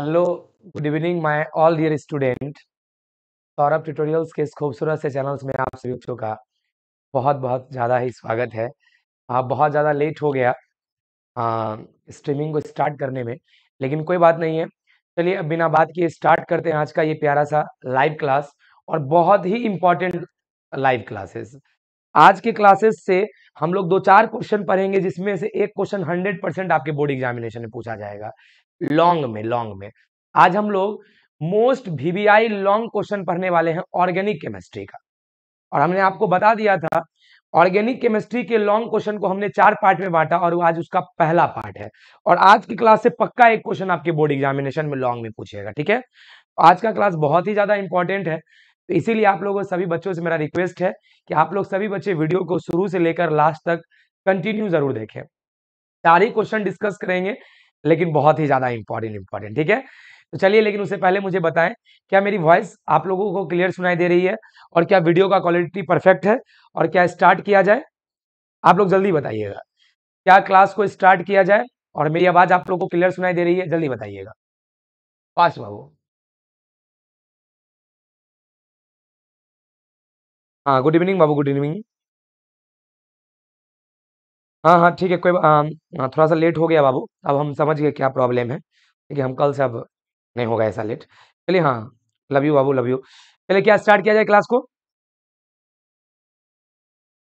Hello good evening my all dear student Saurabh tutorials के इस खूबसूरत से चैनल्स में आप सभी बच्चों का बहुत बहुत ज़्यादा ही स्वागत है आप बहुत ज़्यादा लेट हो गया आ, स्ट्रीमिंग को स्टार्ट करने में लेकिन कोई बात नहीं है चलिए अब बिना बात किए स्टार्ट करते हैं आज का ये प्यारा सा लाइव क्लास और बहुत ही इम्पॉर्टेंट लाइव क्लासेस आज के क्लासेस से हम लोग दो चार क्वेश्चन पढ़ेंगे जिसमें से एक क्वेश्चन हंड्रेड परसेंट आपके बोर्ड एग्जामिनेशन में पूछा जाएगा लॉन्ग में लॉन्ग में आज हम लोग मोस्ट वीवीआई लॉन्ग क्वेश्चन पढ़ने वाले हैं ऑर्गेनिक केमिस्ट्री का और हमने आपको बता दिया था ऑर्गेनिक केमिस्ट्री के लॉन्ग क्वेश्चन को हमने चार पार्ट में बांटा और आज उसका पहला पार्ट है और आज की क्लास से पक्का एक क्वेश्चन आपके बोर्ड एग्जामिनेशन में लॉन्ग में पूछेगा ठीक है आज का क्लास बहुत ही ज़्यादा इंपॉर्टेंट है तो इसीलिए आप लोगों सभी बच्चों से मेरा रिक्वेस्ट है कि आप लोग सभी बच्चे वीडियो को शुरू से लेकर लास्ट तक कंटिन्यू जरूर देखें सारे क्वेश्चन डिस्कस करेंगे लेकिन बहुत ही ज़्यादा इंपॉर्टेंट इंपॉर्टेंट ठीक है तो चलिए लेकिन उससे पहले मुझे बताएं क्या मेरी वॉइस आप लोगों को क्लियर सुनाई दे रही है और क्या वीडियो का क्वालिटी परफेक्ट है और क्या स्टार्ट किया जाए आप लोग जल्दी बताइएगा क्या क्लास को स्टार्ट किया जाए और मेरी आवाज़ आप लोग को क्लियर सुनाई दे रही है जल्दी बताइएगा पास हाँ, बाबू हाँ गुड इवनिंग बाबू गुड इवनिंग हाँ हाँ ठीक है कोई आ, हाँ, थोड़ा सा लेट हो गया बाबू अब हम समझ गए क्या प्रॉब्लम है ठीक है हम कल से अब नहीं होगा ऐसा लेट चलिए हाँ लव यू बाबू लव यू चलिए क्या स्टार्ट किया जाए क्लास को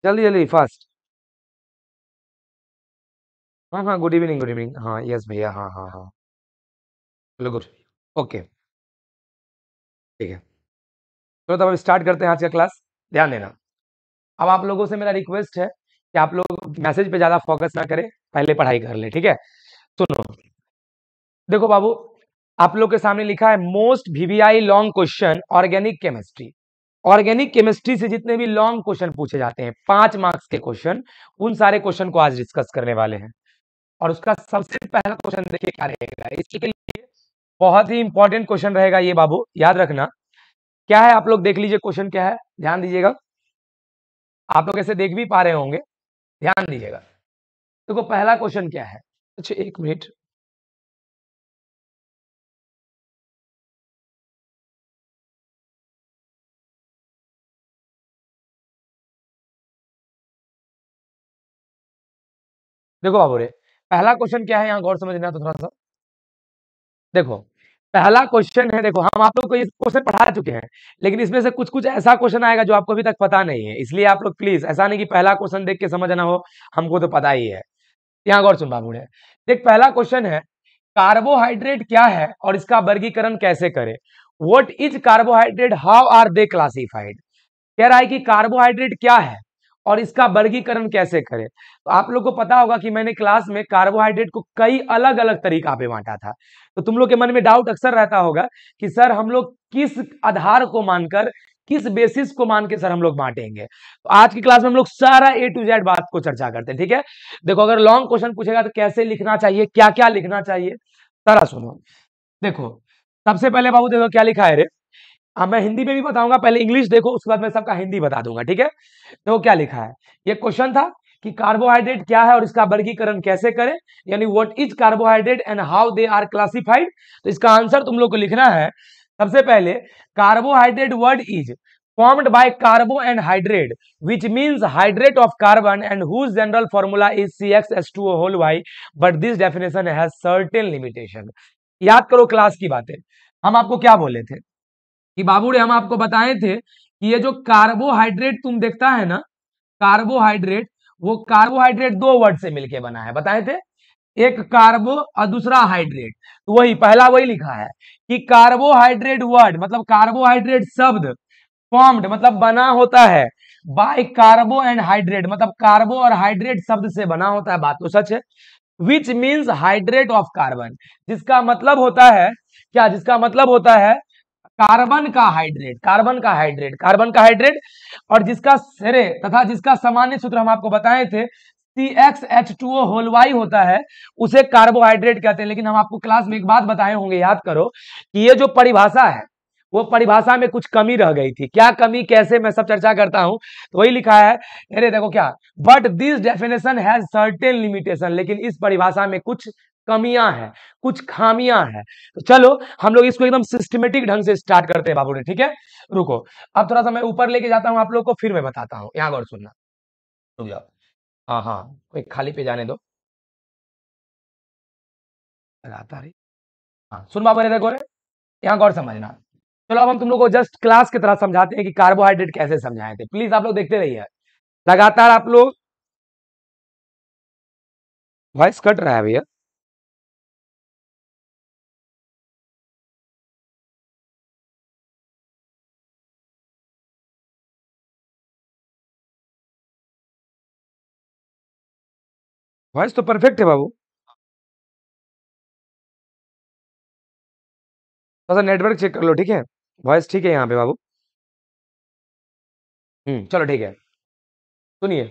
जल्दी जल्दी फास्ट हाँ हाँ गुड इवनिंग गुड इवनिंग हाँ यस भैया हाँ हाँ हाँ चलो गुड ओके ठीक है चलो तो तब अब स्टार्ट करते हैं आज का क्लास ध्यान देना अब आप लोगों से मेरा रिक्वेस्ट है कि आप लोग मैसेज पे ज़्यादा फोकस ना करें पहले पढ़ाई कर ले ठीक है सुनो देखो बाबू आप लोग के सामने लिखा है most VVI long question organic chemistry organic chemistry से जितने भी लॉन्ग क्वेश्चन पूछे जाते हैं पांच मार्क्स के क्वेश्चन उन सारे क्वेश्चन को आज डिस्कस करने वाले हैं और उसका सबसे पहला क्वेश्चन देखिए क्या रहेगा इसके लिए बहुत ही इंपॉर्टेंट क्वेश्चन रहेगा ये बाबू याद रखना क्या है आप लोग देख लीजिए क्वेश्चन क्या है ध्यान दीजिएगा आप लोग ऐसे देख भी पा रहे होंगे ध्यान दीजिएगा देखो तो पहला क्वेश्चन क्या है अच्छा एक मिनट देखो बाबू रे पहला क्वेश्चन क्या है यहां गौर समझना तो थोड़ा सा देखो पहला क्वेश्चन है देखो हम आप लोग को ये क्वेश्चन पढ़ा चुके हैं लेकिन इसमें से कुछ कुछ ऐसा क्वेश्चन आएगा जो आपको अभी तक पता नहीं है इसलिए आप लोग प्लीज ऐसा नहीं कि पहला क्वेश्चन देख के समझना हो हमको तो पता ही है यहाँ गौर सुन बाबू ने देख पहला क्वेश्चन है कार्बोहाइड्रेट क्या है और इसका वर्गीकरण कैसे करे what is carbohydrate how are they classified कह रहा है कि कार्बोहाइड्रेट क्या है और इसका वर्गीकरण कैसे करें तो आप लोग को पता होगा कि मैंने क्लास में कार्बोहाइड्रेट को कई अलग अलग तरीका पे बांटा था तो तुम लोग के मन में डाउट अक्सर रहता होगा कि सर हम लोग किस आधार को मानकर किस बेसिस को मान के सर हम लोग बांटेंगे तो आज की क्लास में हम लोग सारा ए टू जेड बात को चर्चा करते हैं ठीक है देखो अगर लॉन्ग क्वेश्चन पूछेगा तो कैसे लिखना चाहिए क्या क्या लिखना चाहिए सारा सुनो देखो सबसे पहले बाबू देखो क्या लिखा है रे अब हाँ, मैं हिंदी में भी बताऊंगा पहले इंग्लिश देखो उसके बाद मैं सबका हिंदी बता दूंगा ठीक है देखो क्या लिखा है ये क्वेश्चन था कि कार्बोहाइड्रेट क्या है और इसका वर्गीकरण कैसे करें यानी what is carbohydrate and how they are classified तो इसका आंसर तुम लोग को लिखना है सबसे पहले carbohydrate word is and hydrate which and hydrate of carbon and whose general formula is C X S two whole Y but this definition has certain limitation याद करो क्लास की बातें हम आपको क्या बोले थे कि बाबू हम आपको बताए थे कि ये जो कार्बोहाइड्रेट तुम देखता है ना कार्बोहाइड्रेट वो कार्बोहाइड्रेट दो वर्ड से मिलके बना है बताए थे एक कार्बो और दूसरा हाइड्रेट तो वही पहला वही लिखा है कि कार्बोहाइड्रेट वर्ड मतलब कार्बोहाइड्रेट शब्द फॉर्म्ड मतलब बना होता है बाय कार्बो एंड हाइड्रेट मतलब कार्बो और हाइड्रेट शब्द से बना होता है बात तो सच है which means hydrate of carbon जिसका मतलब होता है क्या जिसका मतलब होता है कार्बन का हाइड्रेट कार्बन का हाइड्रेट कार्बन का हाइड्रेट और जिसका श्रेय तथा जिसका सामान्य सूत्र हम आपको बताए थे C X H two O whole Y होता है उसे कार्बोहाइड्रेट कहते हैं लेकिन हम आपको क्लास में एक बात बताए होंगे याद करो कि ये जो परिभाषा है वो परिभाषा में कुछ कमी रह गई थी क्या कमी कैसे मैं सब चर्चा करता हूं तो वही लिखा है अरे देखो क्या but this definition has certain limitation लेकिन इस परिभाषा में कुछ कमियां हैं कुछ खामियां हैं तो चलो हम लोग इसको एकदम सिस्टमेटिक ढंग से स्टार्ट करते हैं बाबू ने ठीक है रुको अब थोड़ा सा मैं ऊपर लेके जाता हूं आप लोग को फिर मैं बताता हूं यहां और सुनना रुक जाओ हाँ हाँ कोई खाली पे जाने दो आता रही हाँ सुन बाबू ने गोरे यहाँ गौर समझना चलो अब हम तुम लोग को जस्ट क्लास की तरह समझाते हैं कि कार्बोहाइड्रेट कैसे समझाए थे प्लीज आप लोग देखते रहिए लगातार आप लोग वॉइस कट रहा है भैया वॉइस तो परफेक्ट है बाबू थोड़ा नेटवर्क चेक कर लो ठीक है वॉइस ठीक है यहाँ पे बाबू हम्म चलो ठीक है सुनिए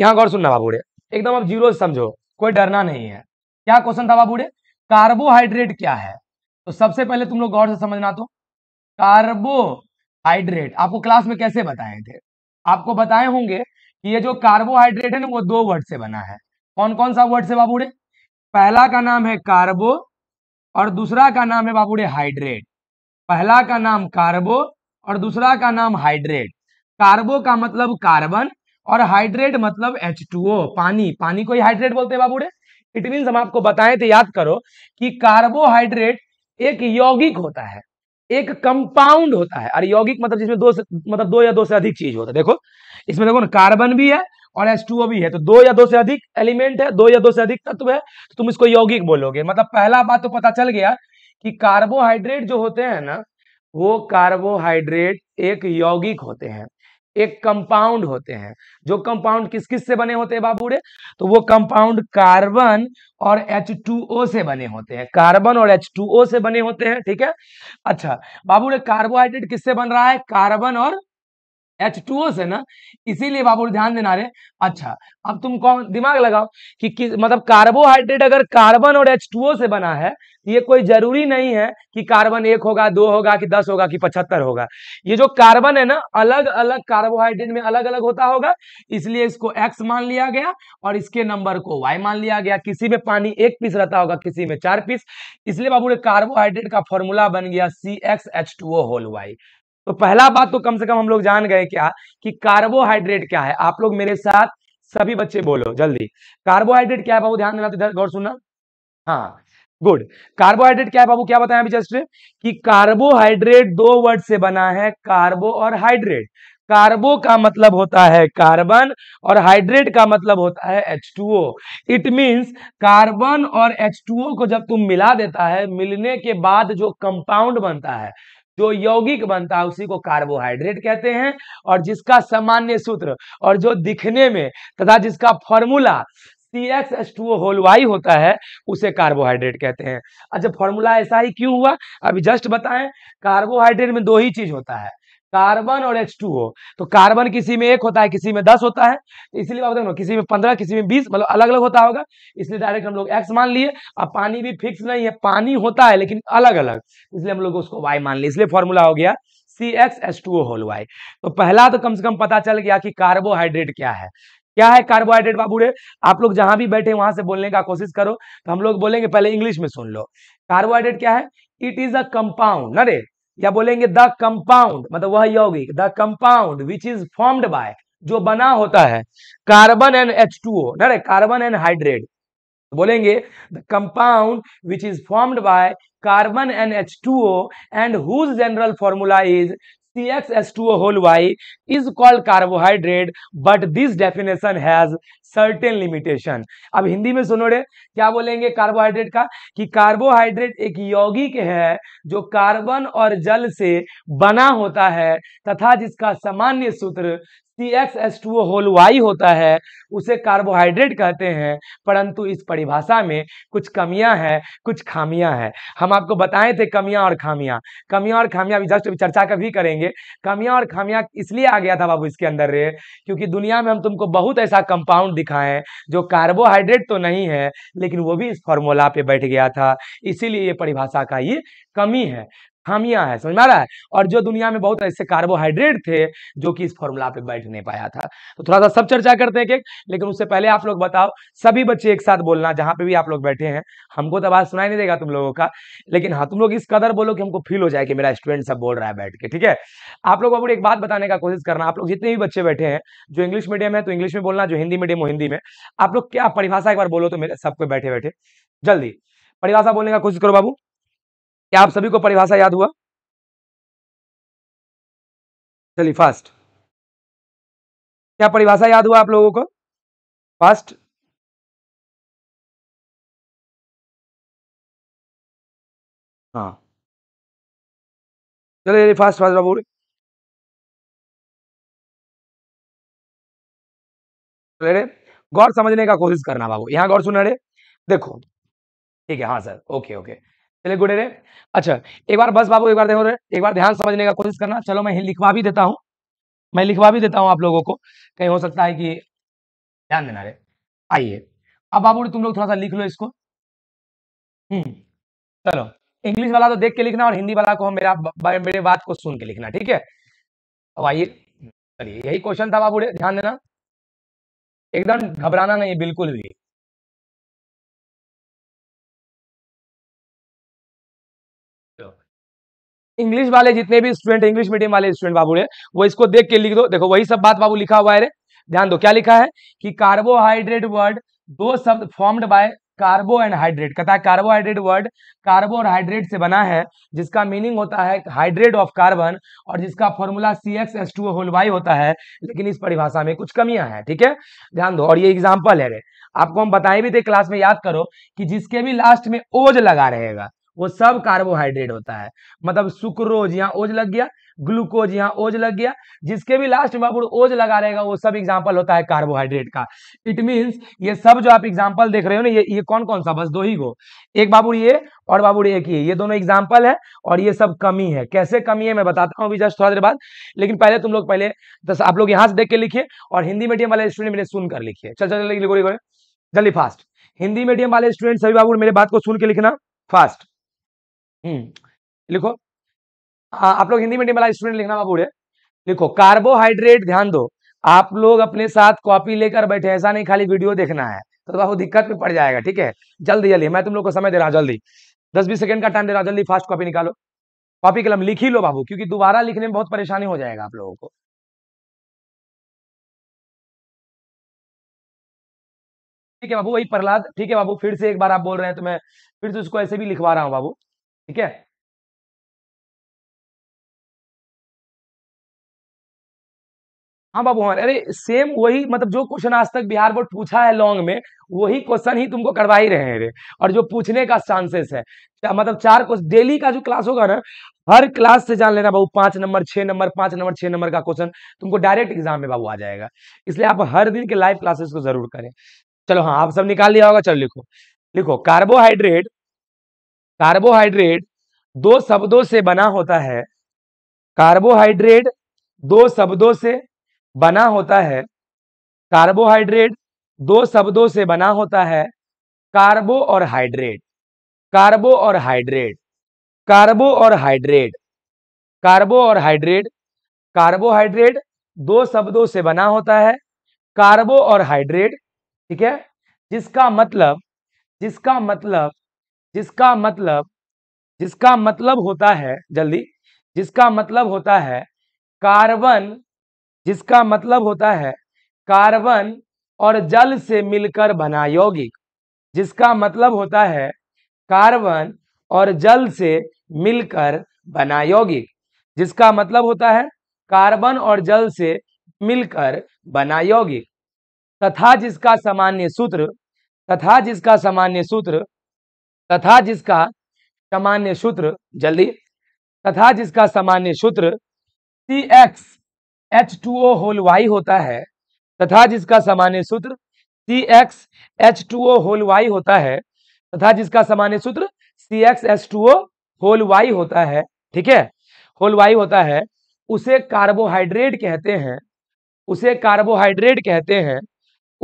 यहाँ गौर सुनना बाबूड़े एकदम आप जीरो समझो कोई डरना नहीं है क्या क्वेश्चन था बाबूड़े कार्बोहाइड्रेट क्या है तो सबसे पहले तुम लोग गौर से समझना तो कार्बोहाइड्रेट आपको क्लास में कैसे बताए थे आपको बताए होंगे कि ये जो कार्बोहाइड्रेट है ना वो दो वर्ड से बना है कौन कौन सा वर्ड से बाबूड़े पहला का नाम है कार्बो और दूसरा का नाम है बाबूड़े हाइड्रेट पहला का नाम कार्बो और दूसरा का नाम हाइड्रेट कार्बो का मतलब कार्बन और हाइड्रेट मतलब एच पानी पानी को ही हाइड्रेट बोलते हैं बाबूड़े इट मीन हम आपको बताएं तो याद करो कि कार्बोहाइड्रेट एक यौगिक होता है एक कंपाउंड होता है और यौगिक मतलब जिसमें दो से मतलब दो या दो से अधिक चीज होता है देखो इसमें देखो ना कार्बन भी है और एच टू भी है तो दो या दो से अधिक एलिमेंट है दो या दो से अधिक तत्व है तो तुम इसको यौगिक बोलोगे मतलब पहला बात तो पता चल गया कि कार्बोहाइड्रेट जो होते हैं ना वो कार्बोहाइड्रेट एक यौगिक होते हैं एक कंपाउंड होते हैं जो कंपाउंड किस किस से बने होते हैं रे तो वो कंपाउंड कार्बन और H2O से बने होते हैं कार्बन और H2O से बने होते हैं ठीक है अच्छा रे कार्बोहाइड्रेट किससे बन रहा है कार्बन और एच टू ओ से ना इसीलिए बाबू ध्यान देना रहे अच्छा अब तुम कौन दिमाग लगाओ कि, कि मतलब कार्बोहाइड्रेट अगर कार्बन और एच टू ओ से बना है ये कोई जरूरी नहीं है कि कार्बन एक होगा दो होगा कि दस होगा कि पचहत्तर होगा ये जो कार्बन है ना अलग अलग कार्बोहाइड्रेट में अलग अलग होता होगा इसलिए इसको एक्स मान लिया गया और इसके नंबर को वाई मान लिया गया किसी में पानी एक पीस रहता होगा किसी में चार पीस इसलिए बाबू कार्बोहाइड्रेट का फॉर्मूला बन गया C X H two O whole Y तो पहला बात तो कम से कम हम लोग जान गए क्या कि कार्बोहाइड्रेट क्या है आप लोग मेरे साथ सभी बच्चे बोलो जल्दी कार्बोहाइड्रेट क्या है बाबू ध्यान देना गौर सुनना हाँ गुड कार्बोहाइड्रेट क्या है बाबू क्या बताया अभी जस्ट कि कार्बोहाइड्रेट दो वर्ड से बना है कार्बो और हाइड्रेट कार्बो का मतलब होता है कार्बन और हाइड्रेट का मतलब होता है H2O। इट मींस कार्बन और H2O को जब तुम मिला देता है मिलने के बाद जो कंपाउंड बनता है जो यौगिक बनता है उसी को कार्बोहाइड्रेट कहते हैं और जिसका सामान्य सूत्र और जो दिखने में तथा जिसका formula C X S two whole Y होता है उसे कार्बोहाइड्रेट कहते हैं अच्छा फॉर्मूला ऐसा ही क्यों हुआ अभी जस्ट बताएं कार्बोहाइड्रेट में दो ही चीज होता है कार्बन और एच टू हो तो कार्बन किसी में एक होता है किसी में दस होता है तो इसलिए आप देखो किसी में पंद्रह किसी में बीस मतलब अलग अलग होता होगा इसलिए डायरेक्ट हम लोग एक्स मान लिए अब पानी भी फिक्स नहीं है पानी होता है लेकिन अलग अलग इसलिए हम लोग उसको वाई मान लिए इसलिए फॉर्मूला हो गया C X S two whole Y तो पहला तो कम से कम पता चल गया कि कार्बोहाइड्रेट क्या है क्या है कार्बोहाइड्रेट बाबू रे आप लोग जहां भी बैठे वहां से बोलने का कोशिश करो तो हम लोग बोलेंगे पहले इंग्लिश में सुन लो कार्बोहाइड्रेट क्या है इट इज अ कंपाउंड अरे या बोलेंगे द कंपाउंड मतलब वह यौगिक the compound which is formed by जो बना होता है carbon and H two O ना कार्बन एंड हाइड्रेट बोलेंगे the compound which is formed by carbon and H two O and whose general formula is C X O whole Y is called carbohydrate but this definition has certain limitation अब हिंदी में सुनो रे क्या बोलेंगे carbohydrate का कि carbohydrate एक यौगिक है जो कार्बन और जल से बना होता है तथा जिसका सामान्य सूत्र सी होता है उसे कार्बोहाइड्रेट कहते हैं परंतु इस परिभाषा में कुछ कमियां हैं कुछ खामियां हैं हम आपको बताए थे कमियां और खामियां कमियां और खामियां जस्ट चर्चा कभी करेंगे कमियां और खामियां इसलिए आ गया था बाबू इसके अंदर रे क्योंकि दुनिया में हम तुमको बहुत ऐसा कंपाउंड दिखाएं जो कार्बोहाइड्रेट तो नहीं है लेकिन वो भी इस फॉर्मूला पे बैठ गया था इसीलिए ये परिभाषा का ये कमी है खामियां है समझ में आ रहा है और जो दुनिया में बहुत ऐसे कार्बोहाइड्रेट थे जो कि इस फॉर्मूला पे बैठ नहीं पाया था तो थोड़ा सा सब चर्चा करते हैं एक लेकिन उससे पहले आप लोग बताओ सभी बच्चे एक साथ बोलना जहां पे भी आप लोग बैठे हैं हमको तो आवाज सुनाई नहीं देगा तुम लोगों का लेकिन हाँ तुम लोग इस कदर बोलो कि हमको फील हो जाए कि मेरा स्टूडेंट सब बोल रहा है बैठ के ठीक है आप लोग अब एक बात बताने का कोशिश करना आप लोग जितने भी बच्चे बैठे हैं जो इंग्लिश मीडियम है तो इंग्लिश में बोलना जो हिंदी मीडियम हो हिंदी में आप लोग क्या परिभाषा एक बार बोलो तो मेरे सबको बैठे बैठे जल्दी परिभाषा बोलने का कोशिश करो बाबू क्या आप सभी को परिभाषा याद हुआ चलिए फास्ट क्या परिभाषा याद हुआ आप लोगों को फास्ट हाँ चलिए फास्ट फास्ट बोल रे गौर समझने का कोशिश करना बाबू यहां गौर सुन रहे देखो ठीक है हाँ सर ओके ओके चलिए गुड रे अच्छा एक बार बस बाबू एक बार देखो रे एक बार ध्यान समझने का कोशिश करना चलो मैं लिखवा भी देता हूँ मैं लिखवा भी देता हूँ आप लोगों को कहीं हो सकता है कि ध्यान देना रे आइए अब बाबू तुम लोग थोड़ा सा लिख लो इसको हम्म चलो इंग्लिश वाला तो देख के लिखना और हिंदी वाला को मेरा मेरे बात को सुन के लिखना ठीक है अब आइए चलिए यही क्वेश्चन था बाबू ध्यान देना एकदम घबराना नहीं बिल्कुल भी इंग्लिश वाले जितने भी स्टूडेंट इंग्लिश मीडियम वाले स्टूडेंट बाबू है वो इसको देख के लिख दो देखो वही सब बात बाबू लिखा हुआ है ध्यान दो क्या लिखा है कि कार्बोहाइड्रेट वर्ड दो शब्द formed by carbo and hydrate कहता है कार्बोहाइड्रेट वर्ड कार्बो और हाइड्रेट से बना है जिसका मीनिंग होता है हाइड्रेट ऑफ कार्बन और जिसका formula C X S two whole Y होता है लेकिन इस परिभाषा में कुछ कमियां हैं ठीक है ध्यान दो और ये एग्जाम्पल है रे आपको हम बताए भी थे क्लास में याद करो कि जिसके भी लास्ट में ओज लगा रहेगा वो सब कार्बोहाइड्रेट होता है मतलब सुक्रोज यहाँ ओज लग गया ग्लूकोज यहाँ ओज लग गया जिसके भी लास्ट में बाबू ओज लगा रहेगा वो सब एग्जाम्पल होता है कार्बोहाइड्रेट का इट मीन्स ये सब जो आप एग्जाम्पल देख रहे हो ना ये ये कौन कौन सा बस दो ही गो एक बाबू ये और बाबू एक ही ये दोनों एग्जाम्पल है और ये सब कमी है कैसे कमी है मैं बताता हूँ अभी जस्ट थोड़ा देर बाद लेकिन पहले तुम लोग पहले दस आप लोग यहाँ से देख के लिखिए और हिंदी मीडियम वाले स्टूडेंट मेरे सुनकर लिखिए चल चल जल्दी फास्ट हिंदी मीडियम वाले स्टूडेंट सभी बाबू मेरे बात को सुन के लिखना फास्ट हम्म, लिखो आ, आप लोग हिंदी मीडियम वाला स्टूडेंट लिखना बाबू पूरे लिखो कार्बोहाइड्रेट ध्यान दो आप लोग अपने साथ कॉपी लेकर बैठे ऐसा नहीं खाली वीडियो देखना है तो बाबू दिक्कत में पड़ जाएगा ठीक है जल्दी जल्दी मैं तुम लोग को समय दे रहा हूँ जल्दी दस बीस सेकंड का टाइम दे रहा हूँ जल्दी फास्ट कॉपी निकालो कॉपी कलम लिख ही लो बाबू क्योंकि दोबारा लिखने में बहुत परेशानी हो जाएगा आप लोगों को ठीक है बाबू वही प्रहलाद ठीक है बाबू फिर से एक बार आप बोल रहे हैं तो मैं फिर से उसको ऐसे भी लिखवा रहा हूँ बाबू ठीक है हाँ बाबू हमारे अरे सेम वही मतलब जो क्वेश्चन आज तक बिहार बोर्ड पूछा है लॉन्ग में वही क्वेश्चन ही तुमको करवा ही रहे हैं रे और जो पूछने का चांसेस है मतलब चार क्वेश्चन डेली का जो क्लास होगा ना हर क्लास से जान लेना बाबू पांच नंबर छह नंबर पांच नंबर छह नंबर का क्वेश्चन तुमको डायरेक्ट एग्जाम में बाबू आ जाएगा इसलिए आप हर दिन के लाइव क्लासेस को जरूर करें चलो हाँ आप सब निकाल लिया होगा चलो लिखो लिखो कार्बोहाइड्रेट कार्बोहाइड्रेट दो शब्दों से बना होता है कार्बोहाइड्रेट दो शब्दों से बना होता है कार्बोहाइड्रेट दो शब्दों से बना होता है कार्बो और हाइड्रेट कार्बो और हाइड्रेट कार्बो और हाइड्रेट कार्बो और हाइड्रेट कार्बोहाइड्रेट दो शब्दों से बना होता है कार्बो और हाइड्रेट ठीक है जिसका मतलब जिसका मतलब जिसका मतलब जिसका मतलब होता है जल्दी जिसका मतलब होता है कार्बन जिसका मतलब होता है कार्बन और जल से मिलकर बना यौगिक जिसका मतलब होता है कार्बन और जल से मिलकर बना यौगिक जिसका मतलब होता है कार्बन और जल से मिलकर बना यौगिक तथा जिसका सामान्य सूत्र तथा जिसका सामान्य सूत्र तथा जिसका सामान्य सूत्र जल्दी तथा जिसका सामान्य सूत्र C X H two O whole Y होता है तथा जिसका सामान्य सूत्र C X H two O whole Y होता है तथा जिसका सामान्य सूत्र C X H two O whole Y होता है ठीक है होल वाई होता है उसे कार्बोहाइड्रेट कहते हैं उसे कार्बोहाइड्रेट कहते हैं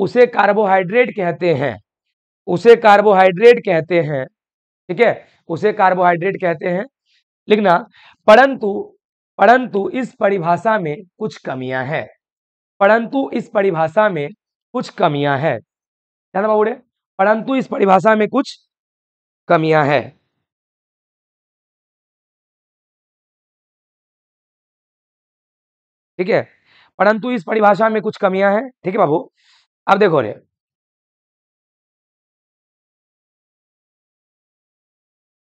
उसे कार्बोहाइड्रेट कहते हैं उसे कार्बोहाइड्रेट कहते हैं ठीक है उसे कार्बोहाइड्रेट कहते हैं लिखना परंतु परंतु इस परिभाषा में कुछ कमियां हैं परंतु इस परिभाषा में कुछ कमियां हैं ध्यान बाबूड़े परंतु इस परिभाषा में कुछ कमियां हैं ठीक है परंतु इस परिभाषा में कुछ कमियां हैं ठीक है बाबू अब देखो रे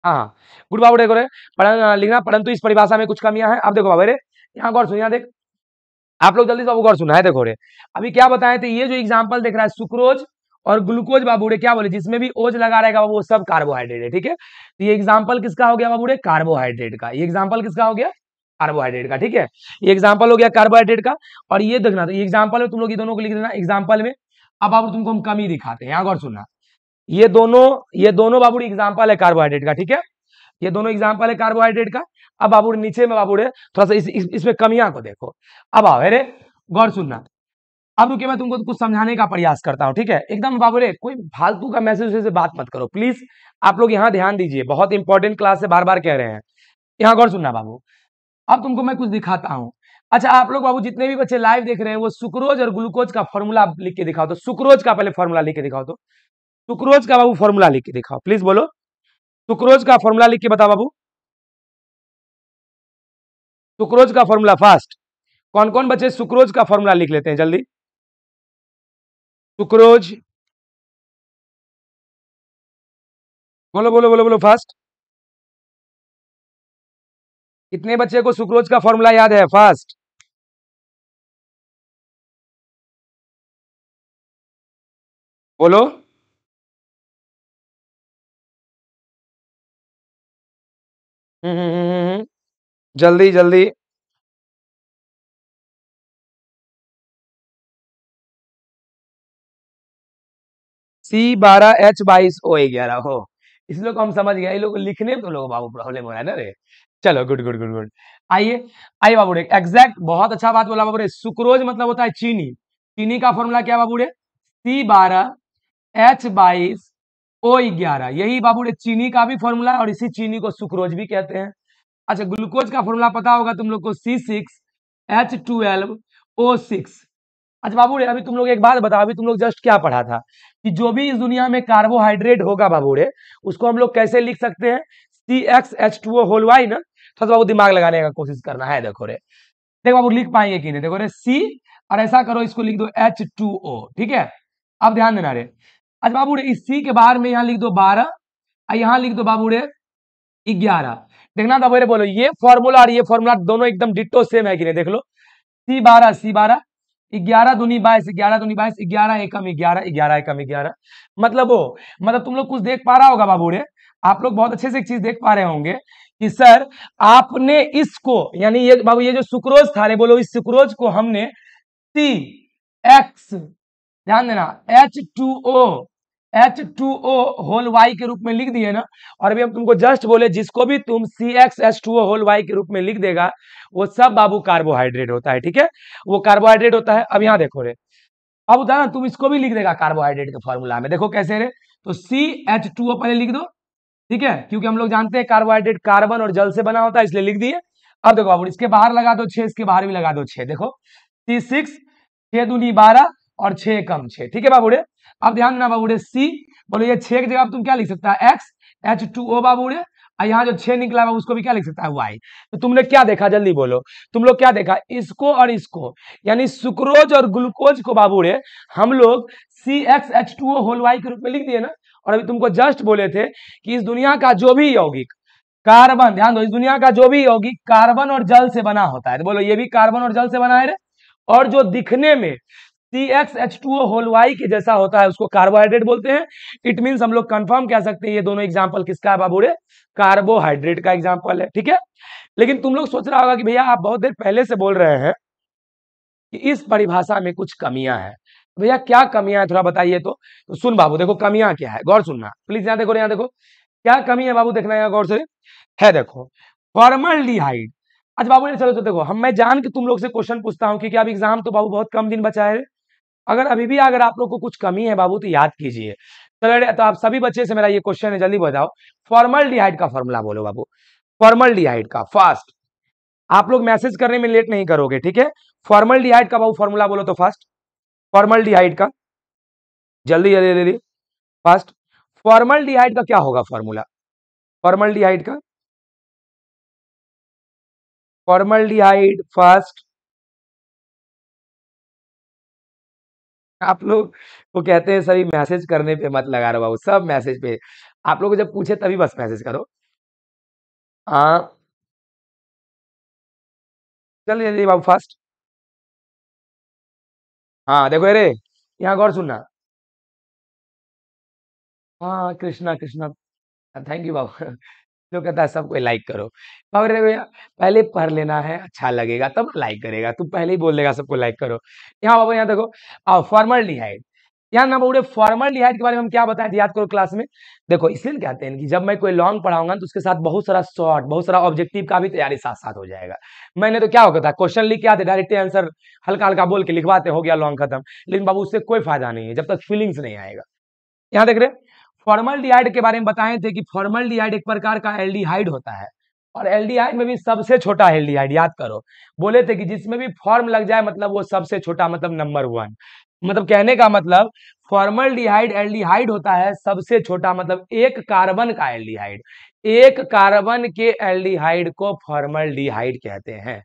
हाँ, हाँ गुड बाबू डेकोरे लिखना परंतु इस परिभाषा में कुछ कमियां हैं अब देखो बाबा रे यहाँ गौर सुन यहाँ देख आप लोग जल्दी से बाबू गौर सुना है देखो रे अभी क्या बताए थे ये जो एग्जाम्पल देख रहा है सुक्रोज और ग्लूकोज बाबू रे क्या बोले जिसमें भी ओज लगा रहेगा वो सब कार्बोहाइड्रेट है ठीक है तो ये एग्जाम्पल किसका हो गया बाबू रे कार्बोहाइड्रेट का ये एग्जाम्पल किसका हो गया कार्बोहाइड्रेट का ठीक है ये एग्जाम्पल हो गया कार्बोहाइड्रेट का और ये देखना तो एग्जाम्पल में तुम लोग ये दोनों को लिख देना एग्जाम्पल में अब बाबू तुमको हम कमी दिखाते हैं यहाँ गौर सुनना ये दोनों ये दोनों बाबू एग्जाम्पल है कार्बोहाइड्रेट का ठीक है ये दोनों एग्जाम्पल है कार्बोहाइड्रेट का अब बाबू नीचे में बाबू थोड़ा सा इस, इस, कमियां को देखो अब आओ अरे गौर सुनना अब रुके मैं तुमको कुछ समझाने का प्रयास करता हूँ ठीक है एकदम बाबू कोई फालतू का मैसेज से बात मत करो प्लीज आप लोग यहाँ ध्यान दीजिए बहुत इंपॉर्टेंट क्लास से बार बार कह रहे हैं यहाँ गौर सुनना बाबू अब तुमको मैं कुछ दिखाता हूँ अच्छा आप लोग बाबू जितने भी बच्चे लाइव देख रहे हैं वो सुक्रोज और ग्लूकोज का फॉर्मूला लिख के दिखाओ तो सुक्रोज का पहले फॉर्मूला लिख के दिखाओ तो सुक्रोज का बाबू फॉर्मूला लिख के दिखाओ प्लीज बोलो सुक्रोज का फॉर्मूला लिख के बताओ बाबू सुक्रोज का फॉर्मूला फास्ट कौन कौन बच्चे सुक्रोज का फॉर्मूला लिख लेते हैं जल्दी सुक्रोज बोलो बोलो बोलो बोलो फास्ट कितने बच्चे को सुक्रोज का फॉर्मूला याद है फास्ट बोलो हम्म, हम्म, हम्म, जल्दी जल्दी सी बारह एच बाईस ओ ग्यारह हो। इस लोग को हम समझ गए, लोग लिखने में तो लोग बाबू प्रॉब्लम हो रहा है ना रे। चलो गुड, गुड, गुड, गुड। आइए आइए बाबू रे, एग्ज़ैक्ट बहुत अच्छा बात बोला बाबू रे। सुक्रोज मतलब होता है चीनी। चीनी का फ़ॉर्मूला क्या बाबू रे? बाईस ओ ग्यारह यही बाबू ने चीनी का भी फॉर्मूला है और इसी चीनी को सुक्रोज भी कहते हैं अच्छा ग्लूकोज का फॉर्मूला पता होगा तुम लोग को C six H twelve O six अच्छा रे अभी तुम लोग एक बात बताओ अभी तुम लोग जस्ट क्या पढ़ा था कि जो भी इस दुनिया में कार्बोहाइड्रेट होगा बाबू रे उसको हम लोग कैसे लिख सकते हैं C X H two O whole Y ना थोड़ा सा बाबू दिमाग लगाने का कोशिश करना है देखो रे देखो बाबू लिख पाएंगे कि नहीं देखो रे सी और ऐसा करो इसको लिख दो एच टू ओ ठीक है अब ध्यान देना रे अच्छा बाबू रे इस सी के बाहर में यहाँ लिख दो बारह और यहाँ लिख दो बाबू रे ग्यारह देखना था बोरे बोलो ये फॉर्मूला और ये फॉर्मूला दोनों एकदम डिटो सेम है कि नहीं देख लो सी बारह सी बारह ग्यारह दूनी बाईस ग्यारह दूनी बाईस ग्यारह एकम ग्यारह ग्यारह एकम ग्यारह मतलब वो मतलब तुम लोग कुछ देख पा रहा होगा बाबू रे आप लोग बहुत अच्छे से एक चीज देख पा रहे होंगे कि सर आपने इसको यानी ये बाबू ये जो सुक्रोज था रे बोलो इस सुक्रोज को हमने सी एक्स ध्यान देना H two O H two O whole Y के रूप में लिख दिए ना और अभी हम तुमको जस्ट बोले जिसको भी तुम C X H two O whole Y के रूप में लिख देगा वो सब बाबू कार्बोहाइड्रेट होता है ठीक है वो कार्बोहाइड्रेट होता है अब यहाँ देखो रे अब उदाहरण तुम इसको भी लिख देगा कार्बोहाइड्रेट के फॉर्मूला में देखो कैसे रे तो सी एच टू ओ पहले लिख दो ठीक है क्योंकि हम लोग जानते हैं कार्बोहाइड्रेट कार्बन और जल से बना होता है इसलिए लिख दिए अब देखो बाबू इसके बाहर लगा दो छे इसके बाहर भी लगा दो छे देखो सी सिक्स छह दूनी बारह और छे कम छे ठीक है बाबू रे अब ध्यान देना बाबू सी बोलो ये छे की जगह तुम क्या लिख सकता है एक्स एच टू ओ बाबू यहाँ जो छे निकला हुआ उसको भी क्या लिख सकता है वाई तो तुमने क्या देखा जल्दी बोलो तुम लोग क्या देखा इसको और इसको यानी सुक्रोज और ग्लूकोज को बाबूड़े हम लोग C X H two O whole Y के रूप में लिख दिए ना और अभी तुमको जस्ट बोले थे कि इस दुनिया का जो भी यौगिक कार्बन ध्यान दो इस दुनिया का जो भी यौगिक कार्बन और जल से बना होता है तो बोलो ये भी कार्बन और जल से बना है रे और जो दिखने में C X H two O whole Y के जैसा होता है उसको कार्बोहाइड्रेट बोलते हैं इट मीन्स हम लोग कंफर्म कह सकते हैं ये दोनों एग्जाम्पल किसका है बाबूरे कार्बोहाइड्रेट का एग्जाम्पल है ठीक है लेकिन तुम लोग सोच रहा होगा कि भैया आप बहुत देर पहले से बोल रहे हैं कि इस परिभाषा में कुछ कमियां हैं भैया क्या कमियां है थोड़ा बताइए तो, तो सुन बाबू देखो कमियां क्या है गौर सुनना प्लीज यहाँ देखो यहां देखो क्या कमी है बाबू देखना यहाँ गौर से है देखो फॉर्मल डिहाइड अच्छा बाबू ने चलो तो देखो हम मैं जान के तुम लोग से क्वेश्चन पूछता हूँ क्योंकि अब एग्जाम तो बाबू बहुत कम दिन बचा है अगर अभी भी अगर आप लोग को कुछ कमी है बाबू तो याद कीजिए तो, तो आप सभी बच्चे से मेरा ये क्वेश्चन है जल्दी बताओ फॉर्मल डिहाइड का फॉर्मूला बोलो बाबू फॉर्मल डिहाइड का फास्ट आप लोग मैसेज करने में लेट नहीं करोगे ठीक है फॉर्मल डिहाइड का बाबू फॉर्मूला बोलो तो फास्ट फॉर्मल डिहाइड का जल्दी जल्दी जल्दी फास्ट फॉर्मल डिहाइड का क्या होगा फॉर्मूला फॉर्मल डिहाइड का फॉर्मल डिहाइड फास्ट आप लोग वो कहते हैं सभी मैसेज करने पे मत लगा रहे बाबू सब मैसेज पे आप लोग को जब पूछे तभी बस मैसेज करो हाँ चल जी बाबू फर्स्ट हाँ देखो अरे यहाँ गौर सुनना हाँ कृष्णा कृष्णा थैंक हाँ, यू बाबू जो तो कहता है सबको लाइक करो पवर तो भैया पहले पढ़ लेना है अच्छा लगेगा तब लाइक करेगा तू पहले ही बोल देगा सबको लाइक करो यहाँ बाबा यहाँ देखो फॉर्मल डिहाइड यहाँ ना बोले फॉर्मल डिहाइड के बारे में हम क्या बताए थे याद करो क्लास में देखो इसलिए तो कहते हैं कि जब मैं कोई लॉन्ग पढ़ाऊंगा तो उसके साथ बहुत सारा शॉर्ट बहुत सारा ऑब्जेक्टिव का भी तैयारी साथ साथ हो जाएगा मैंने तो क्या होता था क्वेश्चन लिख के आते डायरेक्ट आंसर हल्का हल्का बोल के लिखवाते हो गया लॉन्ग खत्म लेकिन बाबू उससे कोई फायदा नहीं है जब तक फीलिंग्स नहीं आएगा यहाँ देख रहे फॉर्मल डीहाइड के बारे में बताए थे कि फॉर्मल डीहाइड एक प्रकार का एल होता है और एल में भी सबसे छोटा एल याद करो बोले थे कि जिसमें भी फॉर्म लग जाए मतलब वो सबसे छोटा मतलब नंबर वन मतलब कहने का मतलब फॉर्मल डिहाइड एल्डिहाइड होता है सबसे छोटा मतलब एक कार्बन का एल एक कार्बन के एल को फॉर्मल कहते हैं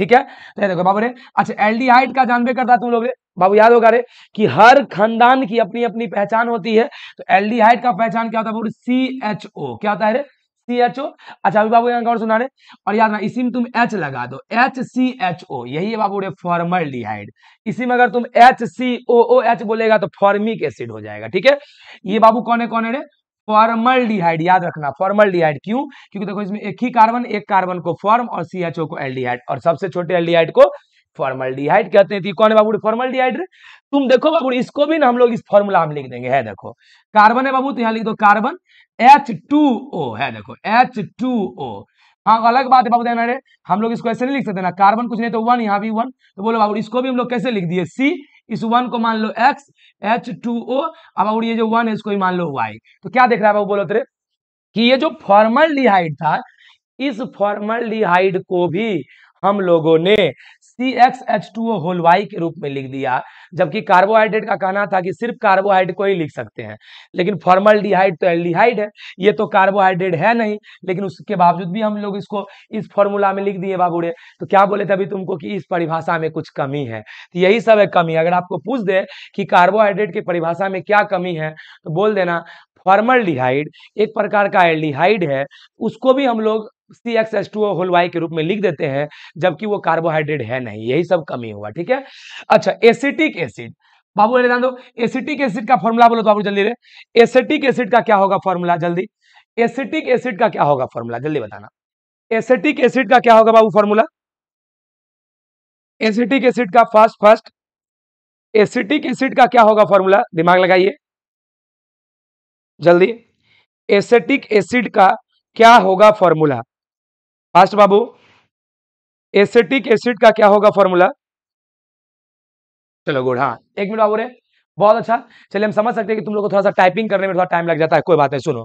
ठीक है तो देखो बाबू रे अच्छा एल्डिहाइड का जानबे करता तुम लोग बाबू याद होगा रे कि हर खानदान की अपनी अपनी पहचान होती है तो एल्डिहाइड का पहचान क्या होता है बाबू सी एच ओ क्या होता है रे सी एच ओ अच्छा अभी बाबू यहाँ और सुना रहे और याद ना इसी में तुम एच लगा दो एच सी एच ओ यही है बाबू रे फॉर्मल इसी में अगर तुम H C O O H बोलेगा तो फॉर्मिक एसिड हो जाएगा ठीक है ये बाबू कौन है कौन है रे फॉर्मल डिहाइड याद रखना फॉर्मल डिहाइड क्यों क्योंकि देखो इसमें एक ही कार्बन एक कार्बन को फॉर्म और सी एच ओ को एल्डिहाइड और सबसे छोटे एल्डिहाइड को फॉर्मल डिहाइड कहते हैं तो कौन है बाबू फॉर्मल डिहाइड तुम देखो बाबू इसको भी ना हम लोग इस फॉर्मूला में लिख देंगे है देखो कार्बन है बाबू तो यहाँ लिख दो कार्बन एच टू ओ है देखो एच टू ओ हाँ अलग बात है बाबू देना हम लोग इसको ऐसे नहीं लिख सकते ना कार्बन कुछ नहीं तो वन यहाँ भी वन तो बोलो बाबू इसको भी हम लोग कैसे लिख दिए सी इस वन को मान लो एक्स एच टू ओ अब और ये जो वन है इसको मान लो वाई तो क्या देख रहा है बाबू बोलो तेरे कि ये जो फॉर्मल डिहाइड था इस फॉर्मल डिहाइड को भी हम लोगों ने C X H two O whole Y के रूप में लिख दिया जबकि कार्बोहाइड्रेट का कहना था कि सिर्फ कार्बोहाइड्रेट को ही लिख सकते हैं लेकिन फॉर्मल डिहाइड तो एल्डिहाइड है ये तो कार्बोहाइड्रेट है नहीं लेकिन उसके बावजूद भी हम लोग इसको इस फॉर्मूला में लिख दिए बाबूड़े तो क्या बोले थे अभी तुमको कि इस परिभाषा में कुछ कमी है तो यही सब है कमी अगर आपको पूछ दे कि कार्बोहाइड्रेट की परिभाषा में क्या कमी है तो बोल देना फॉर्मल डिहाइड एक प्रकार का एल्डिहाइड है उसको भी हम लोग C X S two whole Y के रूप में लिख देते हैं जबकि वो कार्बोहाइड्रेट है नहीं यही सब कमी हुआ ठीक है अच्छा एसिटिक एसिड बाबू अरे जान दो एसिटिक एसिड का फॉर्मूला बोलो बाबू तो जल्दी रे एसिटिक एसिड का क्या होगा फॉर्मूला जल्दी एसिटिक एसिड का क्या होगा फॉर्मूला जल्दी बताना एसिटिक एसिड का क्या होगा बाबू फॉर्मूला एसिटिक एसिड का फर्स्ट फर्स्ट एसिटिक एसिड का क्या होगा फॉर्मूला दिमाग लगाइए जल्दी एसिटिक एसिड का क्या होगा फॉर्मूला फास्ट बाबू एसेटिक एसिड का क्या होगा फॉर्मूला चलो गुड हाँ एक मिनट बाबू रे बहुत अच्छा चलिए हम समझ सकते हैं कि तुम लोग को थोड़ा सा टाइपिंग करने में थोड़ा टाइम लग जाता है कोई बात नहीं सुनो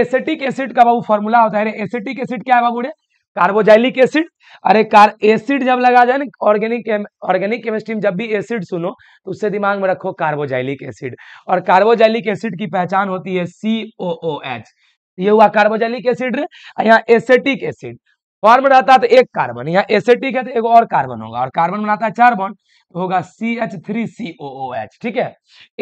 एसेटिक एसिड का बाबू फॉर्मूला होता है एसेटिक एसिड क्या है बाबू रे कार्बोजाइलिक एसिड अरे कार एसिड जब लगा जाए ना ऑर्गेनिक ऑर्गेनिक केमिस्ट्री में जब भी एसिड सुनो तो उससे दिमाग में रखो कार्बोजाइलिक एसिड और कार्बोजाइलिक एसिड की पहचान होती है सी ओ एच ये हुआ कार्बोजाइलिक एसिड यहाँ एसेटिक एसिड और बनाता है तो एक कार्बन या एसेटिक है तो एक और कार्बन होगा और कार्बन बनाता है चार बॉन्ड तो होगा C H three C O O H ठीक है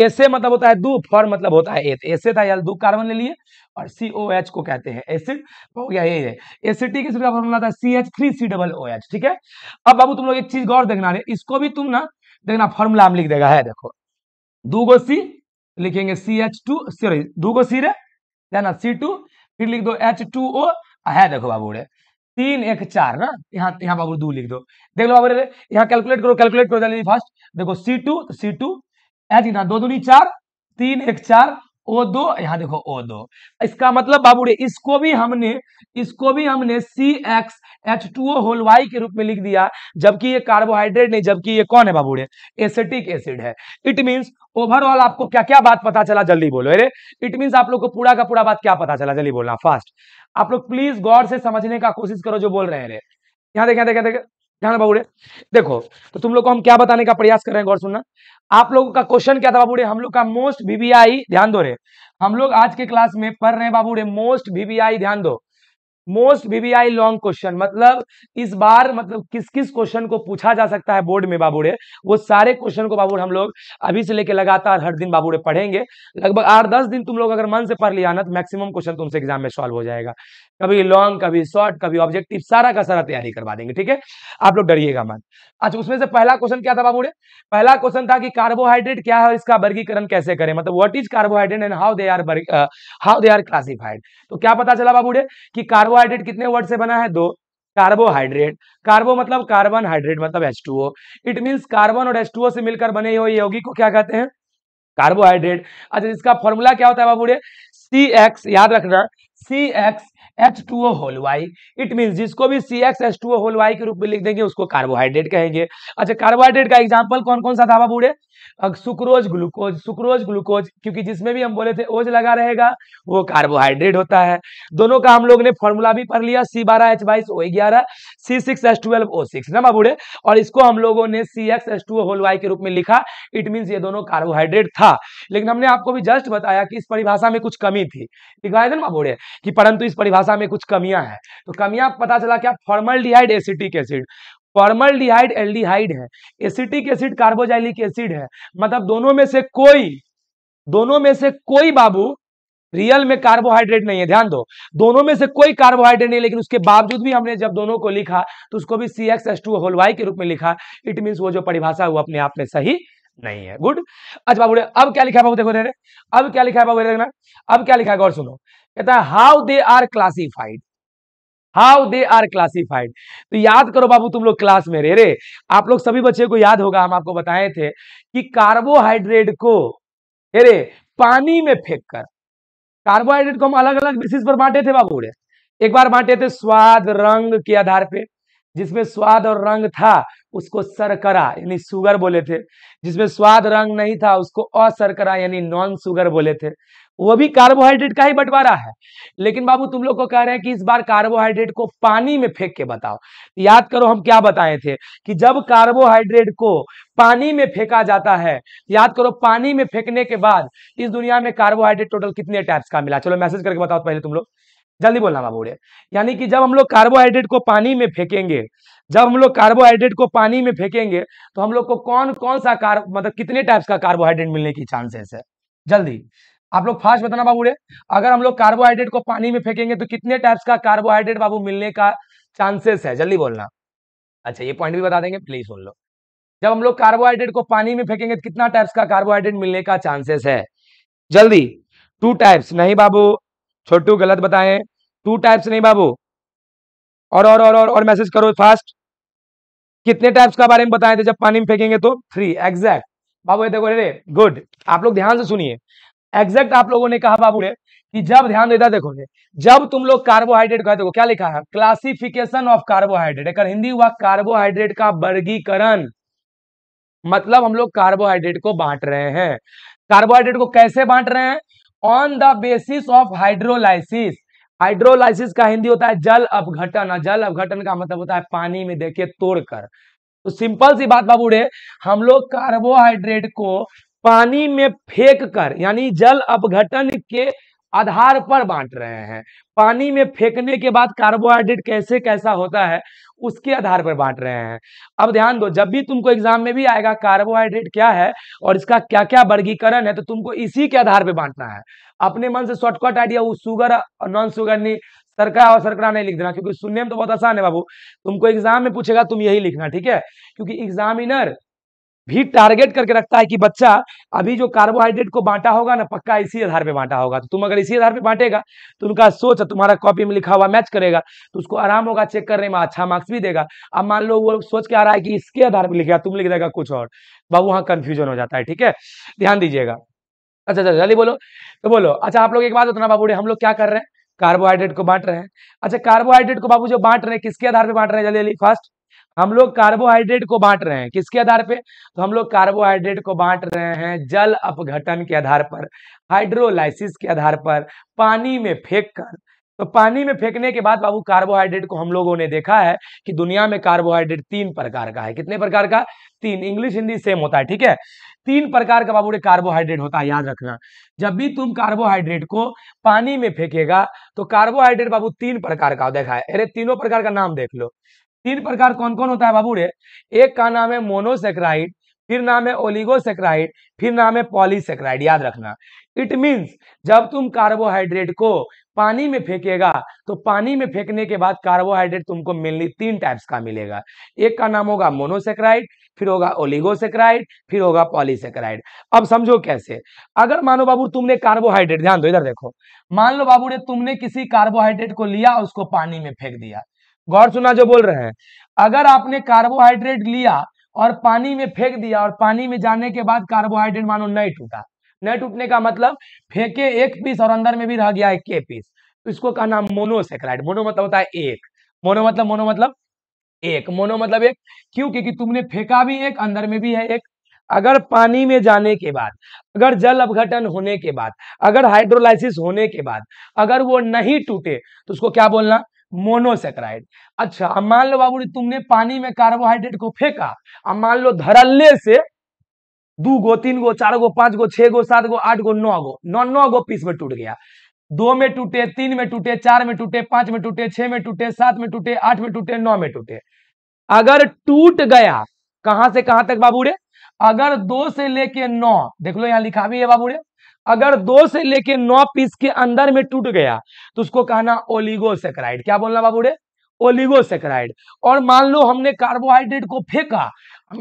एसे मतलब होता है दो फॉर मतलब होता है एथ एसे था यार दो कार्बन ले लिए और सी ओ एच को कहते हैं एसिड तो हो गया ये है एसिटिक एसिड का फॉर्म बनाता है C H three C double O H ठीक है अब बाबू तुम लोग एक चीज गौर देखना इसको भी तुम ना देखना फॉर्मूला हम लिख देगा है देखो दो गो सी लिखेंगे सी एच टू सॉरी दो गो सी रे ना सी टू फिर लिख दो एच टू ओ है देखो बाबू रे तीन एक चार ना यहाँ यहाँ बाबू दो लिख दो देख लो बाबू यहाँ कैलकुलेट करो कैलकुलेट करो जल्दी फास्ट देखो सी टू तो सी टू ऐसी ना दो दूनी चार तीन एक चार ओ दो यहाँ देखो ओ दो इसका मतलब बाबू इसको भी हमने इसको भी हमने C X H two O whole Y के रूप में लिख दिया जबकि ये कार्बोहाइड्रेट नहीं जबकि ये कौन है बाबू रे एसिटिक एसिड है इट मीन्स ओवरऑल आपको क्या क्या बात पता चला जल्दी बोलो अरे इट मीन्स आप लोग को पूरा का पूरा बात क्या पता चला जल्दी बोलना फास्ट आप लोग प्लीज गौर से समझने का कोशिश करो जो बोल रहे हैं यहाँ देखें देखें देखें ध्यान देखो तो तुम लोग को हम क्या बताने का प्रयास कर रहे हैं गौर सुनना आप लोगों का क्वेश्चन क्या था बाबूड़े हम लोग का मोस्ट वीवीआई ध्यान दो रहे हम लोग आज के क्लास में पढ़ रहे हैं रे मोस्ट वीवीआई ध्यान दो मोस्ट बीबीआई लॉन्ग क्वेश्चन मतलब इस बार मतलब किस किस क्वेश्चन को पूछा जा सकता है बोर्ड में बाबूड़े वो सारे क्वेश्चन को बाबूड़े हम लोग अभी से लेके लगातार हर दिन बाबूड़े पढ़ेंगे लगभग आठ दस दिन तुम लोग अगर मन से पढ़ लिया ना तो मैक्सिमम क्वेश्चन तुमसे एग्जाम में सॉल्व हो जाएगा कभी लॉन्ग कभी शॉर्ट कभी ऑब्जेक्टिव सारा का सारा तैयारी करवा देंगे ठीक है आप लोग डरिएगा मन अच्छा उसमें से पहला क्वेश्चन क्या था बाबूड़े पहला क्वेश्चन था कि कार्बोहाइड्रेट क्या है और इसका वर्गीकरण कैसे करें मतलब what is carbohydrate and how they are how they are classified तो क्या पता चला बाबूड़े कि कार्बो कार्बोहाइड्रेट कितने वर्ड से बना है दो कार्बोहाइड्रेट कार्बो मतलब कार्बन हाइड्रेट मतलब ओ इट मीन्स कार्बन और ओ से मिलकर बने हुए यौगिक को क्या कहते हैं कार्बोहाइड्रेट अच्छा इसका फॉर्मूला क्या होता है बाबूरे सी एक्स याद रखना C X H two O whole Y it mean जिसको भी C X H two O whole Y के रूप में लिख देंगे उसको कार्बोहाइड्रेट कहेंगे अच्छा कार्बोहाइड्रेट का एग्जाम्पल कौन कौन सा था बाबू सुक्रोज ग्लूकोज सुक्रोज ग्लूकोज क्योंकि जिसमें भी हम बोले थे ओज लगा रहेगा वो कार्बोहाइड्रेट होता है दोनों का हम लोग ने फॉर्मूला भी पढ़ लिया सी बारह एच बाईस ओ ग्यारह C six H twelve O six ना बूढ़े और इसको हम लोगों ने C X H two whole Y के रूप में लिखा इट मीन ये दोनों कार्बोहाइड्रेट था लेकिन हमने आपको भी जस्ट बताया कि इस परिभाषा में कुछ कमी थी लिखवाए थे ना बूढ़े कि परंतु इस परिभाषा भाषा में कुछ कमियां हैं तो कमियां पता चला क्या formaldehyde acetic acid formaldehyde aldehyde है एसिटिक एसिड कार्बोजाइलिक एसिड है मतलब दोनों में से कोई दोनों में से कोई बाबू रियल में कार्बोहाइड्रेट नहीं है ध्यान दो दोनों में से कोई कार्बोहाइड्रेट नहीं लेकिन उसके बावजूद भी हमने जब दोनों को लिखा तो उसको भी C X S two whole Y के रूप में लिखा इट मीन वो जो परिभाषा वो अपने आप में सही नहीं है गुड अच्छा बाबू अब क्या लिखा है बाबू देखो अब क्या लिखा है बाबू देखना अब क्या लिखा है गौर सुनो कहता है how they are classified how they are classified तो याद करो बाबू तुम लोग क्लास में रे रे आप लोग सभी बच्चे को याद होगा हम आपको बताए थे कि कार्बोहाइड्रेट को रे पानी में फेंक कर कार्बोहाइड्रेट को हम अलग अलग बेसिस पर बांटे थे बाबू रे एक बार बांटे थे स्वाद रंग के आधार पे जिसमें स्वाद और रंग था उसको सरकरा यानी सुगर बोले थे जिसमें स्वाद रंग नहीं था उसको असरकरा यानी नॉन सुगर बोले थे वो भी कार्बोहाइड्रेट का ही बंटवारा है लेकिन बाबू तुम लोग को कह रहे हैं कि इस बार कार्बोहाइड्रेट को पानी में फेंक के बताओ याद करो हम क्या बताए थे कि जब कार्बोहाइड्रेट को पानी में फेंका जाता है याद करो पानी में फेंकने के बाद इस दुनिया में कार्बोहाइड्रेट टोटल कितने टाइप्स का मिला चलो मैसेज करके बताओ पहले तुम लोग जल्दी बोलना बाबू यानी कि जब हम लोग कार्बोहाइड्रेट को पानी में फेंकेंगे जब हम लोग कार्बोहाइड्रेट को पानी में फेंकेंगे तो हम लोग को कौन कौन सा मतलब कितने टाइप्स का कार्बोहाइड्रेट मिलने की चांसेस है जल्दी आप लोग फास्ट बताना बाबू रे अगर हम लोग कार्बोहाइड्रेट को पानी में फेंकेंगे तो कितने टाइप्स का कार्बोहाइड्रेट बाबू मिलने का चांसेस है जल्दी बोलना अच्छा ये पॉइंट भी बता देंगे प्लीज बोल लो जब हम लोग कार्बोहाइड्रेट को पानी में फेंकेंगे तो कितना टाइप्स का कार्बोहाइड्रेट मिलने का चांसेस है जल्दी टू टाइप्स नहीं बाबू छोटू गलत बताए टू टाइप्स नहीं बाबू और और और और, और मैसेज करो फास्ट कितने टाइप्स का बारे में बताए थे जब पानी में फेंकेंगे तो थ्री एग्जैक्ट बाबू ये देखो रे गुड आप लोग ध्यान से सुनिए एग्जैक्ट आप लोगों ने कहा बाबू ने कि जब ध्यान देता देखोगे जब तुम लोग कार्बोहाइड्रेट कहते हो क्या लिखा है क्लासिफिकेशन ऑफ कार्बोहाइड्रेट अगर हिंदी हुआ कार्बोहाइड्रेट का वर्गीकरण मतलब हम लोग कार्बोहाइड्रेट को बांट रहे हैं कार्बोहाइड्रेट को कैसे बांट रहे हैं on the basis of hydrolysis hydrolysis का हिंदी होता है जल अपघटन जल अपघटन का मतलब होता है पानी में देखिए तोड़कर तो सिंपल सी बात रे हम लोग कार्बोहाइड्रेट को पानी में फेंक कर यानी जल अपघटन के आधार पर बांट रहे हैं पानी में फेंकने के बाद कार्बोहाइड्रेट कैसे कैसा होता है उसके आधार पर बांट रहे हैं अब ध्यान दो जब भी तुमको एग्जाम में भी आएगा कार्बोहाइड्रेट क्या है और इसका क्या क्या वर्गीकरण है तो तुमको इसी के आधार पर बांटना है अपने मन से शॉर्टकट आइडिया वो सुगर और नॉन सुगर नहीं सरका और सरकरा नहीं लिख देना क्योंकि सुनने में तो बहुत आसान है बाबू तुमको एग्जाम में पूछेगा तुम यही लिखना ठीक है क्योंकि एग्जामिनर भी टारगेट करके रखता है कि बच्चा अभी जो कार्बोहाइड्रेट को बांटा होगा ना पक्का इसी आधार पे बांटा होगा तो तुम अगर इसी आधार पे बांटेगा तो उनका सोच तुम्हारा कॉपी में लिखा हुआ मैच करेगा तो उसको आराम होगा चेक करने में अच्छा मार्क्स भी देगा अब मान लो वो सोच के आ रहा है कि इसके आधार पर लिखेगा तुम लिख देगा कुछ और बाबू वहाँ कन्फ्यूजन हो जाता है ठीक है ध्यान दीजिएगा अच्छा अच्छा जल्दी बोलो तो बोलो अच्छा आप लोग एक बात बताना बाबू हम लोग क्या कर रहे हैं कार्बोहाइड्रेट को बांट रहे हैं अच्छा कार्बोहाइड्रेट को बाबू जो बांट रहे हैं किसके आधार पर बांट रहे हैं जल्दी जल्दी फास्ट हम लोग कार्बोहाइड्रेट को बांट रहे हैं किसके आधार पे तो हम लोग कार्बोहाइड्रेट को बांट रहे हैं जल अपघटन के आधार पर हाइड्रोलाइसिस के आधार पर पानी में फेंक कर तो पानी में फेंकने के बाद बाबू कार्बोहाइड्रेट को हम लोगों ने देखा है कि दुनिया में कार्बोहाइड्रेट तीन प्रकार का है कितने प्रकार का तीन इंग्लिश हिंदी सेम होता है ठीक है तीन प्रकार का बाबू कार्बोहाइड्रेट होता है याद रखना जब भी तुम कार्बोहाइड्रेट को पानी में फेंकेगा तो कार्बोहाइड्रेट बाबू तीन प्रकार का देखा है अरे तीनों प्रकार का नाम देख लो तीन प्रकार कौन कौन होता है बाबू रे एक का नाम है मोनोसेक्राइड फिर नाम है ओलिगोसेक्राइड फिर नाम है पॉलीसेक्राइड याद रखना इट मीन्स जब तुम कार्बोहाइड्रेट को पानी में फेंकेगा तो पानी में फेंकने के बाद कार्बोहाइड्रेट तुमको मेनली तीन टाइप्स का मिलेगा एक का नाम होगा मोनोसेक्राइड फिर होगा ओलिगोसेक्राइड फिर होगा पॉलीसेक्राइड अब समझो कैसे अगर मानो बाबू तुमने कार्बोहाइड्रेट ध्यान दो इधर देखो मान लो बाबू ने तुमने किसी कार्बोहाइड्रेट को लिया उसको पानी में फेंक दिया गौर सुना जो बोल रहे हैं अगर आपने कार्बोहाइड्रेट लिया और पानी में फेंक दिया और पानी में जाने के बाद कार्बोहाइड्रेट मानो नहीं टूटा नहीं टूटने का मतलब फेंके एक पीस और अंदर में भी रह गया एक पीस तो इसको नाम मोनोसेक्राइड मोनो मतलब होता है एक मोनो मतलब मोनो मतलब एक मोनो मतलब एक क्यों क्योंकि तुमने फेंका भी एक अंदर में भी है एक अगर पानी में जाने के बाद अगर जल अपघटन होने के बाद अगर हाइड्रोलाइसिस होने के बाद अगर वो नहीं टूटे तो उसको क्या बोलना मोनोसेक्राइड अच्छा अब मान लो बाबू तुमने पानी में कार्बोहाइड्रेट को फेंका अब मान लो धरल्ले से दू गो तीन गो चार गो पांच गो छह गो सात गो आठ गो नौ गो नौ नौ गो पीस में टूट गया दो में टूटे तीन में टूटे चार में टूटे पांच में टूटे छह में टूटे सात में टूटे आठ में टूटे नौ में टूटे अगर टूट गया कहां से कहां तक बाबू अगर दो से लेके नौ देख लो यहां लिखा भी है बाबू अगर दो से लेके नौ पीस के अंदर में टूट गया तो उसको कहना ओलिगोसेक्राइड क्या बोलना बाबूडे ओलिगोसेक्राइड और मान लो हमने कार्बोहाइड्रेट को फेंका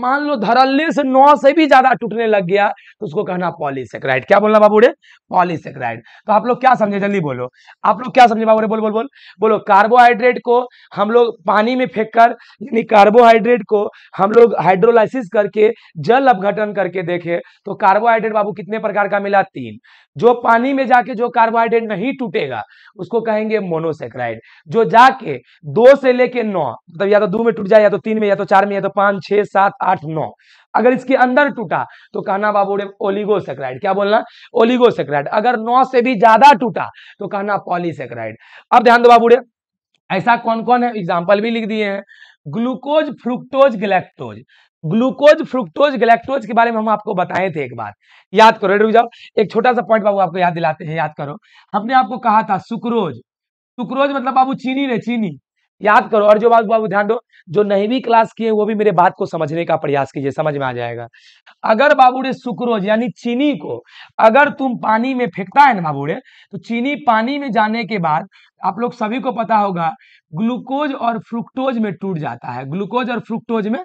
मान लो धरल्ले से नौ से भी ज्यादा टूटने लग गया तो उसको कहना पॉलीसेक्राइड क्या बोलना बाबू रे पॉलीसेक्राइड तो आप लोग क्या समझे जल्दी बोलो आप लोग क्या समझे बाबू रे बोल बोल बोल बोलो कार्बोहाइड्रेट को हम लोग पानी में फेंक कर यानी कार्बोहाइड्रेट को हम लोग हाइड्रोलाइसिस करके जल अपघटन करके देखे तो कार्बोहाइड्रेट बाबू कितने प्रकार का मिला तीन जो पानी में जाके जो कार्बोहाइड्रेट नहीं टूटेगा उसको कहेंगे मोनोसेक्राइड जो जाके दो से लेके नौ मतलब या तो दो में टूट जाए या तो तीन में या तो चार में या तो पांच छह सात आठ नौ अगर इसके अंदर टूटा तो कहना बाबू ओलिगोसेक्राइड क्या बोलना ओलिगोसेक्राइड अगर नौ से भी ज्यादा टूटा तो कहना पॉलीसेक्राइड अब ध्यान दो बाबूड़े ऐसा कौन कौन है एग्जाम्पल भी लिख दिए हैं glucose fructose galactose glucose fructose galactose के बारे में हम आपको बताए थे एक बार याद करो रुक जाओ एक छोटा सा पॉइंट बाबू आपको याद दिलाते हैं याद करो हमने आपको कहा था सुक्रोज सुक्रोज मतलब बाबू चीनी ने चीनी याद करो और जो बात बाबू ध्यान दो जो नहीं भी क्लास किए वो भी मेरे बात को समझने का प्रयास कीजिए समझ में आ जाएगा अगर बाबू रे सुक्रोज यानी चीनी को अगर तुम पानी में फेंकता है ना बाबूड़े तो चीनी पानी में जाने के बाद आप लोग सभी को पता होगा ग्लूकोज और फ्रुक्टोज में टूट जाता है ग्लूकोज और फ्रुक्टोज में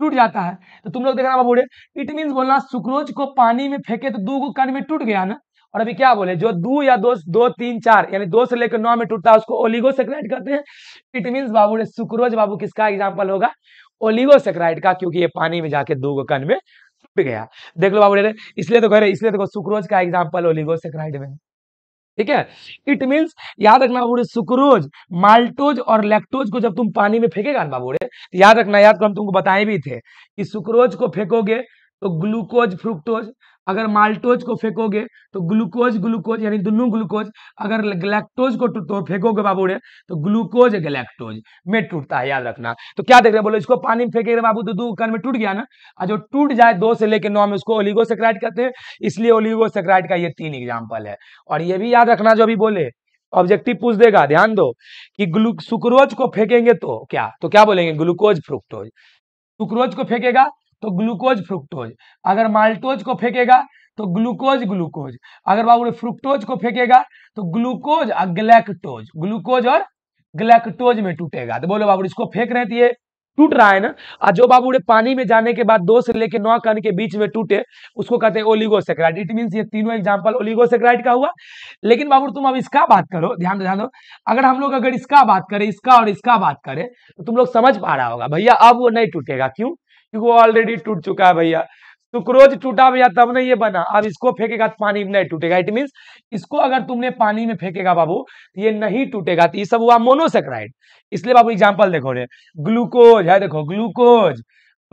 टूट जाता है तो तुम लोग देखना बोले इट मीन बोलना सुक्रोज को पानी में फेंके तो दो को कण में टूट गया ना और अभी क्या बोले जो दो या दो दो तीन चार यानी दो से लेकर नौ में टूटता है उसको ओलिगोसेक्राइड कहते हैं इट मीन बाबू सुक्रोज बाबू किसका एग्जाम्पल होगा ओलिगोसेक्राइड का क्योंकि ये पानी में जाके दो कण में टूट गया देख लो बाबू इसलिए तो कह रहे इसलिए देखो तो सुक्रोज का एग्जाम्पल ओलिगो सेक्राइड में ठीक है इट मीन्स याद रखना बाबू सुक्रोज माल्टोज और लेक्टोज को जब तुम पानी में फेंकेगा ना तो याद रखना याद हम तुमको बताए भी थे कि सुक्रोज को फेंकोगे तो ग्लूकोज फ्रुक्टोज अगर माल्टोज को फेंकोगे तो ग्लूकोज ग्लूकोज यानी दोनों ग्लूकोज अगर गलेक्टोज को तो, तो फेंकोगे बाबू रे तो ग्लूकोज गलेक्टोज में टूटता है याद रखना तो क्या देख रहे हैं बोलो इसको पानी में फेंकेगा बाबू तो दो कन में टूट गया ना और जो टूट जाए दो से लेकर नौ में उसको ओलिगोसेक्राइड कहते हैं इसलिए सेक्राइट का ये तीन एग्जाम्पल है और ये भी याद रखना जो अभी बोले ऑब्जेक्टिव पूछ देगा ध्यान दो कि ग्लू सुक्रोज को फेंकेंगे तो क्या तो क्या बोलेंगे ग्लूकोज फ्रुक्टोज सुक्रोज को फेंकेगा तो ग्लूकोज फ्रुक्टोज अगर माल्टोज को फेंकेगा तो ग्लूकोज ग्लूकोज अगर बाबू फ्रुक्टोज को फेंकेगा तो ग्लूकोज और ग्लैक्टोज ग्लूकोज और ग्लैक्टोज में टूटेगा तो बोलो बाबू इसको फेंक रहे थे तो टूट रहा है ना और जो बाबू पानी में जाने के बाद दो से लेके नौ कण के बीच में टूटे उसको कहते हैं ओलिगोसेक्राइड इट मीन ये तीनों एग्जाम्पल ओलिगोसेक्राइड का हुआ लेकिन बाबू तुम अब इसका बात करो ध्यान ध्यान दो अगर हम लोग अगर इसका बात करें इसका और इसका बात करें तो तुम लोग समझ पा रहा होगा भैया अब वो नहीं टूटेगा क्यों वो ऑलरेडी टूट चुका है भैया सुक्रोज टूटा भैया तब ना ये बना अब इसको फेंकेगा तो पानी में नहीं टूटेगा इट मीन इसको अगर तुमने पानी में फेंकेगा बाबू तो ये नहीं टूटेगा तो ये सब हुआ मोनोसेक्राइड इसलिए बाबू एग्जाम्पल देखो रे ग्लूकोज है देखो ग्लूकोज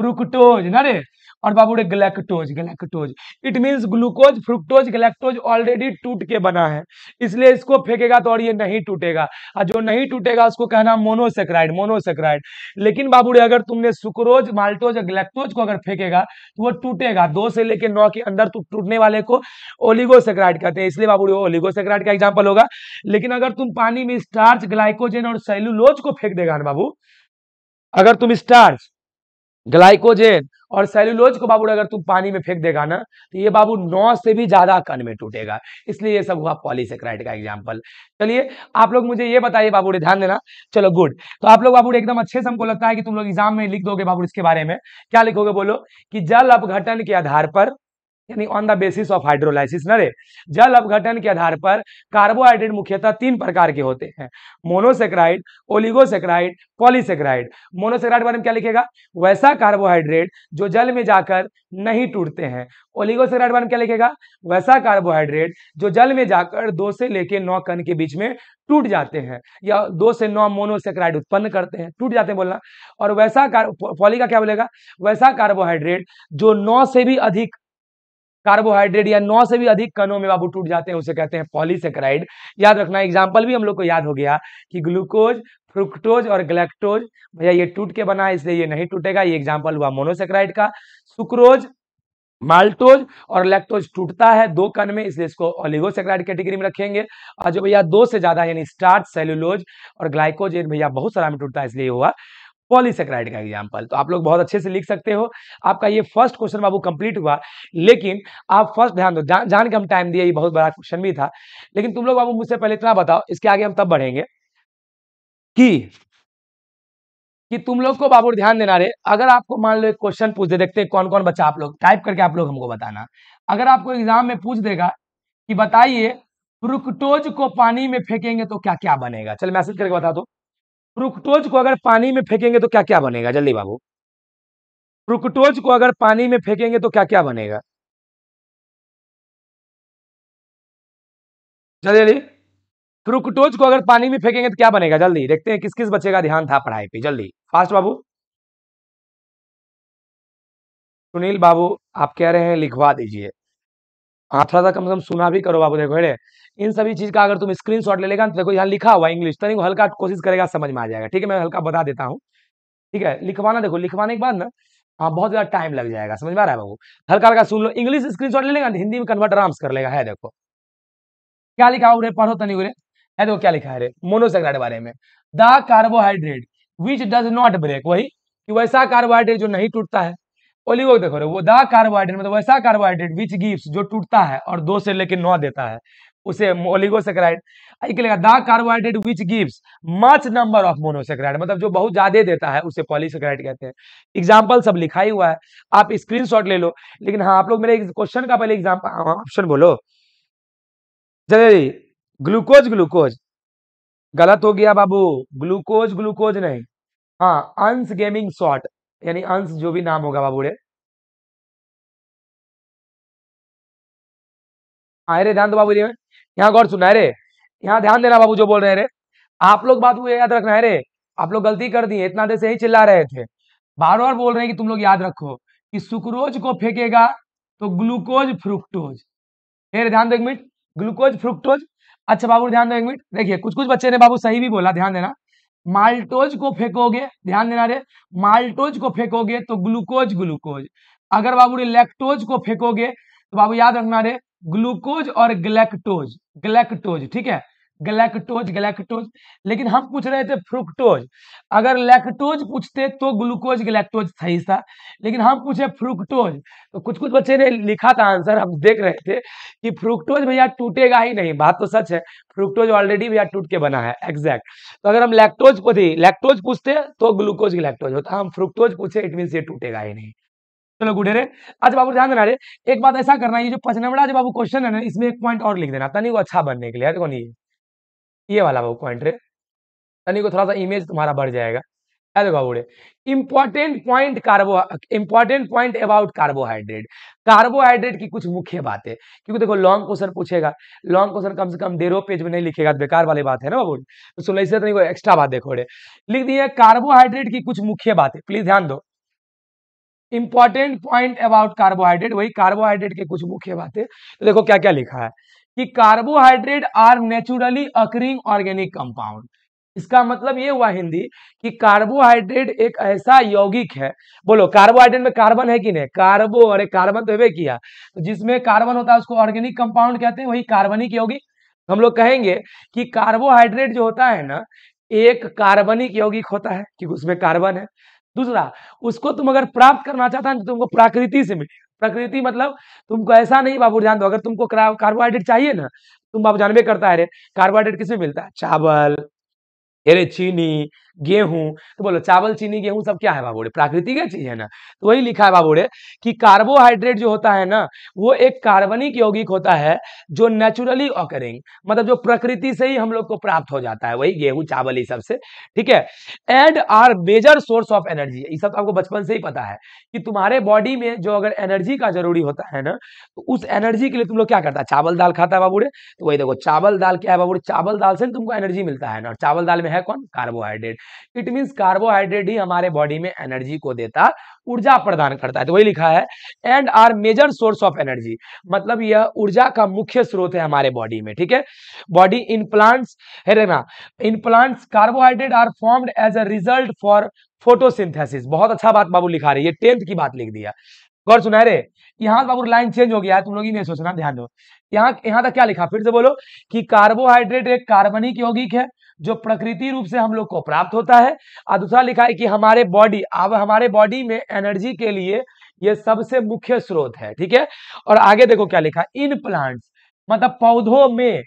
फ्रुक्टोज ना रे और बाबू रे galactose galactose it means glucose fructose galactose already टूट के बना है इसलिए इसको फेंकेगा तो और ये नहीं टूटेगा और जो नहीं टूटेगा उसको कहना मोनोसेक्राइड मोनोसेक्राइड लेकिन बाबू रे अगर तुमने सुक्रोज माल्टोज गलेक्टोज को अगर फेंकेगा तो वो टूटेगा दो से लेकर नौ के अंदर तो टूटने वाले को ओलिगोसेक्राइड कहते हैं इसलिए बाबू रे ओलिगोसेक्राइड का एग्जाम्पल होगा लेकिन अगर तुम पानी में स्टार्च ग्लाइकोजन और सेलुलोज को फेंक देगा ना बाबू अगर तुम स्टार्च ग्लाइकोजेन और सेल्यूलोज को बाबू अगर तुम पानी में फेंक देगा ना तो ये बाबू नौ से भी ज्यादा कन में टूटेगा इसलिए ये सब हुआ पॉलीसेक्राइड का एग्जाम्पल चलिए आप लोग मुझे ये बताइए बाबू ध्यान देना चलो गुड तो आप लोग बाबू एकदम अच्छे से हमको लगता है कि तुम लोग एग्जाम में लिख दोगे बाबू इसके बारे में क्या लिखोगे बोलो कि जल अपघटन के आधार पर यानी on the basis of hydrolysis नरे जल अपघटन के आधार पर कार्बोहाइड्रेट मुख्यतः तीन प्रकार के होते हैं मोनोसेक्राइड ओलिगोसेक्राइड पॉलीसेक्राइड मोनोसेक्राइड बारे में क्या लिखेगा वैसा कार्बोहाइड्रेट जो जल में जाकर नहीं टूटते हैं ओलिगोसेक्राइड बारे में क्या लिखेगा वैसा कार्बोहाइड्रेट जो जल में जाकर दो से लेकर नौ कन के बीच में टूट जाते हैं या दो से नौ मोनोसेक्राइड उत्पन्न करते हैं टूट जाते हैं बोलना और वैसा कार पॉली का क्या बोलेगा वैसा कार्बोहाइड्रेट जो नौ से भी अधिक कार्बोहाइड्रेट या नौ से भी अधिक कणों में बाबू टूट जाते हैं उसे कहते हैं पॉलीसेक्राइड याद रखना एग्जाम्पल भी हम लोग को याद हो गया कि ग्लूकोज फ्रुक्टोज और ग्लैक्टोज भैया ये टूट के बना है इसलिए ये नहीं टूटेगा ये एग्जाम्पल हुआ मोनोसेक्राइड का सुक्रोज माल्टोज और लैक्टोज टूटता है दो कण में इसलिए इसको ओलिगोसेक्राइड कैटेगरी में रखेंगे और जो भैया दो से ज्यादा यानी स्टार्च सेलुलोज और ग्लाइकोज भैया बहुत सारा में टूटता है इसलिए हुआ पॉलीसेक्राइड का एग्जाम्पल तो आप लोग बहुत अच्छे से लिख सकते हो आपका ये फर्स्ट क्वेश्चन बाबू कंप्लीट हुआ लेकिन आप फर्स्ट ध्यान दो जा, जान के हम टाइम दिए ये बहुत बड़ा क्वेश्चन भी था लेकिन तुम लोग बाबू मुझसे पहले इतना बताओ इसके आगे हम तब बढ़ेंगे कि कि तुम लोग को बाबू ध्यान देना रे अगर आपको मान लो एक क्वेश्चन पूछ दे देखते कौन कौन बच्चा आप लोग टाइप करके आप लोग हमको बताना अगर आपको एग्जाम में पूछ देगा कि बताइए फ्रुक्टोज को पानी में फेंकेंगे तो क्या क्या बनेगा चल मैसेज करके बता दो तो। फ्रुक्टोज को अगर पानी में फेंकेंगे तो क्या क्या बनेगा जल्दी बाबू फ्रुक्टोज को अगर पानी में फेंकेंगे तो क्या क्या बनेगा जल्दी जल्दी फ्रुक्टोज को अगर पानी में फेंकेंगे तो क्या बनेगा जल्दी देखते हैं किस किस बच्चे का ध्यान था पढ़ाई पे जल्दी फास्ट बाबू सुनील बाबू आप कह रहे हैं लिखवा दीजिए हाँ थोड़ा सा कम से कम सुना भी करो बाबू देखो इन सभी चीज का अगर तुम स्क्रीन शॉट ले लेगा तो देखो यहाँ लिखा हुआ इंग्लिश तो हल्का कोशिश करेगा समझ में आ जाएगा ठीक है मैं हल्का बता देता हूँ ठीक है लिखवाना देखो लिखवाने के बाद ना हाँ बहुत ज्यादा टाइम लग जाएगा समझ में आ रहा है बाबू हल्का हल्का सुन लो इंग्लिश स्क्रीन शॉट ले लेगा तो हिंदी में कन्वर्ट आराम से कर लेगा है देखो क्या लिखा हुआ पढ़ो तनी तो है देखो क्या लिखा है मोनोसेक्राइड बारे में the carbohydrate which does not break वही कि वैसा कार्बोहाइड्रेट जो नहीं टूटता है ओलिगो देखो रे वो दा कार्बोहाइड्रेट मतलब वैसा कार्बोहाइड्रेट विच गिव्स जो टूटता है और दो से लेकर नौ देता है उसे ओलिगोसेक्राइड आई लेगा the carbohydrate which gives much number of monosaccharide मतलब जो बहुत ज्यादा देता है उसे पॉलीसेक्राइड कहते हैं एग्जाम्पल सब लिखा ही हुआ है आप स्क्रीनशॉट ले लो लेकिन हाँ आप लोग मेरे क्वेश्चन का पहले एग्जाम्पल हाँ, ऑप्शन हाँ, बोलो चलिए ग्लूकोज ग्लूकोज गलत हो गया बाबू ग्लूकोज ग्लूकोज नहीं हाँ अंश गेमिंग शॉट यानी अंश जो भी नाम होगा बाबूड़े हाँ रे ध्यान दो बाबू जी यहाँ गौर सुनना है रे यहाँ ध्यान देना बाबू जो बोल रहे हैं रे आप लोग बात को याद रखना है रे आप लोग गलती कर दी इतना देर से ही चिल्ला रहे थे बार बार बोल रहे हैं कि तुम लोग याद रखो कि सुक्रोज को फेंकेगा तो ग्लूकोज फ्रुक्टोज फिर ध्यान दो एक मिनट ग्लूकोज फ्रुक्टोज अच्छा बाबू ध्यान दो एक मिनट देखिए कुछ कुछ बच्चे ने बाबू सही भी बोला ध्यान देना माल्टोज को फेंकोगे ध्यान देना रे माल्टोज को फेंकोगे तो ग्लूकोज ग्लूकोज अगर बाबू रे लैक्टोज को फेंकोगे तो बाबू याद रखना रे ग्लूकोज और ग्लैक्टोज ग्लैक्टोज ठीक है गलैक्टोज गलैक्टोज लेकिन हम पूछ रहे थे फ्रुक्टोज अगर लैक्टोज पूछते तो ग्लूकोज गलेक्टोज था हिस्सा लेकिन हम पूछे फ्रुक्टोज तो कुछ कुछ बच्चे ने लिखा था आंसर हम देख रहे थे कि फ्रुक्टोज भैया टूटेगा ही नहीं बात तो सच है फ्रुक्टोज ऑलरेडी भैया टूट के बना है एग्जैक्ट तो अगर हम लैक्टोज पूछे लैक्टोज पूछते तो ग्लूकोज गलेक्टोज होता हम फ्रुक्टोज पूछे इट मीन ये टूटेगा ही नहीं चलो गुडे रे अच्छा बाबू ध्यान देना रे एक बात ऐसा करना ये जो पचनवड़ा जो बाबू क्वेश्चन है ना इसमें एक पॉइंट और लिख देना तनिक अच्छा बनने के लिए देखो नहीं ये वाला वो पॉइंट है यानी को थोड़ा सा इमेज तुम्हारा बढ़ जाएगा अलगाउड important point carbo important point about carbohydrate carbohydrate की कुछ मुख्य बातें क्योंकि देखो लॉन्ग क्वेश्चन पूछेगा लॉन्ग क्वेश्चन कम से कम डेरो पेज में नहीं लिखेगा तो बेकार वाली बात है ना बाबू तो सुन इससे तो नहीं एक्स्ट्रा बात देखो रे लिख दिए कार्बोहाइड्रेट की कुछ मुख्य बातें प्लीज ध्यान दो इंपॉर्टेंट पॉइंट अबाउट कार्बोहाइड्रेट वही कार्बोहाइड्रेट की कुछ मुख्य बातें तो देखो क्या क्या लिखा है कि carbohydrate are naturally occurring organic compound इसका मतलब ये हुआ हिंदी कि कार्बोहाइड्रेट एक ऐसा यौगिक है बोलो कार्बोहाइड्रेट में कार्बन है कि नहीं कार्बो अरे कार्बन तो वे किया तो जिसमें कार्बन होता है उसको ऑर्गेनिक कंपाउंड कहते हैं वही कार्बनिक यौगिक हम लोग कहेंगे कि कार्बोहाइड्रेट जो होता है ना एक कार्बनिक यौगिक होता है क्योंकि उसमें कार्बन है दूसरा उसको तुम अगर प्राप्त करना चाहता है तो तुमको प्राकृति से मिलेगा प्रकृति मतलब तुमको ऐसा नहीं बाबू ध्यान दो अगर तुमको कार्बोहाइड्रेट चाहिए ना तुम बाबू जानबे करता है कार्बोहाइड्रेट किसमें मिलता है चावल अरे चीनी गेहूं तो बोलो चावल चीनी गेहूं सब क्या है बाबोड़े प्राकृतिक चीज है ना तो वही लिखा है बाबोड़े कि कार्बोहाइड्रेट जो होता है ना वो एक कार्बनिक यौगिक होता है जो नेचुरली ऑकरिंग मतलब जो प्रकृति से ही हम लोग को प्राप्त हो जाता है वही गेहूं चावल ही सबसे ठीक है and are major source of energy ये सब तो आपको बचपन से ही पता है कि तुम्हारे बॉडी में जो अगर एनर्जी का जरूरी होता है ना तो उस एनर्जी के लिए तुम लोग क्या करता है चावल दाल खाता है बाबूड़े तो वही देखो चावल दाल क्या है बाबूड़े चावल दाल से तुमको एनर्जी मिलता है ना और चावल दाल में है कौन कार्बोहाइड्रेट इट मीन कार्बोहाइड्रेट ही हमारे बॉडी में एनर्जी को देता ऊर्जा प्रदान करता है तो वही लिखा है and are major source of energy मतलब यह ऊर्जा का मुख्य स्रोत है हमारे बॉडी में ठीक है बॉडी इन प्लांट्स है रहना in plants carbohydrate are formed as a result for photosynthesis बहुत अच्छा बात बाबू लिखा रही है टेंथ की बात लिख दिया गौर सुना रे यहाँ तो बाबू लाइन चेंज हो गया है तुम लोग ही नहीं सोचना ध्यान दो यहाँ यहाँ तक क्या लिखा फिर से बोलो कि कार्बोहाइड्रेट एक कार्बनिक यौगिक है जो प्रकृति रूप से हम लोग को प्राप्त होता है और दूसरा लिखा है कि हमारे बॉडी अब हमारे बॉडी में एनर्जी के लिए ये सबसे मुख्य स्रोत है ठीक है और आगे देखो क्या लिखा इन प्लांट्स मतलब पौधों में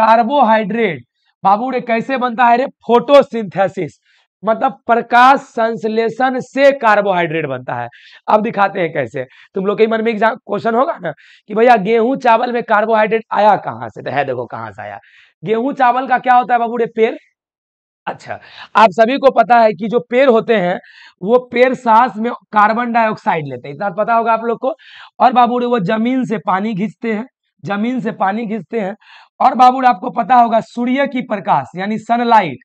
कार्बोहाइड्रेट बाबू रे कैसे बनता है रे फोटोसिंथेसिस मतलब प्रकाश संश्लेषण से कार्बोहाइड्रेट बनता है अब दिखाते हैं कैसे तुम लोग के मन में एग्जाम क्वेश्चन होगा ना कि भैया गेहूं चावल में कार्बोहाइड्रेट आया कहां से तो है देखो कहां से आया गेहूं चावल का क्या होता है बाबू रे पेड़ अच्छा आप सभी को पता है कि जो पेड़ होते हैं वो पेड़ सांस में कार्बन डाइऑक्साइड लेते हैं इतना पता होगा आप लोग को और रे वो जमीन से पानी खींचते हैं जमीन से पानी खींचते हैं और बाबू आपको पता होगा सूर्य की प्रकाश यानी सनलाइट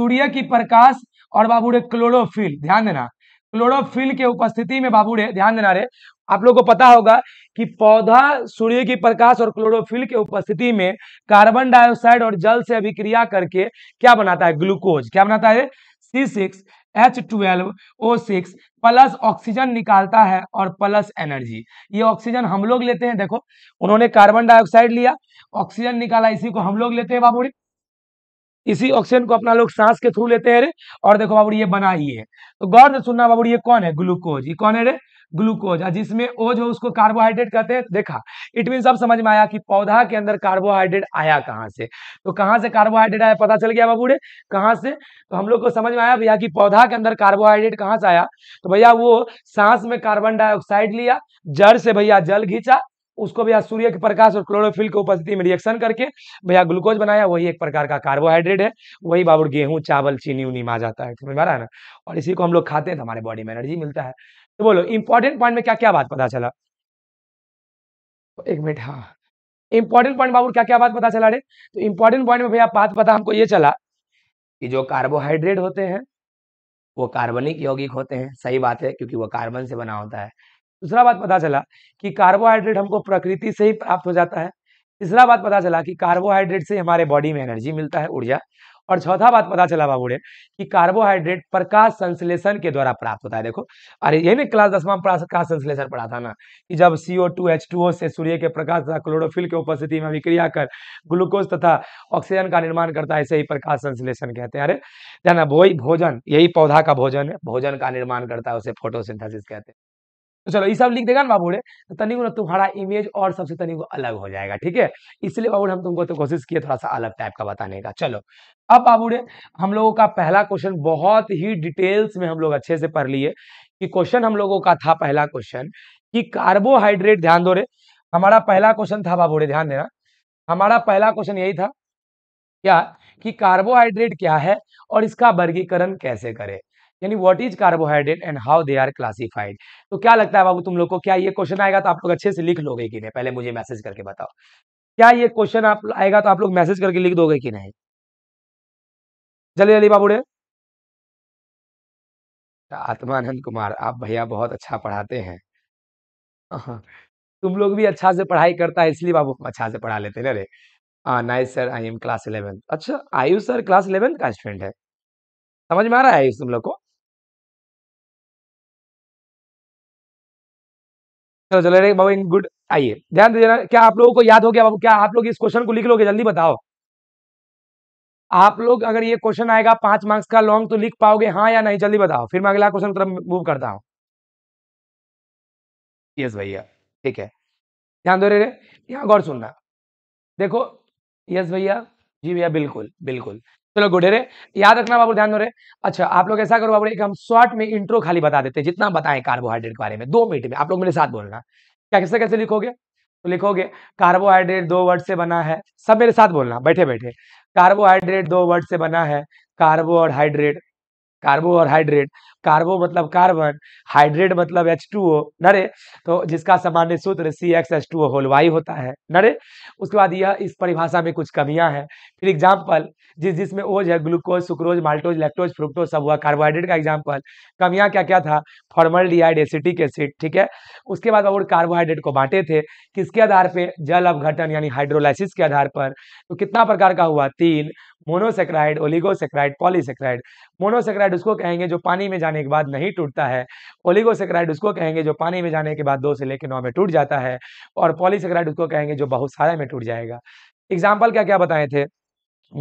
सूर्य की प्रकाश और बाबू क्लोरोफिल ध्यान देना क्लोरोफिल के उपस्थिति में बाबू ध्यान देना रे आप लोगों को पता होगा कि पौधा सूर्य की प्रकाश और क्लोरोफिल के उपस्थिति में कार्बन डाइऑक्साइड और जल से अभिक्रिया करके क्या बनाता है ग्लूकोज क्या बनाता है C six H twelve O six plus oxygen निकालता है और प्लस एनर्जी ये ऑक्सीजन हम लोग लेते हैं देखो उन्होंने कार्बन डाइऑक्साइड लिया ऑक्सीजन निकाला इसी को हम लोग लेते हैं बाबूड़ी इसी ऑक्सीजन को अपना लोग सांस के थ्रू लेते हैं रे और देखो बाबूड़ी ये बना ही है तो गौर से सुनना बाबूड़ी ये कौन है ग्लूकोज ये कौन है रे ग्लूकोज और जिसमें ओज हो उसको कार्बोहाइड्रेट कहते हैं देखा इट मीन सब समझ में आया कि पौधा के अंदर कार्बोहाइड्रेट आया कहाँ से तो कहाँ से कार्बोहाइड्रेट आया पता चल गया रे कहाँ से तो हम लोग को समझ में आया भैया कि पौधा के अंदर कार्बोहाइड्रेट कहाँ से आया तो भैया वो सांस में कार्बन डाइऑक्साइड लिया जड़ से भैया जल घींचा उसको भैया सूर्य के प्रकाश और क्लोरोफिल की उपस्थिति में रिएक्शन करके भैया ग्लूकोज बनाया वही एक प्रकार का कार्बोहाइड्रेट है वही बाबू गेहूं चावल चीनी उनी में आ जाता है समझ में आ रहा है ना और इसी को हम लोग खाते हैं तो हमारे बॉडी में एनर्जी मिलता है तो बोलो इंपॉर्टेंट पॉइंट में क्या क्या बात पता चला एक मिनट हाँ इंपॉर्टेंट पॉइंट बाबू क्या क्या बात पता चला रे तो इंपॉर्टेंट पॉइंट में भैया बात पता हमको ये चला कि जो कार्बोहाइड्रेट होते हैं वो कार्बनिक यौगिक होते हैं सही बात है क्योंकि वो कार्बन से बना होता है दूसरा बात पता चला कि कार्बोहाइड्रेट हमको प्रकृति से ही प्राप्त हो जाता है तीसरा बात पता चला कि कार्बोहाइड्रेट से हमारे बॉडी में एनर्जी मिलता है ऊर्जा और चौथा बात पता चला बाबूड़े कि कार्बोहाइड्रेट प्रकाश संश्लेषण के द्वारा प्राप्त होता है देखो अरे यही ना क्लास दसवा प्रकाश संश्लेषण पढ़ा था ना कि जब CO two H two O से सूर्य के प्रकाश तथा क्लोरोफिल के उपस्थिति में विक्रिया कर ग्लूकोज तथा ऑक्सीजन का निर्माण करता है इसे ही प्रकाश संश्लेषण कहते हैं अरे ना वही भोजन यही पौधा का भोजन है भोजन का निर्माण करता है उसे फोटोसिंथेसिस कहते हैं तो चलो ये सब लिख देगा ना बाबूड़े तो तनिगो ना तुम्हारा इमेज और सबसे तनिगो अलग हो जाएगा ठीक है इसलिए बाबूड़े हम तुमको तो कोशिश किए थोड़ा सा अलग टाइप का बताने का चलो अब बाबू हम लोगों का पहला क्वेश्चन बहुत ही डिटेल्स में हम लोग अच्छे से पढ़ लिए कि क्वेश्चन हम लोगों का था पहला क्वेश्चन कि कार्बोहाइड्रेट ध्यान दो रे हमारा पहला क्वेश्चन था बाबू ध्यान देना हमारा पहला क्वेश्चन यही था क्या कि कार्बोहाइड्रेट क्या है और इसका वर्गीकरण कैसे करें यानी what is carbohydrate and how they are classified तो क्या लगता है बाबू तुम लोग को क्या ये क्वेश्चन आएगा तो आप लोग अच्छे से लिख लोगे कि नहीं पहले मुझे मैसेज करके बताओ क्या ये क्वेश्चन आप आएगा तो आप लोग मैसेज करके लिख दोगे कि नहीं जल्दी जल्दी बाबूड़े आत्मानंद कुमार आप भैया बहुत अच्छा पढ़ाते हैं हाँ, तुम लोग भी अच्छा से पढ़ाई करता है इसलिए बाबू अच्छा से पढ़ा लेते हैं अरे nice sir I am class eleven अच्छा आयुष सर क्लास इलेवन का स्टूडेंट है समझ में आ रहा है आयुष तुम लोग को चलो चलो रे बाबू इन गुड आइए ध्यान देना क्या आप लोगों को याद हो गया बाबू क्या आप लोग इस क्वेश्चन को लिख लोगे जल्दी बताओ आप लोग अगर ये क्वेश्चन आएगा पांच मार्क्स का लॉन्ग तो लिख पाओगे हाँ या नहीं जल्दी बताओ फिर मैं अगला क्वेश्चन तरफ मूव करता हूँ यस भैया ठीक है ध्यान दो रे रे यहाँ गौर सुनना देखो यस भैया जी भैया बिल्कुल बिल्कुल चलो गुड रे याद रखना बाबू ध्यान दो रे अच्छा आप लोग ऐसा करो बाबू एक हम शॉर्ट में इंट्रो खाली बता देते हैं जितना बताएं कार्बोहाइड्रेट के बारे में दो मिनट में आप लोग मेरे साथ बोलना क्या कैसे कैसे लिखोगे तो लिखोगे कार्बोहाइड्रेट दो वर्ड से बना है सब मेरे साथ बोलना बैठे बैठे कार्बोहाइड्रेट दो वर्ड से बना है कार्बो और हाइड्रेट कार्बो और हाइड्रेट कार्बो मतलब कार्बन हाइड्रेट मतलब एच टू ओ नरे तो जिसका सामान्य सूत्र C X H two O whole Y होता है नरे उसके बाद यह इस परिभाषा में कुछ कमियां हैं फिर एग्जाम्पल जिस जिसमें ओज है glucose sucrose maltose lactose fructose सब हुआ कार्बोहाइड्रेट का एग्जाम्पल कमियां क्या क्या था फॉर्मल डिहाइड एसिटिक एसिड ठीक है उसके बाद और कार्बोहाइड्रेट को बांटे थे किसके आधार पर जल अवघटन यानी हाइड्रोलाइसिस के आधार पर तो कितना प्रकार का हुआ तीन मोनोसेक्राइड ओलिगोसेक्राइड पॉलीसेक्राइड मोनोसेक्राइड उसको कहेंगे जो पानी में जाने के बाद नहीं टूटता है ओलिगोसेक्राइड उसको कहेंगे जो पानी में जाने के बाद दो से लेकर नौ में टूट जाता है और पॉलीसेक्राइड उसको कहेंगे जो बहुत सारे में टूट जाएगा एग्जाम्पल क्या क्या बताए थे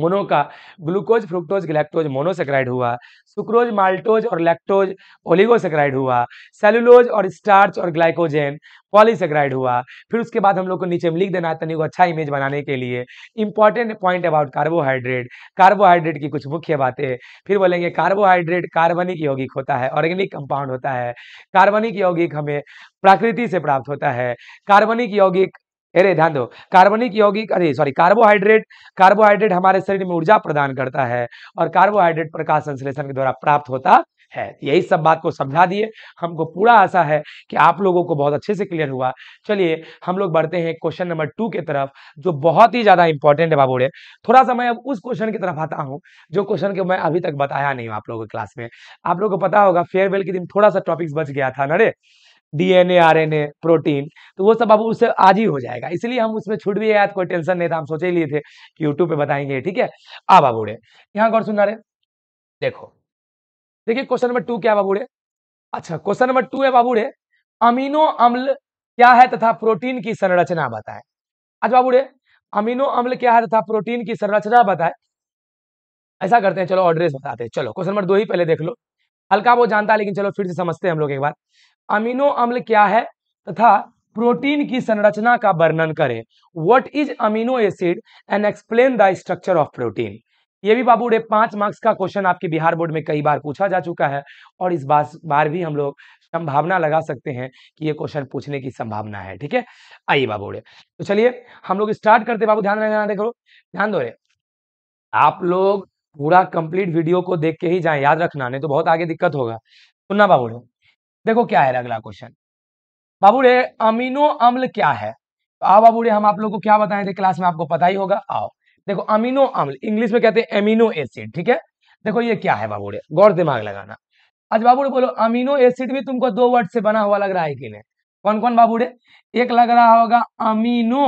मोनो का ग्लूकोज फ्रुक्टोज गलेक्टोज मोनोसेक्राइड हुआ सुक्रोज माल्टोज और लैक्टोज ओलिगोसेक्राइड हुआ सेलुलोज और स्टार्च और ग्लाइकोजेन पॉलीसेक्राइड हुआ फिर उसके बाद हम लोग को नीचे में लिख देना तनिक अच्छा इमेज बनाने के लिए important point about carbohydrate carbohydrate की कुछ मुख्य बातें फिर बोलेंगे कार्बोहाइड्रेट कार्बनिक यौगिक होता है ऑर्गेनिक कंपाउंड होता है कार्बनिक यौगिक हमें प्रकृति से प्राप्त होता है कार्बनिक यौगिक अरे ध्यान दो कार्बनिक यौगिक अरे सॉरी कार्बोहाइड्रेट कार्बोहाइड्रेट हमारे शरीर में ऊर्जा प्रदान करता है और कार्बोहाइड्रेट प्रकाश संश्लेषण के द्वारा प्राप्त होता है यही सब बात को समझा दिए हमको पूरा आशा है कि आप लोगों को बहुत अच्छे से क्लियर हुआ चलिए हम लोग बढ़ते हैं क्वेश्चन नंबर टू के तरफ जो बहुत ही ज्यादा इंपॉर्टेंट है बाबूड़े थोड़ा सा मैं अब उस क्वेश्चन की तरफ आता हूँ जो क्वेश्चन के मैं अभी तक बताया नहीं हूँ आप लोगों के क्लास में आप लोगों को पता होगा फेयरवेल के दिन थोड़ा सा टॉपिक्स बच गया था नरे डीएनए आरएनए प्रोटीन तो वो सब अब उससे आज ही हो जाएगा इसलिए हम उसमें छूट भी गया कोई टेंशन नहीं था हम सोचे लिए थे कि यूट्यूब पे बताएंगे ठीक है आ बाबूढ़े यहाँ गौर सुन रहे देखो देखिए क्वेश्चन नंबर टू क्या बाबूढ़े अच्छा क्वेश्चन नंबर टू है बाबूढ़े अमीनो अम्ल क्या है तथा प्रोटीन की संरचना बताए आज बाबूढ़े अमीनो अम्ल क्या है तथा प्रोटीन की संरचना बताए ऐसा करते हैं चलो ऑर्डरेस बताते हैं चलो क्वेश्चन नंबर दो ही पहले देख लो हल्का वो जानता है लेकिन चलो फिर से समझते हैं हम लोग एक बार अमीनो अम्ल क्या है तथा प्रोटीन की संरचना का वर्णन करें what is amino acid and explain the structure of protein ये भी बाबू रे पांच मार्क्स का क्वेश्चन आपके बिहार बोर्ड में कई बार पूछा जा चुका है और इस बार बार भी हम लोग संभावना लगा सकते हैं कि ये क्वेश्चन पूछने की संभावना है ठीक है आइए बाबू रे तो चलिए हम लोग स्टार्ट करते बाबू ध्यान रहना देखो ध्यान दो रे आप लोग पूरा कंप्लीट वीडियो को देख के ही जाए याद रखना नहीं तो बहुत आगे दिक्कत होगा सुनना बाबू रे देखो क्या है अगला क्वेश्चन बाबू रे अमीनो अम्ल क्या है तो आओ बाबू रे हम आप लोग को क्या बताए थे क्लास में आपको पता ही होगा आओ देखो अमीनो अम्ल इंग्लिश में कहते हैं एमिनो एसिड ठीक है देखो ये क्या है बाबू रे गौर दिमाग लगाना आज बाबू रे बोलो अमीनो एसिड भी तुमको दो वर्ड से बना हुआ लग रहा है कि नहीं कौन कौन बाबू रे एक लग रहा होगा अमीनो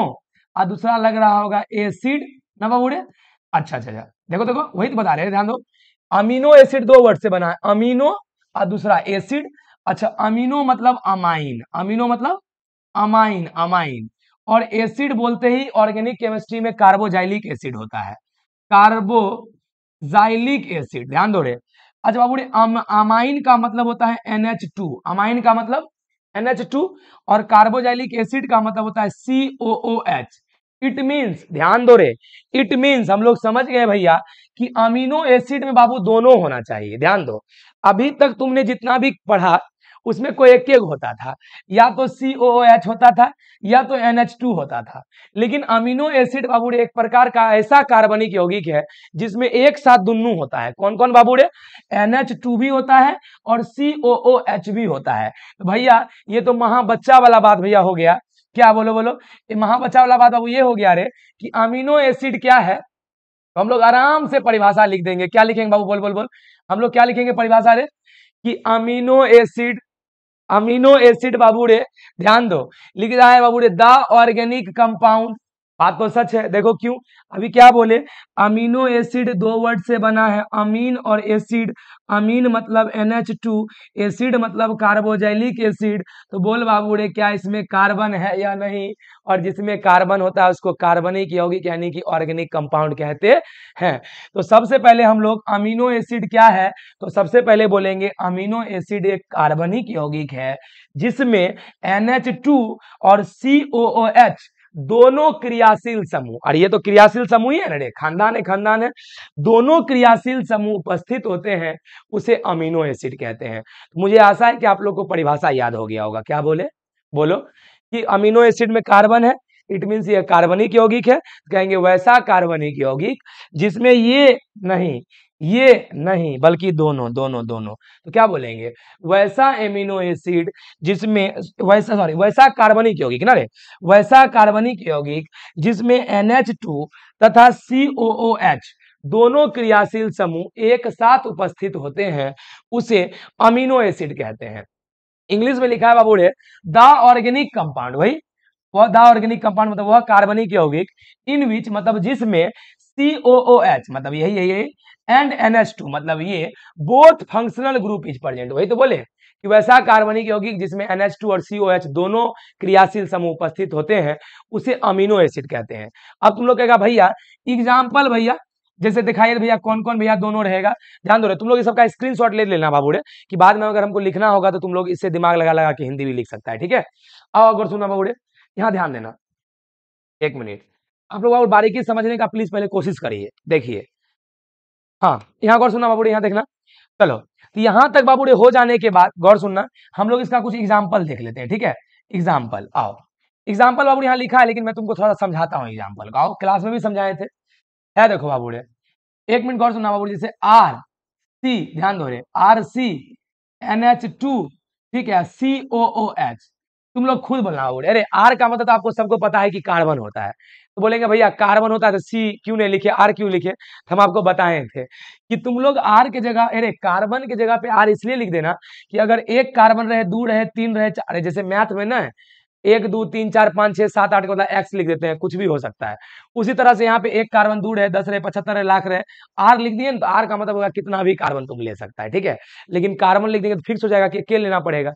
और दूसरा लग रहा होगा एसिड ना बाबू रे अच्छा अच्छा अच्छा देखो देखो वही तो बता रहे ध्यान दो अमीनो एसिड दो वर्ड से बना है अमीनो और दूसरा एसिड अच्छा अमीनो मतलब अमाइन अमीनो मतलब अमाइन अमाइन और एसिड बोलते ही ऑर्गेनिक केमिस्ट्री में कार्बोजाइलिक एसिड होता है कार्बोजाइलिक एसिड ध्यान दो रहे अच्छा बाबू अमाइन का मतलब होता है एनएच टू अमाइन का मतलब एनएच टू और कार्बोजाइलिक एसिड का मतलब होता है ओ एच इट मीन्स ध्यान दो रे इट मीन्स हम लोग समझ गए भैया कि अमीनो एसिड में बाबू दोनों होना चाहिए ध्यान दो अभी तक तुमने जितना भी पढ़ा उसमें कोई एक एक होता था या तो सी एच होता था या तो एन एच टू होता था लेकिन अमीनो एसिड बाबूड़े एक प्रकार का ऐसा कार्बनिक यौगिक है जिसमें एक साथ दोनों होता है कौन कौन बाबूड़े एन एच टू भी होता है और सी एच भी होता है भैया ये तो महा बच्चा वाला बात भैया हो गया क्या बोलो बोलो महा बच्चा वाला बात बाबू ये हो गया रे कि अमीनो एसिड क्या है तो हम लोग आराम से परिभाषा लिख देंगे क्या लिखेंगे बाबू बोल बोल बोल हम लोग क्या लिखेंगे परिभाषा रे कि अमीनो एसिड अमीनो एसिड बाबूरे ध्यान दो लिख रहा है बाबूरे द ऑर्गेनिक कंपाउंड बात तो सच है देखो क्यों अभी क्या बोले अमीनो एसिड दो वर्ड से बना है अमीन और एसिड अमीन मतलब NH2 एसिड मतलब कार्बोजाइलिक एसिड तो बोल बाबू रे क्या इसमें कार्बन है या नहीं और जिसमें कार्बन होता है उसको कार्बनिक यौगिक यानी कि ऑर्गेनिक कंपाउंड कहते हैं तो सबसे पहले हम लोग अमीनो एसिड क्या है तो सबसे पहले बोलेंगे अमीनो एसिड एक कार्बनिक यौगिक है जिसमें टू और एच दोनों क्रियाशील समूह और ये तो क्रियाशील समूह ही है ना खानदान है खानदान है दोनों क्रियाशील समूह उपस्थित होते हैं उसे अमीनो एसिड कहते हैं तो मुझे आशा है कि आप लोग को परिभाषा याद हो गया होगा क्या बोले बोलो कि अमीनो एसिड में कार्बन है इट मीन्स ये कार्बनिक यौगिक है तो कहेंगे वैसा कार्बनिक यौगिक जिसमें ये नहीं ये नहीं बल्कि दोनों दोनों दोनों तो क्या बोलेंगे वैसा एमिनो एसिड जिसमें वैसा सॉरी वैसा कार्बनिक यौगिक ना रे वैसा कार्बनिक यौगिक जिसमें एनएच टू तथा COOH दोनों क्रियाशील समूह एक साथ उपस्थित होते हैं उसे अमीनो एसिड कहते हैं इंग्लिश में लिखा है रे द ऑर्गेनिक कंपाउंड वही वह द ऑर्गेनिक कंपाउंड मतलब वह कार्बनिक यौगिक इन विच मतलब जिसमें सीओओ एच मतलब यही यही एंड टू मतलब ये both functional group is present वही तो बोले कि वैसा कार्बनिक यौगिक जिसमें टू और एच दोनों क्रियाशील समूह उपस्थित होते हैं उसे अमीनो एसिड कहते हैं अब तुम लोग कहेगा भैया एग्जाम्पल भैया जैसे दिखाइए भैया कौन कौन भैया दोनों रहेगा ध्यान दो रहे तुम लोग इस सबका शॉट ले लेना रे कि बाद में अगर हमको लिखना होगा तो तुम लोग इससे दिमाग लगा लगा के हिंदी भी लिख सकता है ठीक है अब अगर सुना रे यहाँ ध्यान देना एक मिनट आप लोग और बारीकी समझने का प्लीज पहले कोशिश करिए देखिए हाँ यहाँ गौर सुनना बाबू यहाँ देखना चलो तो यहाँ तक बाबू हो जाने के बाद गौर सुनना हम लोग इसका कुछ एग्जाम्पल देख लेते हैं ठीक है एग्जाम्पल आओ एग्जाम्पल बाबू यहाँ लिखा है लेकिन मैं तुमको थोड़ा सा समझाता हूँ एग्जाम्पल को आओ क्लास में भी समझाए थे है देखो रे एक मिनट गौर सुनना बाबू जैसे आर सी ध्यान दो रे R C N H two ठीक है सी ओ ओ एच तुम लोग खुद बनाओ अरे आर का मतलब तो आपको सबको पता है कि कार्बन होता है तो बोलेंगे भैया कार्बन होता है तो सी क्यों नहीं लिखे आर क्यों लिखे तो हम आपको बताए थे कि तुम लोग आर के जगह अरे कार्बन की जगह पे आर इसलिए लिख देना कि अगर एक कार्बन रहे दो रहे तीन रहे चार जैसे मैथ में ना एक दो तीन चार पाँच छः सात आठ मतलब एक्स लिख देते हैं कुछ भी हो सकता है उसी तरह से यहाँ पे एक कार्बन दूर है दस रहे पचहत्तर है लाख रहे आर लिख दिए तो आर का मतलब होगा कितना भी कार्बन तुम ले सकता है ठीक है लेकिन कार्बन लिख देंगे तो फिक्स हो जाएगा कि के लेना पड़ेगा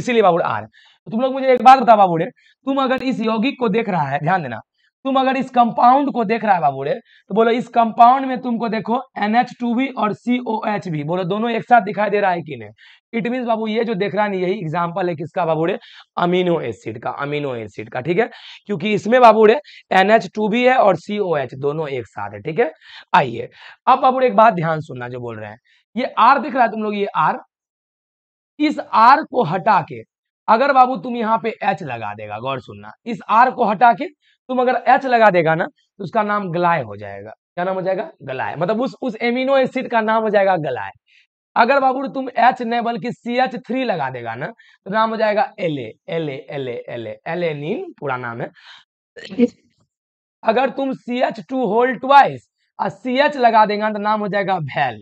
इसीलिए बाबू आर तो तुम लोग मुझे एक बात बता बाबूरे तुम अगर इस यौगिक को देख रहा है ध्यान देना तुम अगर इस कंपाउंड को देख रहा है बाबूरे तो बोलो इस कंपाउंड में तुमको देखो NH2B और COH भी बोलो दोनों एक साथ दिखाई दे रहा है कि नहीं इट मीन बाबू ये जो देख रहा नहीं यही एग्जाम्पल है किसका बाबूरे अमीनो एसिड का अमीनो एसिड का ठीक है क्योंकि इसमें बाबूरे NH2B है और COH दोनों एक साथ है ठीक है आइए अब बाबूरे एक बात ध्यान सुनना जो बोल रहे हैं ये आर दिख रहा है तुम लोग ये आर इस आर को हटा के अगर बाबू तुम यहाँ पे एच लगा देगा गौर सुनना इस आर को हटा के तुम अगर एच लगा देगा ना तो उसका नाम ग्लाय हो जाएगा क्या नाम हो जाएगा ग्लाय मतलब उस उस एमिनो एसिड का नाम हो जाएगा ग्लाय अगर बाबू तुम एच न बल्कि सी एच थ्री लगा देगा ना तो नाम हो जाएगा L A L A L A L A L A नीन पूरा नाम है अगर तुम C H two hold twice और सी एच लगा देगा तो नाम हो जाएगा भैल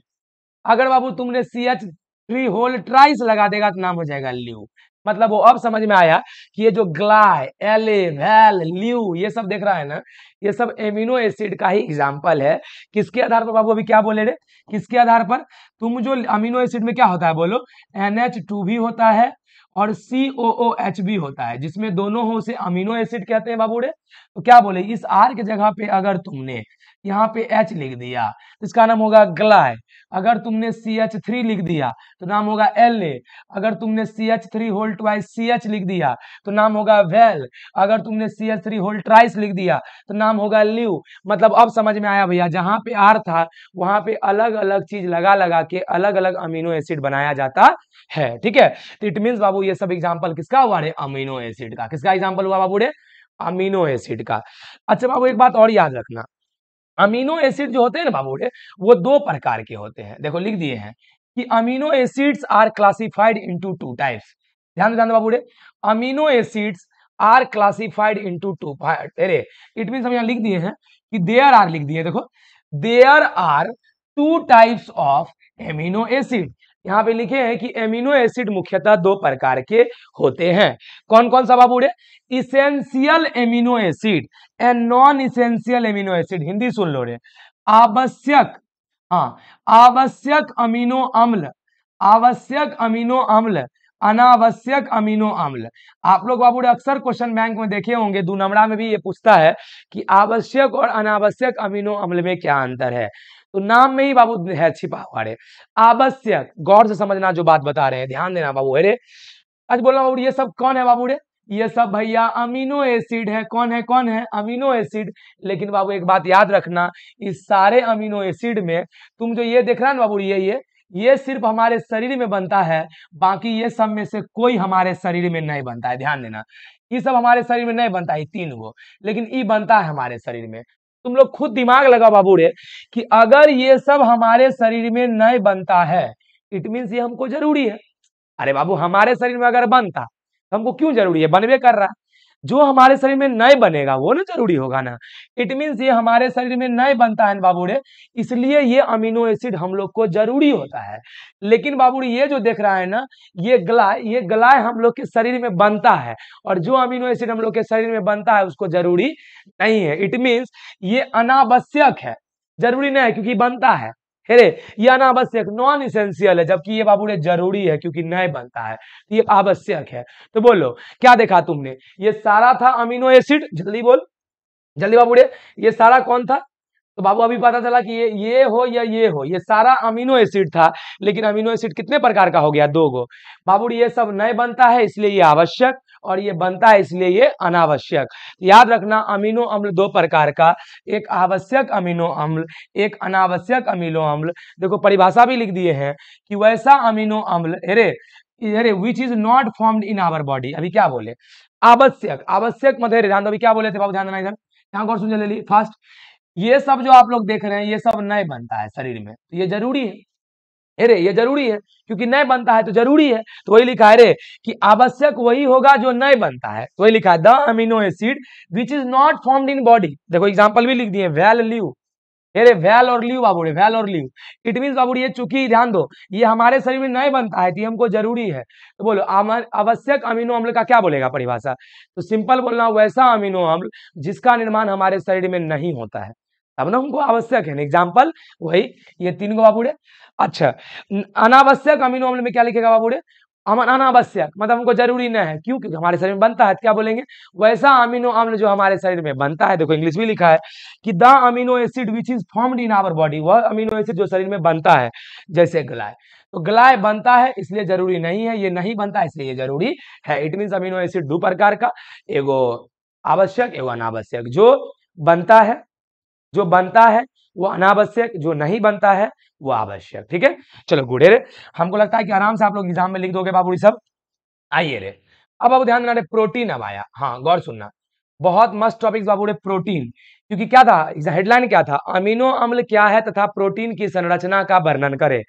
अगर बाबू तुमने C H three whole thrice लगा देगा तो नाम हो जाएगा ल्यू मतलब वो अब समझ में आया कि ये जो ग्लाय एलिन एल ल्यू ये सब देख रहा है ना ये सब एमिनो एसिड का ही एग्जाम्पल है किसके आधार पर बाबू अभी क्या बोले रे किसके आधार पर तुम जो अमीनो एसिड में क्या होता है बोलो एन एच टू भी होता है और सी ओ ओ एच भी होता है जिसमें दोनों हो उसे अमीनो एसिड कहते हैं बाबू रे तो क्या बोले इस आर के जगह पे अगर तुमने यहाँ पे एच लिख दिया तो इसका नाम होगा ग्लाय अगर तुमने सी एच थ्री लिख दिया तो नाम होगा एल ए अगर तुमने C H three whole twice C H लिख दिया तो नाम होगा वेल अगर तुमने C H three whole thrice लिख दिया तो नाम होगा ल्यू मतलब अब समझ में आया भैया जहां पे आर था वहां पे अलग अलग चीज लगा लगा के अलग अलग अमीनो एसिड बनाया जाता है ठीक है तो इट मीन्स बाबू ये सब एग्जाम्पल किसका हुआ रे अमीनो एसिड का किसका एग्जाम्पल हुआ बाबू रे अमीनो एसिड का अच्छा बाबू एक बात और याद रखना अमीनो एसिड जो होते हैं ना बाबू वो दो प्रकार के होते हैं देखो लिख दिए हैं कि amino acids are classified into two types ध्यान ध्यान बाबू amino acids are classified into two अरे इट मीन हम यहाँ लिख दिए हैं कि देयर आर लिख दिए देखो there are two types of amino acid यहाँ पे लिखे हैं कि एमिनो एसिड मुख्यतः दो प्रकार के होते हैं कौन कौन सा बाबू रे essential amino acid and non essential amino acid Hindi सुन लो रे आवश्यक हाँ आवश्यक अमीनो अम्ल आवश्यक अमीनो अम्ल अनावश्यक अमीनो अम्ल आप लोग बाबू अक्सर क्वेश्चन बैंक में देखे होंगे दो नंबरा में भी ये पूछता है कि आवश्यक और अनावश्यक अमीनो अम्ल में क्या अंतर है तो नाम में ही बाबू है छिपा हुआ रे आवश्यक गौर से समझना जो बात बता रहे हैं ध्यान देना बाबू अरे आज बोला बाबू ये सब कौन है बाबू रे ये सब भैया अमीनो एसिड है कौन है कौन है अमीनो एसिड लेकिन बाबू एक बात याद रखना इस सारे अमीनो एसिड में तुम जो ये देख रहा है ना बाबू ये ये ये सिर्फ हमारे शरीर में बनता है बाकी ये सब में से कोई हमारे शरीर में नहीं बनता है ध्यान देना ये सब हमारे शरीर में नहीं बनता है तीन गो लेकिन ये बनता है हमारे शरीर में तुम लोग खुद दिमाग लगा बाबू रे कि अगर ये सब हमारे शरीर में नहीं बनता है इट मीन्स ये हमको जरूरी है अरे बाबू हमारे शरीर में अगर बनता तो हमको क्यों जरूरी है बनबे कर रहा जो हमारे शरीर में नए बनेगा वो ना जरूरी होगा ना इट मीन्स ये हमारे शरीर में नए बनता है बाबूड़े इसलिए ये अमीनो एसिड हम लोग को जरूरी होता है लेकिन बाबूड़ी ये जो देख रहा है ना ये गलाय ये गलाय हम लोग के शरीर में बनता है और जो अमीनो एसिड हम लोग के शरीर में बनता है उसको जरूरी नहीं है इट मीन्स ये अनावश्यक है जरूरी नहीं है क्योंकि बनता है है यह अनावश्यक नॉन इसेंशियल है जबकि ये बाबू जरूरी है क्योंकि नए बनता है तो ये आवश्यक है तो बोलो क्या देखा तुमने ये सारा था अमीनो एसिड जल्दी बोल जल्दी बाबू ये सारा कौन था तो बाबू अभी पता चला कि ये ये हो या ये हो ये सारा अमीनो एसिड था लेकिन अमीनो एसिड कितने प्रकार का हो गया दो गो बाबू ये सब नए बनता है इसलिए ये आवश्यक और ये बनता है इसलिए ये अनावश्यक याद रखना अमीनो अम्ल दो प्रकार का एक आवश्यक अमीनो अम्ल एक अनावश्यक अमीनो अम्ल देखो परिभाषा भी लिख दिए हैं कि वैसा अमीनो अम्ल अरे अरे which is not formed in our body अभी क्या बोले आवश्यक आवश्यक मतलब ध्यान दो अभी क्या बोले थे बाबू ध्यान देना इधर यहाँ गौर सुन ले फर्स्ट ये सब जो आप लोग देख रहे हैं ये सब नहीं बनता है शरीर में ये जरूरी है अरे ये जरूरी है क्योंकि नए बनता है तो जरूरी है तो वही लिखा है रे कि आवश्यक वही होगा जो नए बनता है तो वही लिखा है the amino acid which is not formed in body देखो एग्जाम्पल भी लिख दिए वैल ल्यू अरे वैल और ल्यू बाबूड़े वैल और ल्यू इट मीन बाबू ये चूंकि ध्यान दो ये हमारे शरीर में नए बनता है तो हमको जरूरी है तो बोलो आवश्यक अमीनो अम्ल का क्या बोलेगा परिभाषा तो सिंपल बोलना वैसा अमीनो अम्ल जिसका निर्माण हमारे शरीर में नहीं होता है तब ना हमको आवश्यक है एग्जाम्पल वही ये तीन गो बाबूड़े अच्छा अनावश्यक अमीनो अम्ल में क्या लिखेगा बाबूड़े अनावश्यक मतलब हमको जरूरी नहीं है क्यों क्योंकि हमारे शरीर में बनता है तो क्या बोलेंगे वैसा अमीनो अम्ल जो हमारे शरीर में बनता है देखो इंग्लिश भी लिखा है कि the amino acid which is formed in our body वह अमीनो एसिड जो शरीर में बनता है जैसे ग्लाय तो ग्लाय बनता है इसलिए जरूरी नहीं है ये नहीं बनता इसलिए ये जरूरी है इट मीन अमीनो एसिड दो प्रकार का एगो आवश्यक एगो अनावश्यक जो बनता है जो बनता है वो अनावश्यक जो नहीं बनता है वो आवश्यक ठीक है चलो रे हमको लगता है कि आराम से आप लोग एग्जाम में लिख दोगे बाबू सब आइए रे अब अब ध्यान देना प्रोटीन अब आया हाँ गौर सुनना बहुत मस्त टॉपिक बाबू रे प्रोटीन क्योंकि क्या था हेडलाइन क्या था अमीनो अम्ल क्या है तथा प्रोटीन की संरचना का वर्णन करे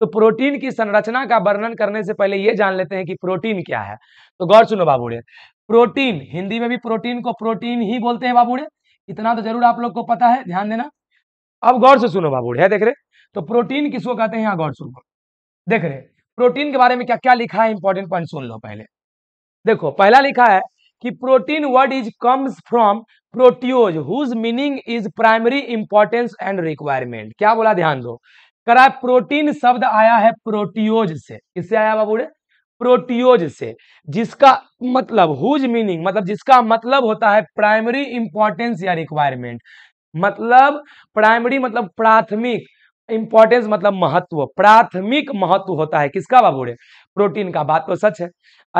तो प्रोटीन की संरचना का वर्णन करने से पहले ये जान लेते हैं कि प्रोटीन क्या है तो गौर सुनो बाबूड़े प्रोटीन हिंदी में भी प्रोटीन को प्रोटीन ही बोलते हैं बाबूड़े इतना तो जरूर आप लोग को पता है ध्यान देना अब गौर से सुनो बाबू है देख रहे तो प्रोटीन किसको कहते हैं यहाँ गौर सुनो देख रहे प्रोटीन के बारे में क्या क्या लिखा है इंपॉर्टेंट पॉइंट सुन लो पहले देखो पहला लिखा है कि protein word is comes from proteios whose meaning is primary importance and requirement क्या बोला ध्यान दो करा प्रोटीन शब्द आया है प्रोटियोज से किससे आया बाबू प्रोटियोज से जिसका मतलब हुज मीनिंग मतलब जिसका मतलब होता है प्राइमरी इंपॉर्टेंस या रिक्वायरमेंट मतलब प्राइमरी मतलब प्राथमिक इंपॉर्टेंस मतलब महत्व प्राथमिक महत्व होता है किसका बाबू रे प्रोटीन का बात तो सच है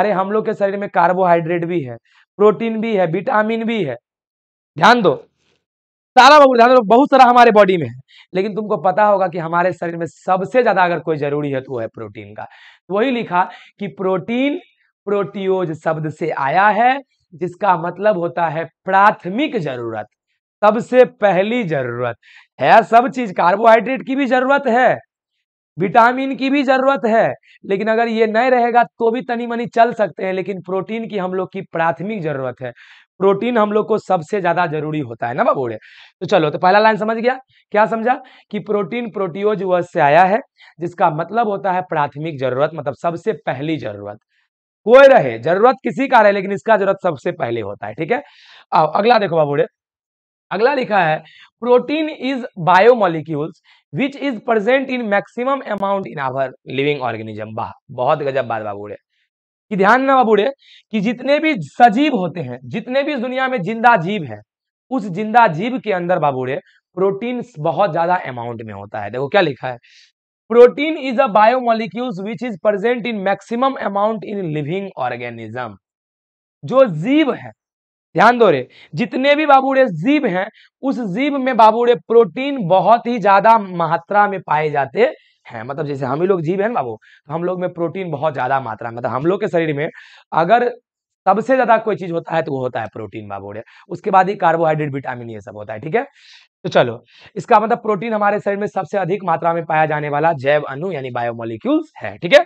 अरे हम लोग के शरीर में कार्बोहाइड्रेट भी है प्रोटीन भी है विटामिन भी है ध्यान दो सारा ध्यान बहुत सारा हमारे बॉडी में है लेकिन तुमको पता होगा कि हमारे शरीर में सबसे ज्यादा अगर कोई जरूरी है तो वो है प्रोटीन का वही लिखा कि प्रोटीन प्रोटियोज शब्द से आया है जिसका मतलब होता है प्राथमिक जरूरत सबसे पहली जरूरत है सब चीज कार्बोहाइड्रेट की भी जरूरत है विटामिन की भी जरूरत है लेकिन अगर ये नहीं रहेगा तो भी तनी मनी चल सकते हैं लेकिन प्रोटीन की हम लोग की प्राथमिक जरूरत है प्रोटीन हम लोग को सबसे ज्यादा जरूरी होता है ना बबोड़े तो चलो तो पहला लाइन समझ गया क्या समझा कि प्रोटीन प्रोटियोज वर्ड से आया है जिसका मतलब होता है प्राथमिक जरूरत मतलब सबसे पहली जरूरत कोई रहे जरूरत किसी का रहे लेकिन इसका जरूरत सबसे पहले होता है ठीक है आओ अगला देखो बाबूड़े अगला लिखा है protein is biomolecules which is present in maximum amount in our living organism वाह बहुत गजब बात बाबूड़े कि ध्यान देना बूढ़े कि जितने भी सजीव होते हैं जितने भी दुनिया में जिंदा जीव है उस जिंदा जीव के अंदर बाबूढ़े प्रोटीन बहुत ज्यादा अमाउंट में होता है देखो क्या लिखा है protein is a biomolecules which is present in maximum amount in living organism जो जीव है ध्यान दो रे जितने भी बाबूड़े जीव हैं उस जीव में बाबूड़े प्रोटीन बहुत ही ज्यादा मात्रा में पाए जाते है मतलब जैसे हम ही लोग जीव है ना बाबू तो हम लोग में प्रोटीन बहुत ज्यादा मात्रा मतलब हम लोग के शरीर में अगर सबसे ज्यादा कोई चीज होता है तो वो होता है प्रोटीन बाबू उसके बाद ही कार्बोहाइड्रेट विटामिन ये सब होता है ठीक है तो चलो इसका मतलब प्रोटीन हमारे शरीर में सबसे अधिक मात्रा में पाया जाने वाला जैव अनु यानी बायोमोलिक्यूल्स है ठीक है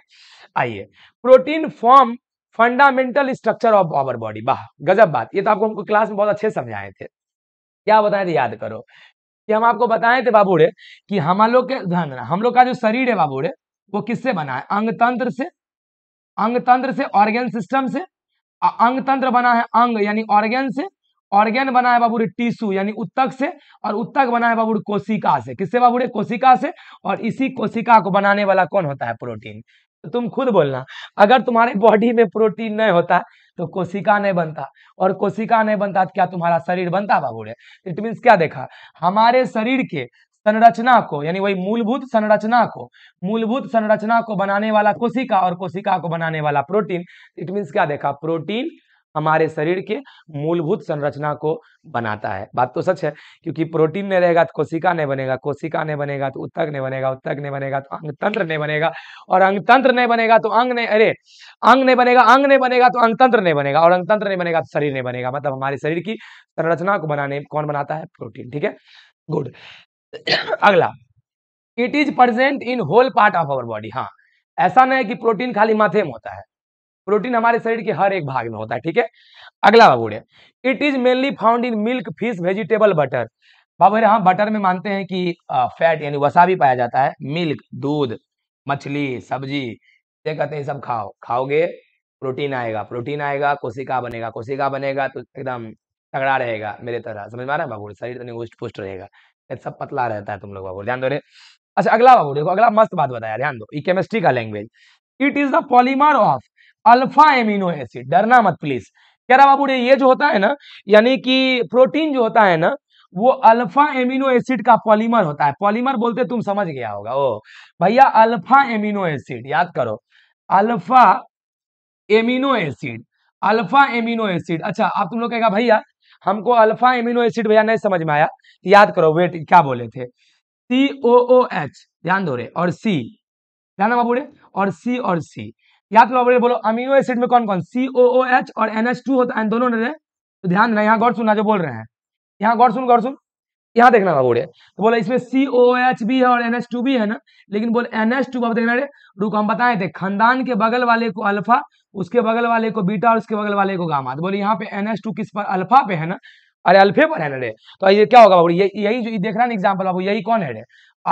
आइए protein form fundamental structure of our body वाह गजब बात ये तो आपको हमको क्लास में बहुत अच्छे समझाए थे क्या बताए थे याद करो कि हम आपको बताए थे बाबूड़े कि हम लोग के ध्यान देना हम लोग का जो शरीर है बाबूड़े वो किससे बना है अंग तंत्र से अंग तंत्र से ऑर्गेन सिस्टम से अंग तंत्र बना है अंग यानी ऑर्गेन से ऑर्गेन बना है बाबूरे टिश्यू यानी उत्तक से और उत्तक बना है बाबूरे कोशिका से किससे बाबूरे कोशिका से और इसी कोशिका को बनाने वाला कौन होता है प्रोटीन तो तुम खुद बोलना अगर तुम्हारे बॉडी में प्रोटीन नहीं होता तो कोशिका नहीं बनता और कोशिका नहीं बनता तो क्या तुम्हारा शरीर बनता रे इट मीन्स क्या देखा हमारे शरीर के संरचना को यानी वही मूलभूत संरचना को मूलभूत संरचना को बनाने वाला कोशिका और कोशिका को बनाने वाला प्रोटीन इट मीन्स क्या देखा प्रोटीन हमारे शरीर के मूलभूत संरचना को बनाता है बात तो सच है क्योंकि प्रोटीन नहीं रहेगा तो कोशिका नहीं बनेगा कोशिका नहीं बनेगा तो उत्तक नहीं बनेगा उत्तक नहीं बनेगा तो अंग तंत्र नहीं बनेगा और अंग तंत्र नहीं बनेगा तो अंग नहीं अरे अंग नहीं बनेगा अंग नहीं बनेगा तो अंग तंत्र नहीं बनेगा और अंग तंत्र नहीं बनेगा तो शरीर नहीं बनेगा मतलब हमारे शरीर की संरचना को बनाने कौन बनाता है प्रोटीन ठीक है गुड अगला it is present in whole part of our body हाँ ऐसा नहीं है कि प्रोटीन खाली माथे में होता है प्रोटीन हमारे शरीर के हर एक भाग में होता है ठीक है अगला बाबू it is mainly found in milk fish vegetable butter बाबू हम बटर में मानते हैं कि फैट यानी वसा भी पाया जाता है मिल्क दूध मछली सब्जी ये कहते हैं सब खाओ खाओगे प्रोटीन आएगा प्रोटीन आएगा कोशिका बनेगा कोशिका बनेगा तो एकदम तगड़ा रहेगा मेरे तरह समझ में आ रहा है बाबू शरीर तो पुष्ट रहेगा सब पतला रहता है तुम लोग बाबू ध्यान दो रे अच्छा अगला बाबू देखो अगला मस्त बात बताया ध्यान दो केमिस्ट्री का language it is the polymer of alpha amino acid डरना मत प्लीज कह रहा बाबू ये जो होता है ना यानी कि प्रोटीन जो होता है ना वो अल्फा एमिनो एसिड का पॉलीमर होता है पॉलीमर बोलते तुम समझ गया होगा ओ भैया अल्फा एमिनो एसिड याद करो alpha amino acid alpha amino acid अच्छा आप तुम लोग कहेगा भैया हमको अल्फा एमिनो एसिड भैया नहीं समझ में आया याद करो वेट क्या बोले थे सी ओ ओ एच ध्यान दो रे और सी ध्यान बाबू रे और सी और सी याद करो बोलो अमीनो एसिड में कौन कौन सी ओ एच और एन एच टू होता है दोनों ने तो ध्यान देना यहाँ गौर सुनना जो बोल रहे हैं यहाँ गौर सुन गौर सुन यहाँ देखना था बोले तो बोला इसमें सी ओ एच भी है और एन एच टू भी है ना लेकिन बोले एन एच टू देखना रुको हम बताए थे खानदान के बगल वाले को अल्फा उसके बगल वाले को बीटा और उसके बगल वाले को गामा तो बोले यहाँ पे एन एच टू किस पर अल्फा पे है ना अरे अल्फे पर है ना रे तो ये क्या होगा बाबू ये यही जो देख रहा ना एग्जाम्पल बाबू यही कौन है रे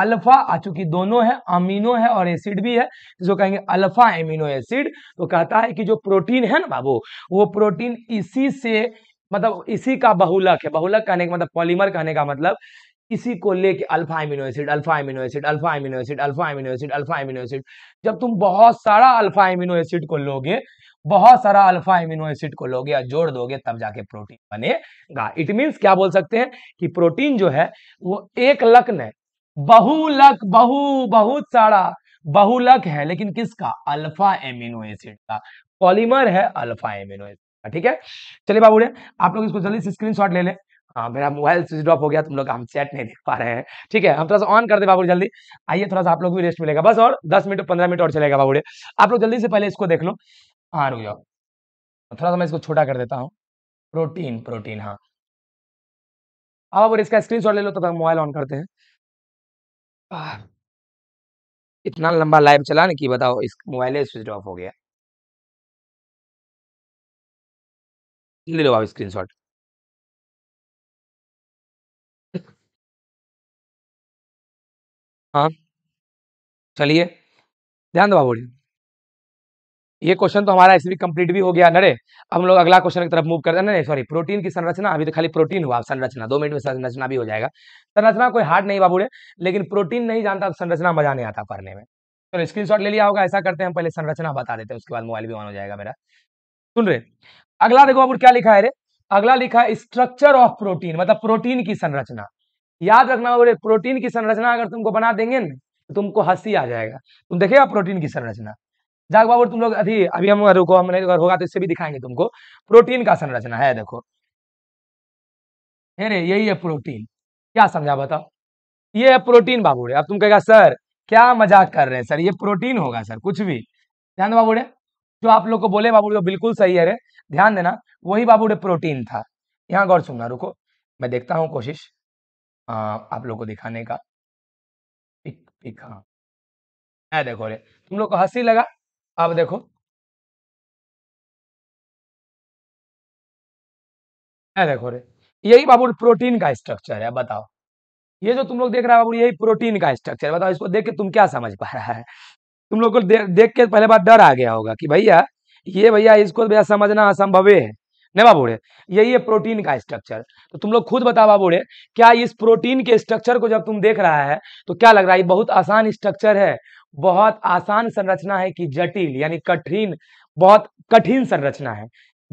अल्फा चूंकि दोनों है अमीनो है और एसिड भी है जो कहेंगे अल्फा एमिनो एसिड तो कहता है कि जो प्रोटीन है ना बाबू वो प्रोटीन इसी से मतलब इसी का बहुलक है बहुलक कहने का मतलब पॉलीमर कहने का मतलब इसी को लेके alpha amino acid alpha amino acid alpha amino acid alpha amino acid alpha amino acid जब तुम बहुत सारा अल्फा एमिनो एसिड को लोगे बहुत सारा अल्फा एमिनो एसिड को लोगे या जोड़ दोगे तब जाके प्रोटीन बनेगा इट मीन्स क्या बोल सकते हैं कि प्रोटीन जो है वो एक लक है बहुलक बहु बहुत सारा बहुलक है लेकिन किसका अल्फा एमिनो एसिड का पॉलीमर है अल्फा एमिनो एसिड का ठीक है चलिए बाबू आप लोग इसको जल्दी से स्क्रीन ले लें हाँ मेरा मोबाइल स्विच ऑफ हो गया तुम लोग हम चैट नहीं देख पा रहे हैं ठीक है हम थोड़ा सा ऑन कर दे बाबू जल्दी आइए थोड़ा सा आप लोग भी रेस्ट मिलेगा बस और दस मिनट पंद्रह मिनट और चलेगा बाबू आप लोग जल्दी से पहले इसको देख लो हाँ रुक जाओ थोड़ा सा मैं इसको छोटा कर देता हूँ प्रोटीन प्रोटीन हाँ अब हाँ, बाबू इसका स्क्रीन ले लो तब तो मोबाइल ऑन करते हैं इतना लंबा लाइव चला ना कि बताओ इस मोबाइल ही स्विच ऑफ हो गया। ले लो स्क्रीन शॉट हाँ। चलिए, ध्यान दो बाबू ये क्वेश्चन तो हमारा ऐसे भी कंप्लीट भी हो गया नरे हम लोग अगला क्वेश्चन की तरफ मूव करते हैं सॉरी प्रोटीन की संरचना अभी तो खाली प्रोटीन हुआ संरचना दो मिनट में संरचना भी हो जाएगा संरचना कोई हार्ड नहीं बाबू लेकिन प्रोटीन नहीं जानता संरचना मजा नहीं आता पढ़ने में तो स्क्रीनशॉट ले लिया होगा ऐसा करते हैं पहले संरचना बता देते हैं उसके बाद मोबाइल भी ऑन हो जाएगा मेरा सुन रहे अगला देखो बाबू क्या लिखा है रे अगला लिखा है स्ट्रक्चर ऑफ प्रोटीन मतलब प्रोटीन की संरचना याद रखना बोले प्रोटीन की संरचना अगर तुमको बना देंगे ना तो तुमको हंसी आ जाएगा तुम देखेगा प्रोटीन की संरचना जाग बाबू तुम लोग अभी अभी हम रुको हम नहीं होगा तो इससे भी दिखाएंगे तुमको प्रोटीन का संरचना है देखो अरे यही है प्रोटीन क्या समझा बताओ ये है प्रोटीन बाबूड़े अब तुम कहेगा सर क्या मजाक कर रहे हैं सर ये प्रोटीन होगा सर कुछ भी ध्यान बाबूड़े जो आप लोग को बोले बाबूड़े बिल्कुल सही है रे ध्यान देना वही बाबूड़े प्रोटीन था यहाँ गौर सुनना रुको मैं देखता हूँ कोशिश आप लोग को दिखाने का पिक पिक हाँ देखो रे तुम लोग को हंसी लगा अब देखो है देखो रे यही बाबू प्रोटीन का स्ट्रक्चर है बताओ ये जो तुम लोग देख रहे हो बाबू यही प्रोटीन का स्ट्रक्चर बताओ इसको देख के तुम क्या समझ पा रहा है तुम लोग को दे, देख के पहले बार डर आ गया होगा कि भैया ये भैया इसको भैया समझना असंभव है ना बाबू रे यही है प्रोटीन का स्ट्रक्चर तो तुम लोग खुद बताओ बाबू रे क्या इस प्रोटीन के स्ट्रक्चर को जब तुम देख रहा है तो क्या लग रहा है बहुत आसान स्ट्रक्चर है बहुत आसान संरचना है कि जटिल यानी कठिन बहुत कठिन संरचना है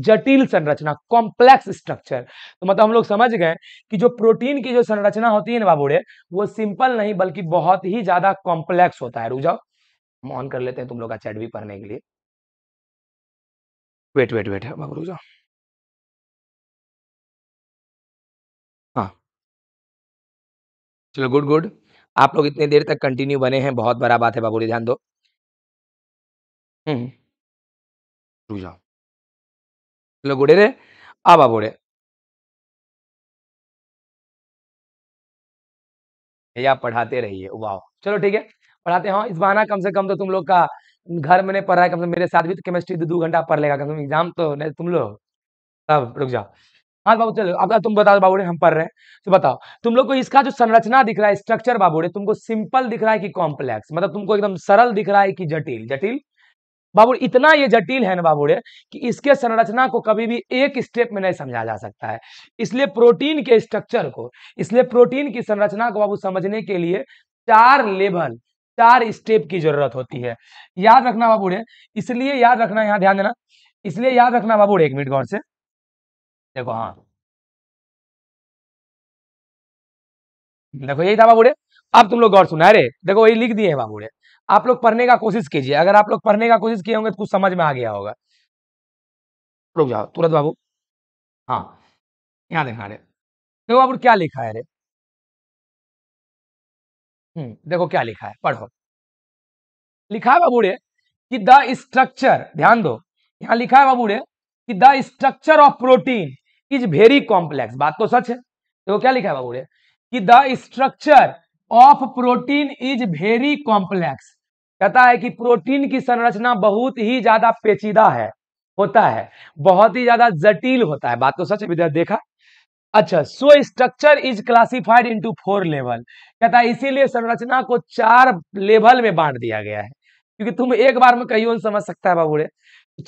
जटिल संरचना कॉम्प्लेक्स स्ट्रक्चर तो मतलब हम लोग समझ गए कि जो प्रोटीन की जो संरचना होती है ना बाबूड़े वो सिंपल नहीं बल्कि बहुत ही ज्यादा कॉम्प्लेक्स होता है रुक जाओ हम ऑन कर लेते हैं तुम लोग का चैट भी पढ़ने के लिए वेट वेट वेट है बाबू रुक जाओ हाँ चलो गुड गुड आप लोग इतने देर तक कंटिन्यू बने हैं बहुत बड़ा बात है बाबूरी ध्यान दो। लोग हम्म। उड़े जाओ। लो गुडे रे, भैया पढ़ाते रहिए, वाह चलो ठीक है, पढ़ाते हैं, हाँ, इस बहाना कम से कम तो तुम लोग का घर में नहीं पढ़ रहा है, कम से मेरे साथ भी तो केमिस्ट्री दो घंटा पढ़ लेगा, कम से कम एग्ज़ाम तो नहीं तुम लोग सब रुक जाओ। हाँ बाबू चलो अब तुम बताओ बाबूरे हम पढ़ रहे हैं तो बताओ तुम लोग को इसका जो संरचना दिख रहा है स्ट्रक्चर बाबूड़े तुमको सिंपल दिख रहा है कि कॉम्प्लेक्स मतलब तुमको एकदम सरल दिख रहा है कि जटिल जटिल बाबू इतना ये जटिल है ना बाबूरे कि इसके संरचना को कभी भी एक स्टेप में नहीं समझा जा सकता है इसलिए प्रोटीन के स्ट्रक्चर को इसलिए प्रोटीन की संरचना को बाबू समझने के लिए चार लेवल चार स्टेप की जरूरत होती है याद रखना बाबूड़े इसलिए याद रखना यहाँ ध्यान देना इसलिए याद रखना रे एक मिनट गौर से देखो हाँ, हाँ। तो देखो यही था बाबूड़े अब तुम लोग गौर सुना रे देखो वही लिख दिए हैं बाबूड़े आप लोग पढ़ने का कोशिश कीजिए अगर आप लोग पढ़ने का कोशिश किए होंगे तो कुछ समझ में आ गया होगा रुक जाओ तुरंत बाबू हाँ यहाँ देखना रे देखो बाबू क्या लिखा है रे हम्म देखो क्या लिखा है पढ़ो लिखा है बाबूड़े कि द स्ट्रक्चर ध्यान दो यहाँ लिखा है बाबूड़े कि the structure of protein is very complex बात तो सच है देखो क्या लिखा है बाबू कि the structure of protein is very complex कहता है कि प्रोटीन की संरचना बहुत ही ज्यादा पेचीदा है होता है बहुत ही ज्यादा जटिल होता है बात तो सच है देखा अच्छा so structure is classified into four level कहता है इसीलिए संरचना को चार लेवल में बांट दिया गया है क्योंकि तुम एक बार में कहीं समझ सकता है बाबूड़े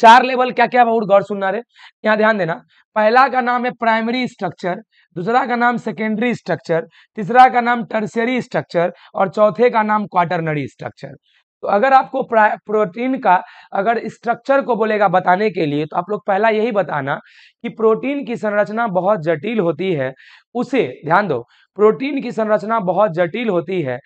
चार लेवल क्या क्या बहुत गौर सुनना रे यहाँ ध्यान देना पहला का नाम है प्राइमरी स्ट्रक्चर दूसरा का नाम सेकेंडरी स्ट्रक्चर तीसरा का नाम टर्सरी स्ट्रक्चर और चौथे का नाम क्वार्टरनरी स्ट्रक्चर तो अगर आपको प्रोटीन का अगर स्ट्रक्चर को बोलेगा बताने के लिए तो आप लोग पहला यही बताना कि प्रोटीन की संरचना बहुत जटिल होती है उसे ध्यान दो प्रोटीन की संरचना बहुत जटिल होती है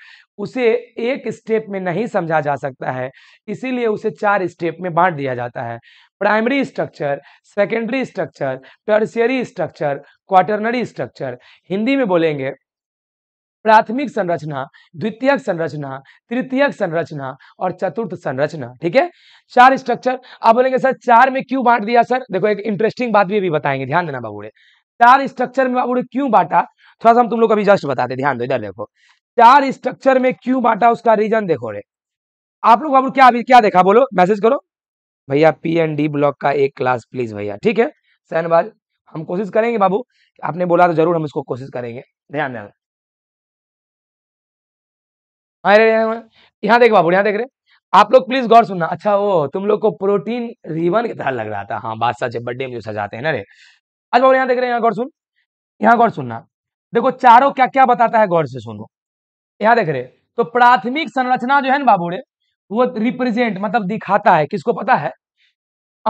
उसे एक स्टेप में नहीं समझा जा सकता है इसीलिए उसे चार स्टेप में बांट दिया जाता है primary structure secondary structure tertiary structure quaternary structure Hindi में बोलेंगे प्राथमिक संरचना द्वितीयक संरचना तृतीयक संरचना और चतुर्थ संरचना ठीक है चार स्ट्रक्चर आप बोलेंगे सर चार में क्यों बांट दिया सर देखो एक इंटरेस्टिंग बात भी, अभी बताएंगे ध्यान देना बाबूड़े चार स्ट्रक्चर में बाबूड़े क्यों बांटा थोड़ा सा हम तुम लोग अभी जस्ट बताते ध्यान दो इधर देखो चार स्ट्रक्चर में क्यों बांटा उसका रीजन देखो रे आप लोग आप क्या अभी क्या देखा बोलो मैसेज करो भैया पी एंड डी ब्लॉक का एक क्लास प्लीज भैया ठीक है सहनबाज हम कोशिश करेंगे बाबू आपने बोला तो जरूर हम इसको कोशिश करेंगे ध्यान ध्यान हाँ हाँ, हाँ। यहाँ देख बाबू यहाँ देख रहे आप लोग प्लीज गौर सुनना अच्छा वो तुम लोग को प्रोटीन रिबन की तरह लग रहा था हाँ बात सच है बर्थडे में जो सजाते हैं ना रे अच्छा बाबू यहाँ देख रहे हैं यहाँ गौर सुन यहाँ गौर सुनना देखो चारों क्या क्या बताता है गौर से सुनो यहाँ देख रहे तो प्राथमिक संरचना जो है ना बाबू रे वो रिप्रेजेंट मतलब दिखाता है किसको पता है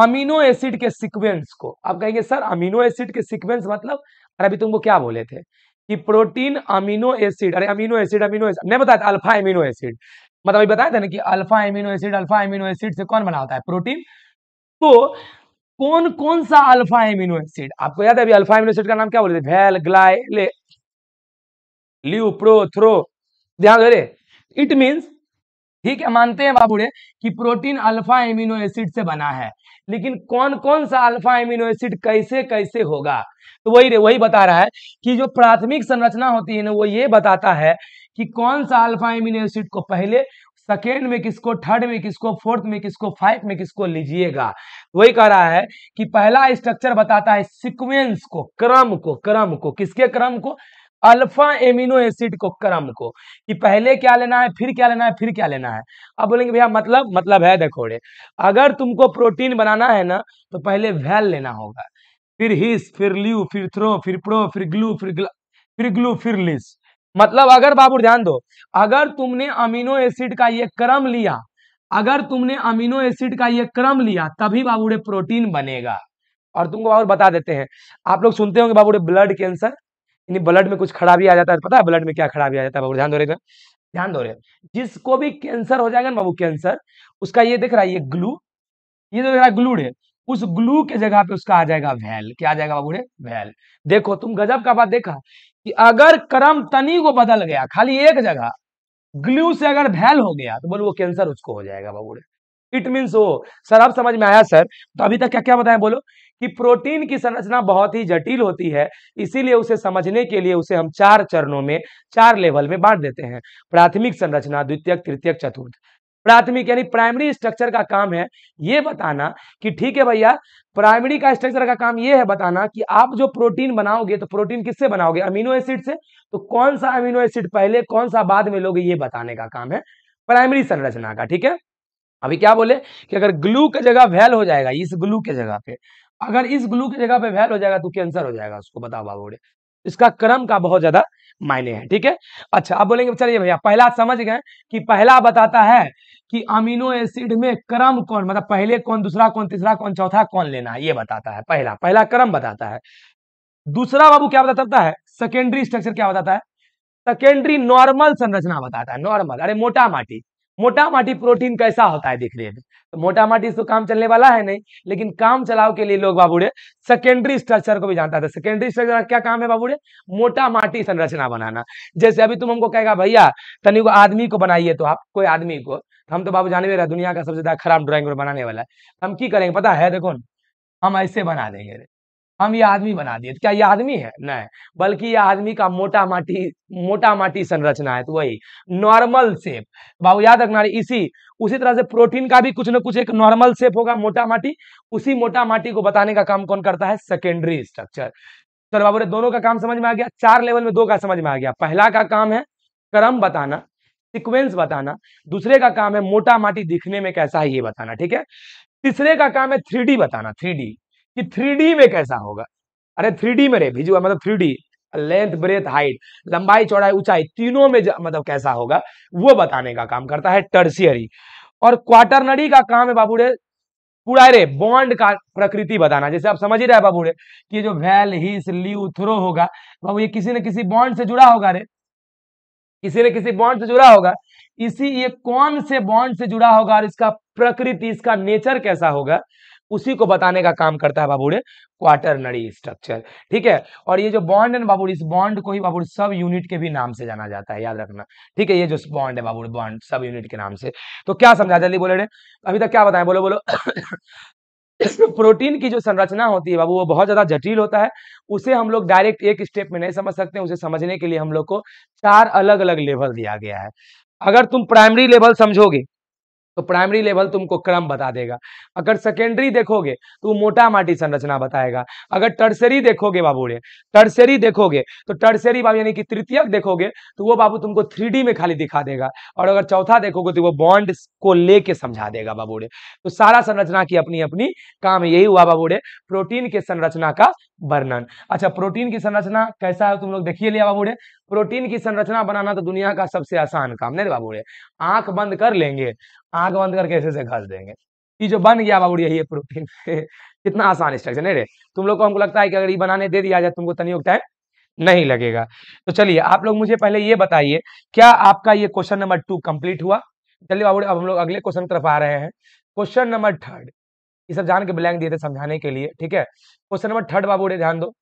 अमीनो एसिड के सीक्वेंस को आप कहेंगे सर अमीनो एसिड के सीक्वेंस मतलब अरे अभी तुमको क्या बोले थे कि प्रोटीन अमीनो एसिड अरे अमीनो एसिड अमीनो एसिड नहीं बताया था अल्फा एमिनो एसिड मतलब अभी बताया था ना कि alpha amino acid alpha amino acid से कौन बना होता है प्रोटीन तो कौन कौन सा अल्फा एमिनो एसिड आपको याद है अभी अल्फा एमिनो एसिड का नाम क्या बोले थे वैल ग्लाइले थ्रो ध्यान दे इट मीन्स ठीक है मानते हैं बाबूड़े कि प्रोटीन अल्फा एमिनो एसिड से बना है लेकिन कौन कौन सा अल्फा एमिनो एसिड कैसे कैसे होगा तो वही वही बता रहा है कि जो प्राथमिक संरचना होती है ना वो ये बताता है कि कौन सा अल्फा एमिनो एसिड को पहले सेकेंड में किसको थर्ड में किसको फोर्थ में किसको फाइव में किसको लीजिएगा वही कह रहा है कि पहला स्ट्रक्चर बताता है सिक्वेंस को क्रम को क्रम को किसके क्रम को अल्फा एमिनो एसिड को क्रम को कि पहले क्या लेना है फिर क्या लेना है फिर क्या लेना है अब बोलेंगे भैया मतलब मतलब है देखो रे अगर तुमको प्रोटीन बनाना है ना तो पहले वैल लेना होगा फिर हिस फिर ल्यू फिर थ्रो फिर प्रो फिर ग्लू फिर ग्ल, फिर ग्लू फिर लिस मतलब अगर बाबू ध्यान दो अगर तुमने अमीनो एसिड का ये क्रम लिया अगर तुमने अमीनो एसिड का ये क्रम लिया तभी बाबूड़े प्रोटीन बनेगा और तुमको और बता देते हैं आप लोग सुनते होंगे बाबूड़े ब्लड कैंसर यानी ब्लड में कुछ खराबी आ जाता है पता है ब्लड में क्या खराबी आ जाता है बाबू ध्यान दो रहे ध्यान दो रहे जिसको भी कैंसर हो जाएगा ना बाबू कैंसर उसका ये देख रहा है ये ग्लू ये जो मेरा ग्लूड है उस ग्लू के जगह पे उसका आ जाएगा वैल क्या आ जाएगा बाबू वैल देखो तुम गजब का बात देखा कि अगर कर्म तनी को बदल गया खाली एक जगह ग्लू से अगर वैल हो गया तो बोलो वो कैंसर उसको हो जाएगा बाबू रे इट मीन्स वो सर अब समझ में आया सर तो अभी तक क्या क्या बताएं बोलो कि प्रोटीन की संरचना बहुत ही जटिल होती है इसीलिए उसे समझने के लिए उसे हम चार चरणों में चार लेवल में बांट देते हैं प्राथमिक संरचना द्वितीयक तृतीयक चतुर्थ प्राथमिक यानी प्राइमरी स्ट्रक्चर का काम है ये बताना कि ठीक है भैया प्राइमरी का स्ट्रक्चर का काम ये है बताना कि आप जो प्रोटीन बनाओगे तो प्रोटीन किससे बनाओगे अमीनो एसिड से तो कौन सा अमीनो एसिड पहले कौन सा बाद में लोगे ये बताने का काम है प्राइमरी संरचना का ठीक है अभी क्या बोले कि अगर ग्लू के जगह वैल हो जाएगा इस ग्लू के जगह पे अगर इस ग्लू के जगह पे वैल हो जाएगा तो कैंसर हो जाएगा उसको बताओ बाबू इसका क्रम का बहुत ज्यादा मायने है ठीक है अच्छा आप बोलेंगे चलिए भैया पहला समझ गए कि पहला बताता है कि अमीनो एसिड में क्रम कौन मतलब पहले कौन दूसरा कौन तीसरा कौन चौथा कौन लेना है ये बताता है पहला पहला क्रम बताता है दूसरा बाबू क्या बताता है सेकेंडरी स्ट्रक्चर क्या बताता है सेकेंडरी नॉर्मल संरचना बताता है नॉर्मल अरे मोटा माटी मोटा माटी प्रोटीन कैसा होता है देख लिए तो मोटा माटी तो काम चलने वाला है नहीं लेकिन काम चलाव के लिए लोग बाबूड़े सेकेंडरी स्ट्रक्चर को भी जानता था सेकेंडरी स्ट्रक्चर क्या काम है बाबूड़े मोटा माटी संरचना बनाना जैसे अभी तुम हमको कहेगा भैया तनिक आदमी को बनाइए तो आप कोई आदमी को तो हम तो बाबू जानवे दुनिया का सबसे ज्यादा खराब ड्राइंग बनाने वाला है हम की करेंगे पता है देखो हम ऐसे बना देंगे हम ये आदमी बना दिए तो क्या ये आदमी है नहीं बल्कि ये आदमी का मोटा माटी मोटा माटी संरचना है तो वही नॉर्मल सेप बाबू याद रखना इसी उसी तरह से प्रोटीन का भी कुछ ना कुछ एक नॉर्मल सेप होगा मोटा माटी उसी मोटा माटी को बताने का काम कौन करता है सेकेंडरी स्ट्रक्चर चलो बाबू दोनों का काम समझ में आ गया चार लेवल में दो का समझ में आ गया पहला का काम है क्रम बताना सिक्वेंस बताना दूसरे का काम है मोटा माटी दिखने में कैसा है ये बताना ठीक है तीसरे का काम है थ्री बताना थ्री कि थ्री में कैसा होगा अरे थ्री में रे भिजुआ मतलब थ्री लेंथ ब्रेथ हाइट लंबाई चौड़ाई ऊंचाई तीनों में मतलब कैसा होगा वो बताने का काम करता है टर्सियरी और क्वार्टरनरी का काम है बाबू रे पूरा रे बॉन्ड का प्रकृति बताना जैसे आप समझ ही रहे बाबू रे कि जो वैल हिस ल्यू थ्रो होगा बाबू ये किसी न किसी बॉन्ड से जुड़ा होगा रे किसी न किसी बॉन्ड से जुड़ा होगा इसी ये कौन से बॉन्ड से जुड़ा होगा और इसका प्रकृति इसका नेचर कैसा होगा उसी को बताने का काम करता है बाबूड़े क्वार्टरनरी स्ट्रक्चर ठीक है और ये जो बॉन्ड है बाबू बाबूड़ इस बॉन्ड को ही बाबूड़ सब यूनिट के भी नाम से जाना जाता है याद रखना ठीक है ये जो बॉन्ड है बाबूड़ बॉन्ड सब यूनिट के नाम से तो क्या समझा जल्दी बोले रे अभी तक क्या बताए बोलो बोलो इसमें प्रोटीन की जो संरचना होती है बाबू वो बहुत ज्यादा जटिल होता है उसे हम लोग डायरेक्ट एक स्टेप में नहीं समझ सकते उसे समझने के लिए हम लोग को चार अलग अलग लेवल दिया गया है अगर तुम प्राइमरी लेवल समझोगे तो प्राइमरी लेवल तुमको क्रम बता देगा अगर सेकेंडरी देखोगे तो मोटा माटी संरचना बताएगा अगर टर्सरी देखोगे बाबू रे टर्सरी देखोगे तो टर्सरी बाबू यानी कि तृतीय देखोगे तो वो बाबू तुमको थ्री में खाली दिखा देगा और अगर चौथा देखोगे तो वो बॉन्ड को लेके समझा देगा बाबू रे तो सारा संरचना की अपनी अपनी काम यही हुआ बाबू रे प्रोटीन के संरचना का वर्णन अच्छा प्रोटीन की संरचना कैसा है तुम लोग देखिए लिया बाबूड़े प्रोटीन की संरचना बनाना तो दुनिया का सबसे आसान काम नहीं बाबूड़े आंख बंद कर लेंगे आंख बंद करके ऐसे से घस देंगे ये जो बन गया बाबूड़िया ये प्रोटीन कितना आसान स्ट्रक्चर नहीं रे तुम लोग को हमको लगता है कि अगर ये बनाने दे दिया जाए तुमको तनियोग टाइम नहीं लगेगा तो चलिए आप लोग मुझे पहले ये बताइए क्या आपका ये क्वेश्चन नंबर टू कंप्लीट हुआ चलिए बाबू अब हम लोग अगले क्वेश्चन तरफ आ रहे हैं क्वेश्चन नंबर थर्ड ये सब जान के ब्लैंक दिए थे समझाने के लिए ठीक है क्वेश्चन नंबर थर्ड बाबूड़े ध्यान दो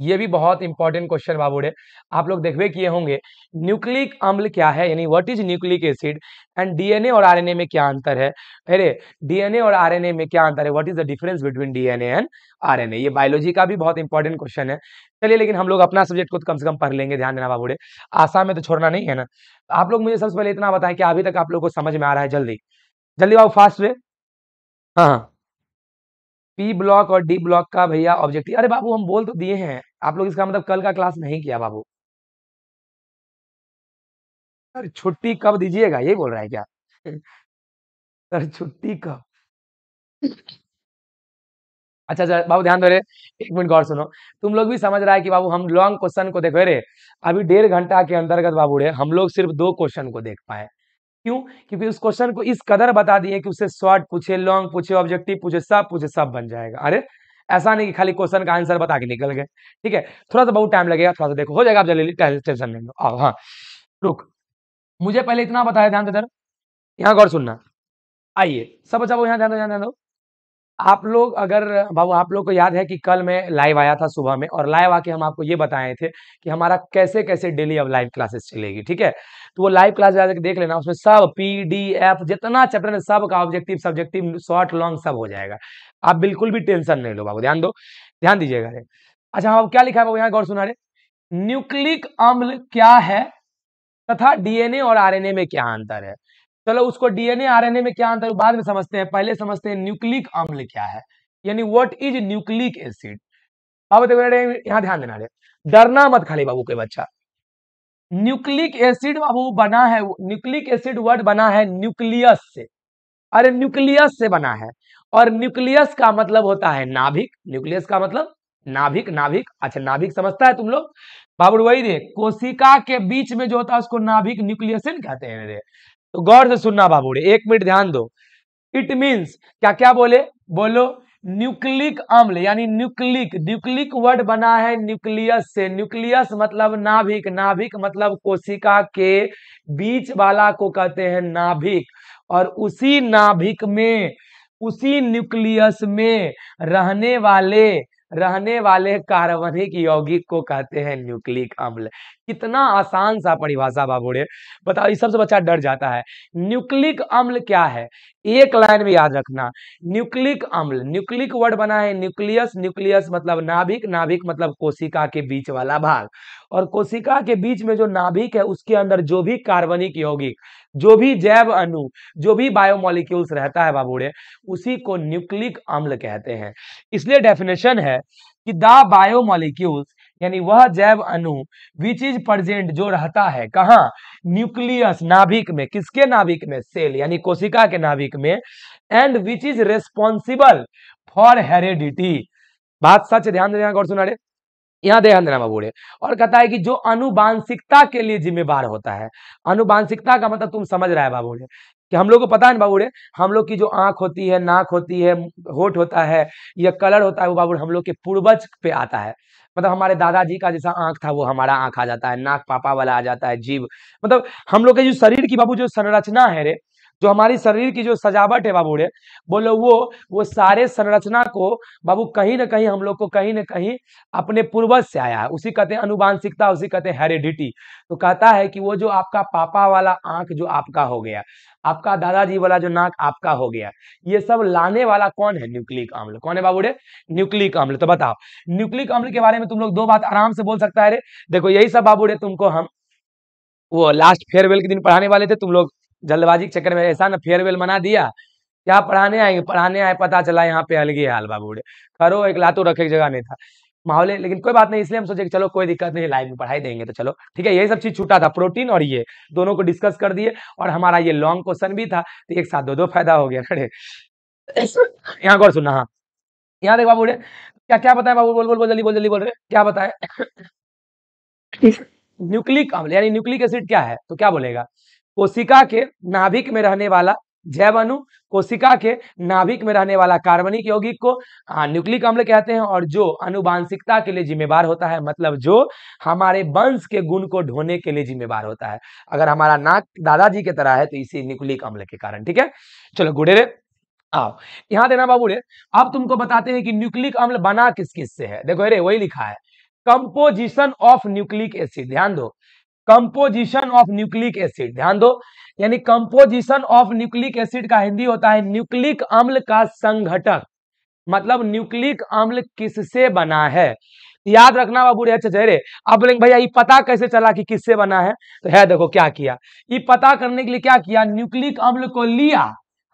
ये भी बहुत इंपॉर्टेंट क्वेश्चन बाबूड़े आप लोग देखवे किए होंगे न्यूक्लिक अम्ल क्या है यानी what is nucleic acid and DNA और आरएनए में क्या अंतर है अरे डीएनए और आरएनए में क्या अंतर है what is the difference between DNA and RNA ये बायोलॉजी का भी बहुत इंपॉर्टेंट क्वेश्चन है चलिए लेकिन हम लोग अपना सब्जेक्ट को कम से कम पढ़ लेंगे ध्यान देना बाबूड़े आसाम में तो छोड़ना नहीं है ना आप लोग मुझे सबसे पहले इतना बताएं कि अभी तक आप लोग को समझ में आ रहा है जल्दी जल्दी बाबू फास्ट वे हाँ हाँ पी ब्लॉक और डी ब्लॉक का भैया ऑब्जेक्टिव अरे बाबू हम बोल तो दिए हैं आप लोग इसका मतलब कल का क्लास नहीं किया बाबू सर छुट्टी कब दीजिएगा ये बोल रहा है क्या सर छुट्टी कब अच्छा अच्छा बाबू ध्यान दो रे एक मिनट और सुनो तुम लोग भी समझ रहा है कि बाबू हम लॉन्ग क्वेश्चन को देखो रे अभी डेढ़ घंटा के अंतर्गत बाबू रे हम लोग सिर्फ दो क्वेश्चन को देख पाए क्यों क्योंकि उस क्वेश्चन को इस कदर बता दिए कि उससे शॉर्ट पूछे लॉन्ग पूछे ऑब्जेक्टिव पूछे सब पूछे सब बन जाएगा अरे ऐसा नहीं कि खाली क्वेश्चन का आंसर बता के निकल गए ठीक है थोड़ा सा बहुत टाइम लगेगा थोड़ा सा देखो हो जाएगा आप जल्दी टेंशन लेंगे हाँ रुक मुझे पहले इतना बताया ध्यान दे इधर यहाँ गौर सुनना आइए सब बच्चा वो यहाँ ध्यान दो ध्यान दो आप लोग अगर बाबू आप लोग को याद है कि कल मैं लाइव आया था सुबह में और लाइव आके हम आपको ये बताए थे कि हमारा कैसे कैसे डेली अब लाइव क्लासेस चलेगी ठीक है तो वो लाइव क्लास जाकर देख लेना उसमें सब पी डी एफ जितना चैप्टर है सब का ऑब्जेक्टिव सब्जेक्टिव शॉर्ट लॉन्ग सब हो जाएगा आप बिल्कुल भी टेंशन नहीं लो बाबू ध्यान दो ध्यान दीजिएगा अच्छा हम हाँ, क्या लिखा है बाबू यहाँ गौर सुना रहे न्यूक्लिक अम्ल क्या है तथा डीएनए और आरएनए में क्या अंतर है चलो उसको डीएनए आरएनए में क्या अंतर बाद में समझते हैं पहले समझते हैं न्यूक्लिक अम्ल क्या है यानी व्हाट इज न्यूक्लिक एसिड अब देखो यहाँ ध्यान देना डरना मत खाली बाबू के बच्चा न्यूक्लिक एसिड बाबू बना है न्यूक्लिक एसिड वर्ड बना है न्यूक्लियस से अरे न्यूक्लियस से बना है और न्यूक्लियस का मतलब होता है नाभिक न्यूक्लियस का मतलब नाभिक नाभिक अच्छा नाभिक समझता है तुम लोग बाबू वही रे कोशिका के बीच में जो होता है उसको नाभिक न्यूक्लियसन कहते हैं तो गौर से सुनना बाबूड़े एक मिनट ध्यान दो इट मीन्स क्या क्या बोले बोलो न्यूक्लिक अम्ल यानी न्यूक्लिक न्यूक्लिक वर्ड बना है न्यूक्लियस से न्यूक्लियस मतलब नाभिक नाभिक मतलब कोशिका के बीच वाला को कहते हैं नाभिक और उसी नाभिक में उसी न्यूक्लियस में रहने वाले रहने वाले कार्बनिक यौगिक को कहते हैं न्यूक्लिक अम्ल कितना आसान सा परिभाषा बाबूड़े बताओ इस सबसे बच्चा डर जाता है न्यूक्लिक अम्ल क्या है एक लाइन में याद रखना न्यूक्लिक अम्ल न्यूक्लिक वर्ड बना है न्यूक्लियस न्यूक्लियस मतलब नाभिक नाभिक मतलब कोशिका के बीच वाला भाग और कोशिका के बीच में जो नाभिक है उसके अंदर जो भी कार्बनिक यौगिक जो भी जैव अणु जो भी बायोमोलिक्यूल्स रहता है बाबूड़े उसी को न्यूक्लिक अम्ल कहते हैं इसलिए डेफिनेशन है कि द बायोमोलिक्यूल्स यानी वह जैव अणु विच इज प्रजेंट जो रहता है कहा न्यूक्लियस नाभिक में किसके नाभिक में सेल यानी कोशिका के नाभिक में and which is responsible for heredity बात सच ध्यान देना और सुना रहे यहाँ ध्यान देना बाबू रे और कहता है कि जो अनुवांशिकता के लिए जिम्मेवार होता है अनुवांशिकता का मतलब तुम समझ रहा है बाबू रे कि हम लोग को पता है ना बाबूड़े हम लोग की जो आंख होती है नाक होती है होठ होता है या कलर होता है वो बाबू हम लोग के पूर्वज पे आता है मतलब हमारे दादाजी का जैसा आंख था वो हमारा आंख आ जाता है नाक पापा वाला आ जाता है जीव मतलब हम लोग के जो शरीर की बाबू जो संरचना है रे जो हमारी शरीर की जो सजावट है बाबू रे बोलो वो वो सारे संरचना को बाबू कहीं ना कहीं हम लोग को कहीं ना कहीं अपने पूर्वज से आया है उसी कहते हैं अनुवांशिकता उसी कहते हैं हेरिडिटी तो कहता है कि वो जो आपका पापा वाला आंख जो आपका हो गया आपका दादाजी वाला जो नाक आपका हो गया ये सब लाने वाला कौन है न्यूक्लिक अम्ल कौन है बाबूडे न्यूक्लिक अम्ल तो बताओ न्यूक्लिक अम्ल के बारे में तुम लोग दो बात आराम से बोल सकता है रे देखो यही सब बाबूडे तुमको हम वो लास्ट फेयरवेल के दिन पढ़ाने वाले थे तुम लोग जल्दबाजी के चक्कर में ऐसा ना फेयरवेल मना दिया क्या पढ़ाने आएंगे पढ़ाने आए पता चला यहाँ पे अलग ही हाल बाबूडे करो एक लातो रखे जगह नहीं था माहौल है लेकिन कोई बात नहीं इसलिए हम सोचे कि चलो कोई दिक्कत नहीं लाइव में पढ़ाई देंगे तो चलो ठीक है यही सब चीज छूटा था प्रोटीन और ये दोनों को डिस्कस कर दिए और हमारा ये लॉन्ग क्वेश्चन भी था तो एक साथ दो दो फायदा हो गया खड़े यहाँ गौर सुनना हाँ यहाँ देख बाबू क्या क्या बताया बाबू बोल बोल बोल जल्दी बोल जल्दी बोल रहे क्या बताया न्यूक्लिक अम्ल यानी न्यूक्लिक एसिड क्या है तो क्या बोलेगा कोशिका के नाभिक में रहने वाला अनु कोशिका के नाभिक में रहने वाला कार्बनिक यौगिक को हाँ, न्यूक्लिक अम्ल कहते हैं और जो अनुवांशिकता के लिए जिम्मेवार होता है मतलब जो हमारे वंश के गुण को ढोने के लिए जिम्मेवार होता है अगर हमारा नाक दादाजी की तरह है तो इसी न्यूक्लिक अम्ल के कारण ठीक है चलो गुड़ेरे आओ यहां देना बाबू रे अब तुमको बताते हैं कि न्यूक्लिक अम्ल बना किस किस से है देखो अरे वही लिखा है कंपोजिशन ऑफ न्यूक्लिक एसिड ध्यान दो कंपोजिशन ऑफ न्यूक्लिक एसिड ध्यान दो यानी कंपोजिशन ऑफ न्यूक्लिक एसिड का हिंदी होता है न्यूक्लिक अम्ल का संघटक मतलब न्यूक्लिक अम्ल किससे बना है याद रखना बाबू रे अच्छा चेहरे अब बोलेंगे भैया ये पता कैसे चला कि किससे बना है तो है देखो क्या किया ये पता करने के लिए क्या किया न्यूक्लिक अम्ल को लिया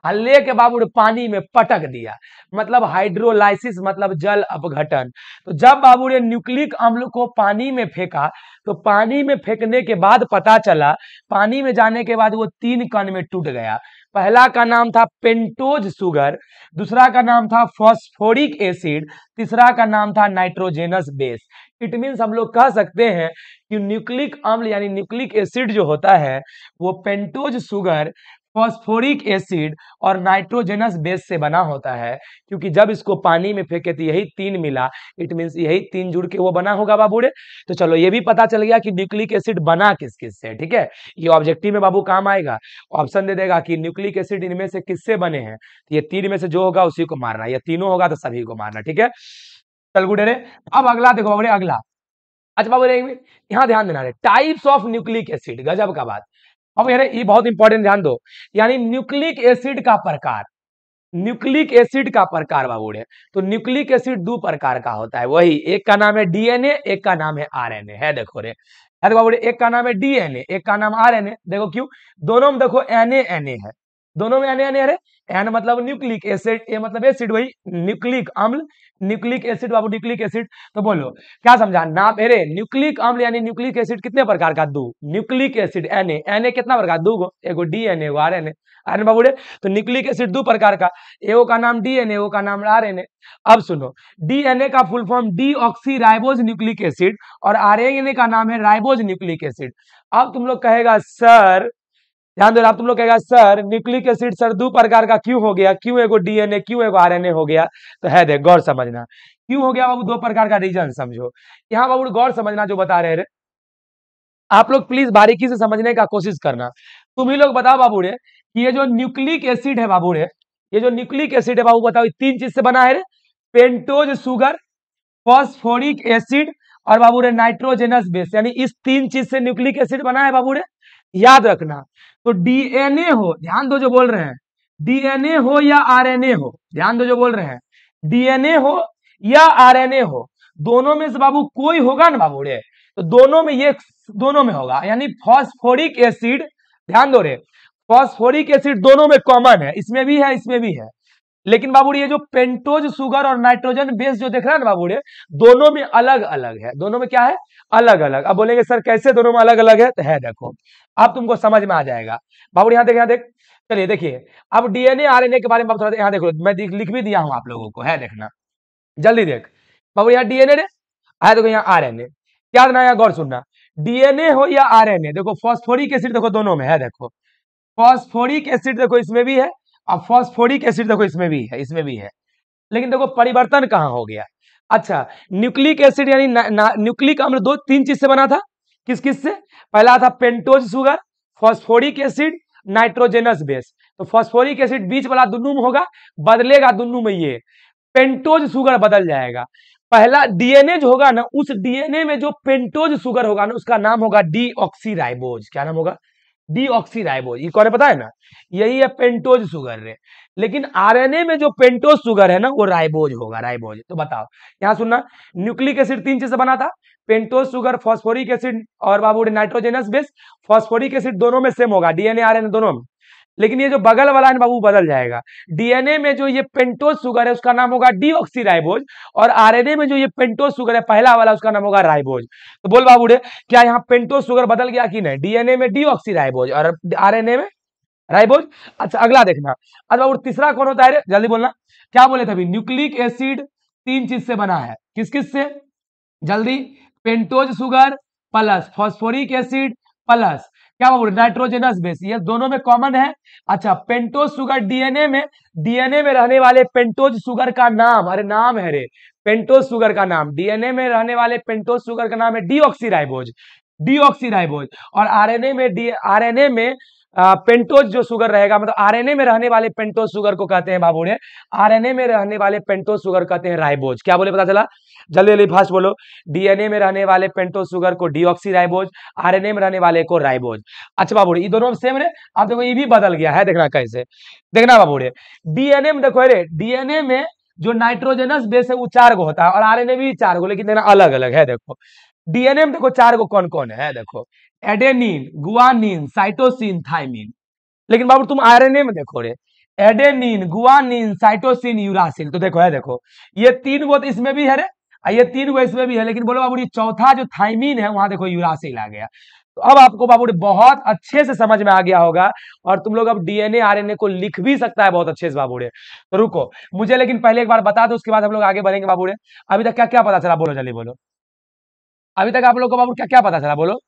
हल्ले के बाबू ने पानी में पटक दिया मतलब हाइड्रोलाइसिस मतलब जल अपघटन तो जब बाबू ने न्यूक्लिक अम्ल को पानी में फेंका तो पानी में फेंकने के बाद पता चला पानी में जाने के बाद वो तीन कण में टूट गया पहला का नाम था पेंटोज सुगर दूसरा का नाम था फॉस्फोरिक एसिड तीसरा का नाम था नाइट्रोजेनस बेस इट मीन्स हम लोग कह सकते हैं कि न्यूक्लिक अम्ल यानी न्यूक्लिक एसिड जो होता है वो पेंटोज सुगर फॉस्फोरिक एसिड और नाइट्रोजेनस बेस से बना होता है क्योंकि जब इसको पानी में फेंके तो यही तीन मिला इट मीन्स यही तीन जुड़ के वो बना होगा रे तो चलो ये भी पता चल गया कि न्यूक्लिक एसिड बना किस किस से ठीक है ये ऑब्जेक्टिव में बाबू काम आएगा ऑप्शन दे देगा कि न्यूक्लिक एसिड इनमें से किससे बने हैं तो ये तीन में से जो होगा उसी को मारना या तीनों होगा तो सभी को मारना ठीक है चल गुडे अब अगला देखो बाबू अगला अच्छा बाबू यहाँ ध्यान देना टाइप्स ऑफ न्यूक्लिक एसिड गजब का बात अब यार ये बहुत इंपॉर्टेंट ध्यान दो यानी न्यूक्लिक एसिड का प्रकार न्यूक्लिक एसिड का प्रकार बाबूड़े तो न्यूक्लिक एसिड दो प्रकार का होता है वही एक का नाम है डीएनए एक का नाम है आरएनए है देखो रे देखो बाबूड़े एक का नाम है डीएनए एक का नाम आरएनए देखो क्यों दोनों में देखो एनए एनए है दोनों में आने आने अरे एन मतलब न्यूक्लिक एसिड ए मतलब एसिड वही न्यूक्लिक अम्ल न्यूक्लिक एसिड बाबू न्यूक्लिक एसिड तो बोलो क्या समझा ना मेरे न्यूक्लिक अम्ल यानी न्यूक्लिक एसिड कितने प्रकार का दो nucleic acid N N A कितना प्रकार दो गो एगो डी एन एगो आर एन आर एन बाबू तो न्यूक्लिक एसिड दो प्रकार का एओ का नाम डी एन एओ का नाम आर एन ए अब सुनो डी एन ए का full form deoxyribose nucleic acid और आर एन ए का नाम है राइबोज न्यूक्लिक एसिड अब तुम लोग कहेगा सर ध्यान दे आप तुम लोग कहेगा सर न्यूक्लिक एसिड सर दो प्रकार का क्यों हो गया क्यों एगो डीएनए क्यों एगो आरएनए हो गया तो है देख गौर समझना क्यों हो गया बाबू दो प्रकार का रीजन समझो यहाँ बाबू गौर समझना जो बता रहे आप लोग प्लीज बारीकी से समझने का कोशिश करना तुम ही लोग बताओ बाबू रे कि ये जो न्यूक्लिक एसिड है बाबू रे ये जो न्यूक्लिक एसिड है बाबू बताओ तीन चीज से बना है रे पेंटोज सुगर फॉस्फोरिक एसिड और बाबू रे नाइट्रोजेनस बेस यानी इस तीन चीज से न्यूक्लिक एसिड बना है बाबू रे याद रखना तो डीएनए हो ध्यान दो जो बोल रहे हैं डीएनए हो या आरएनए हो ध्यान दो जो बोल रहे हैं डीएनए हो या आरएनए हो दोनों में से बाबू कोई होगा ना बाबू रे तो दोनों में ये दोनों में होगा यानी फॉस्फोरिक एसिड ध्यान दो रे फॉस्फोरिक एसिड दोनों में कॉमन है इसमें भी है इसमें भी है लेकिन बाबू ये जो पेंटोज सुगर और नाइट्रोजन बेस जो देख रहा है ना बाबू दोनों में अलग अलग है दोनों में क्या है अलग अलग अब बोलेंगे सर कैसे दोनों में अलग अलग है तो है देखो अब तुमको समझ में आ जाएगा बाबू यहाँ देख यहाँ देख चलिए देखिए अब डीएनए आरएनए के बारे में थोड़ा यहाँ देखो मैं लिख भी दिया हूँ आप लोगों को है देखना जल्दी देख बाबू यहाँ डीएनए आए देखो यहाँ आरएनए क्या देना गौर सुनना डीएनए हो या ए देखो फॉस्फोरिक एसिड देखो दोनों में है देखो फॉस्फोरिक एसिड देखो इसमें भी है और फॉस्फोरिक एसिड देखो इसमें भी है इसमें भी है लेकिन देखो परिवर्तन कहाँ हो गया अच्छा न्यूक्लिक एसिड यानी न्यूक्लिक अम्ल दो तीन चीज से बना था किस किस से पहला था pentose sugar phosphoric acid nitrogenous base तो फॉस्फोरिक एसिड बीच वाला दोनों में होगा बदलेगा दोनों में ये पेंटोज सुगर बदल जाएगा पहला डीएनए जो होगा ना उस डीएनए में जो पेंटोज सुगर होगा ना उसका नाम होगा डीऑक्सीराइबोज क्या नाम होगा डीऑक्सीराइबोज ये कौन पता है ना यही है पेंटोज सुगर रे लेकिन आरएनए में जो पेंटोस शुगर है ना वो राइबोज होगा राइबोज तो बताओ यहां सुनना न्यूक्लिक एसिड तीन चीज से बना था पेंटोस शुगर फॉस्फोरिक एसिड और बाबू नाइट्रोजेनस बेस फॉस्फोरिक एसिड दोनों में सेम होगा डीएनए आरएनए दोनों में लेकिन ये जो बगल वाला है बाबू बदल जाएगा डीएनए में जो ये पेंटोस शुगर है उसका नाम होगा डीऑक्सीराइबोज और आरएनए में जो ये पेंटोस शुगर है पहला वाला उसका नाम होगा राइबोज तो बोल बाबू क्या यहाँ पेंटोस शुगर बदल गया कि नहीं डीएनए में डीऑक्सीराइबोज और आरएनए में राइबोज अच्छा अगला देखना अच्छा और तीसरा कौन होता है रे जल्दी बोलना क्या बोले थे अभी न्यूक्लिक एसिड तीन चीज से बना है किस किस से जल्दी pentose sugar plus phosphoric acid plus क्या बोल नाइट्रोजेनस बेस ये दोनों में कॉमन है अच्छा पेंटोज सुगर डीएनए में डीएनए में रहने वाले पेंटोज सुगर का नाम अरे नाम है रे पेंटोज सुगर का नाम डीएनए में रहने वाले पेंटोज सुगर का नाम है डीऑक्सीराइबोज डीऑक्सीराइबोज और आरएनए में डी आरएनए में पेंटोज जो शुगर रहेगा मतलब आरएनए में रहने वाले पेंटोज शुगर को कहते हैं बाबू ने आरएनए में रहने वाले पेंटोज शुगर कहते हैं राइबोज क्या बोले पता चला जल्दी जल्दी फास्ट बोलो डीएनए में रहने वाले पेंटोज शुगर को डीऑक्सी राइबोज आरएनए में रहने वाले को राइबोज अच्छा बाबू ये दोनों सेम रहे आप देखो ये भी बदल गया है देखना कैसे देखना बाबू रे डीएनए में देखो अरे डीएनए में जो नाइट्रोजनस बेस है वो चार गो होता है और आरएनए भी चार गो लेकिन देखना अलग अलग है देखो डीएनए में देखो चार गो कौन कौन है देखो एडेनिन गुआनिन साइटोसिन थाइमिन लेकिन बाबू तुम आरएनए में देखो रे एडेनिन गुआनिन साइटोसिन यूरासिन तो देखो है देखो ये तीन गो तो इसमें भी है रे ये तीन गो इसमें भी है लेकिन बोलो बाबू चौथा जो थाइमिन है वहां देखो यूरासिल आ गया तो अब आपको बाबू बहुत अच्छे से समझ में आ गया होगा और तुम लोग अब डीएनए आरएनए को लिख भी सकता है बहुत अच्छे से बाबूड़े तो रुको मुझे लेकिन पहले एक बार बता दो उसके बाद हम लोग आगे बढ़ेंगे बाबूड़े अभी तक क्या क्या पता चला बोलो जल्दी बोलो अभी तक आप लोग को बाबू क्या क्या पता चला बोलो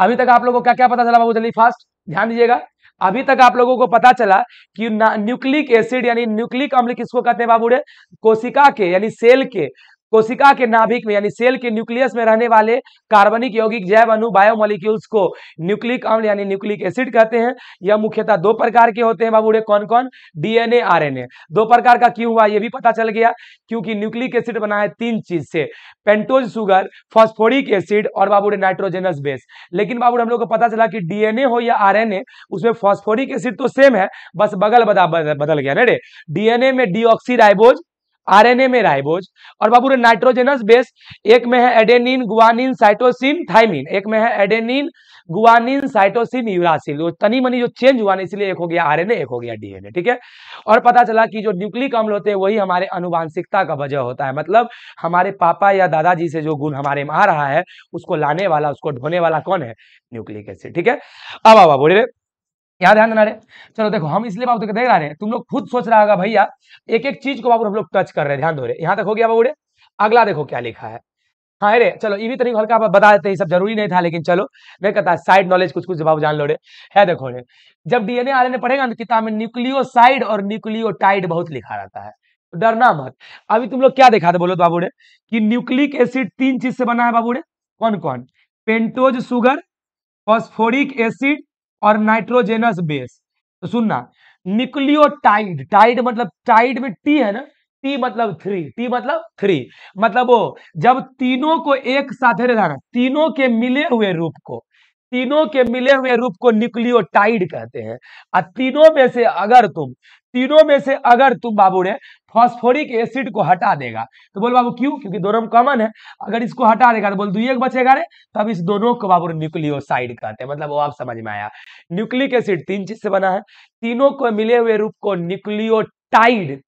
अभी तक आप लोगों को क्या क्या पता चला बाबू जल्दी फास्ट ध्यान दीजिएगा अभी तक आप लोगों को पता चला कि न्यूक्लिक एसिड यानी न्यूक्लिक अम्ल किसको कहते हैं बाबूड़े कोशिका के यानी सेल के कोशिका के नाभिक में यानी सेल के न्यूक्लियस में रहने वाले कार्बनिक यौगिक जैव अनु बायोमोलिक्यूल्स को न्यूक्लिक अम्ल यानी न्यूक्लिक एसिड कहते हैं यह मुख्यतः दो प्रकार के होते हैं बाबूड़े कौन कौन डीएनए आरएनए दो प्रकार का क्यों हुआ यह भी पता चल गया क्योंकि न्यूक्लिक एसिड बना है तीन चीज से पेंटोज सुगर फॉस्फोरिक एसिड और बाबूड़े नाइट्रोजेनस बेस लेकिन बाबू हम लोग को पता चला कि डीएनए हो या ए उसमें फॉस्फोरिक एसिड तो सेम है बस बगल बदल गया ना डीएनए में डी डीऑक्सीराइबोज आरएनए में राइबोज और बाबू नाइट्रोजेनस बेस एक में है एडेनिन गुआनिन साइटोसिन थाइमिन एक में है एडेनिन गुआनिन साइटोसिन यूरासिल वो तनी मनी जो चेंज हुआ ना इसलिए एक हो गया आरएनए एक हो गया डीएनए ठीक है और पता चला कि जो न्यूक्लिक अम्ल होते हैं वही हमारे अनुवांशिकता का वजह होता है मतलब हमारे पापा या दादाजी से जो गुण हमारे में आ रहा है उसको लाने वाला उसको ढोने वाला कौन है न्यूक्लिक एसिड ठीक है अब अब बोले यहाँ ध्यान देना रे चलो देखो हम इसलिए बाबू देख रहा रहे तुम लोग खुद सोच रहा होगा भैया एक एक चीज को बाबू हम लोग टच कर रहे हैं ध्यान दो रहे यहाँ तक हो गया बाबू अगला देखो क्या लिखा है हाँ रे चलो ये भी तरीके हल्का बता देते सब जरूरी नहीं था लेकिन चलो मैं कहता साइड नॉलेज कुछ कुछ जवाब जान लो रे है देखो रे जब डीएनए आरएनए पढ़ेगा ना तो किताब में साइड और टाइड बहुत लिखा रहता है तो डरना मत अभी तुम लोग क्या देखा था बोलो तो बाबू रे कि न्यूक्लिक एसिड तीन चीज से बना है बाबू रे कौन कौन पेंटोज सुगर फॉस्फोरिक एसिड और नाइट्रोजेनस बेस तो सुनना न्यूक्लियोटाइड टाइड मतलब टाइड में टी है ना टी मतलब थ्री टी मतलब थ्री मतलब वो जब तीनों को एक साथ तीनों के मिले हुए रूप को तीनों के मिले हुए रूप को न्यूक्लियोटाइड कहते हैं और तीनों में से अगर तुम तीनों में से अगर तुम बाबू ने फॉस्फोरिक एसिड को हटा देगा तो बोल बाबू क्यों क्योंकि दोनों में कॉमन है अगर इसको हटा देगा तो बोल दू एक बचेगा रे तब इस दोनों को बाबू न्यूक्लियोसाइड कहते हैं मतलब वो आप समझ में आया न्यूक्लिक एसिड तीन चीज से बना है तीनों को मिले हुए रूप को न्यूक्लियोटाइड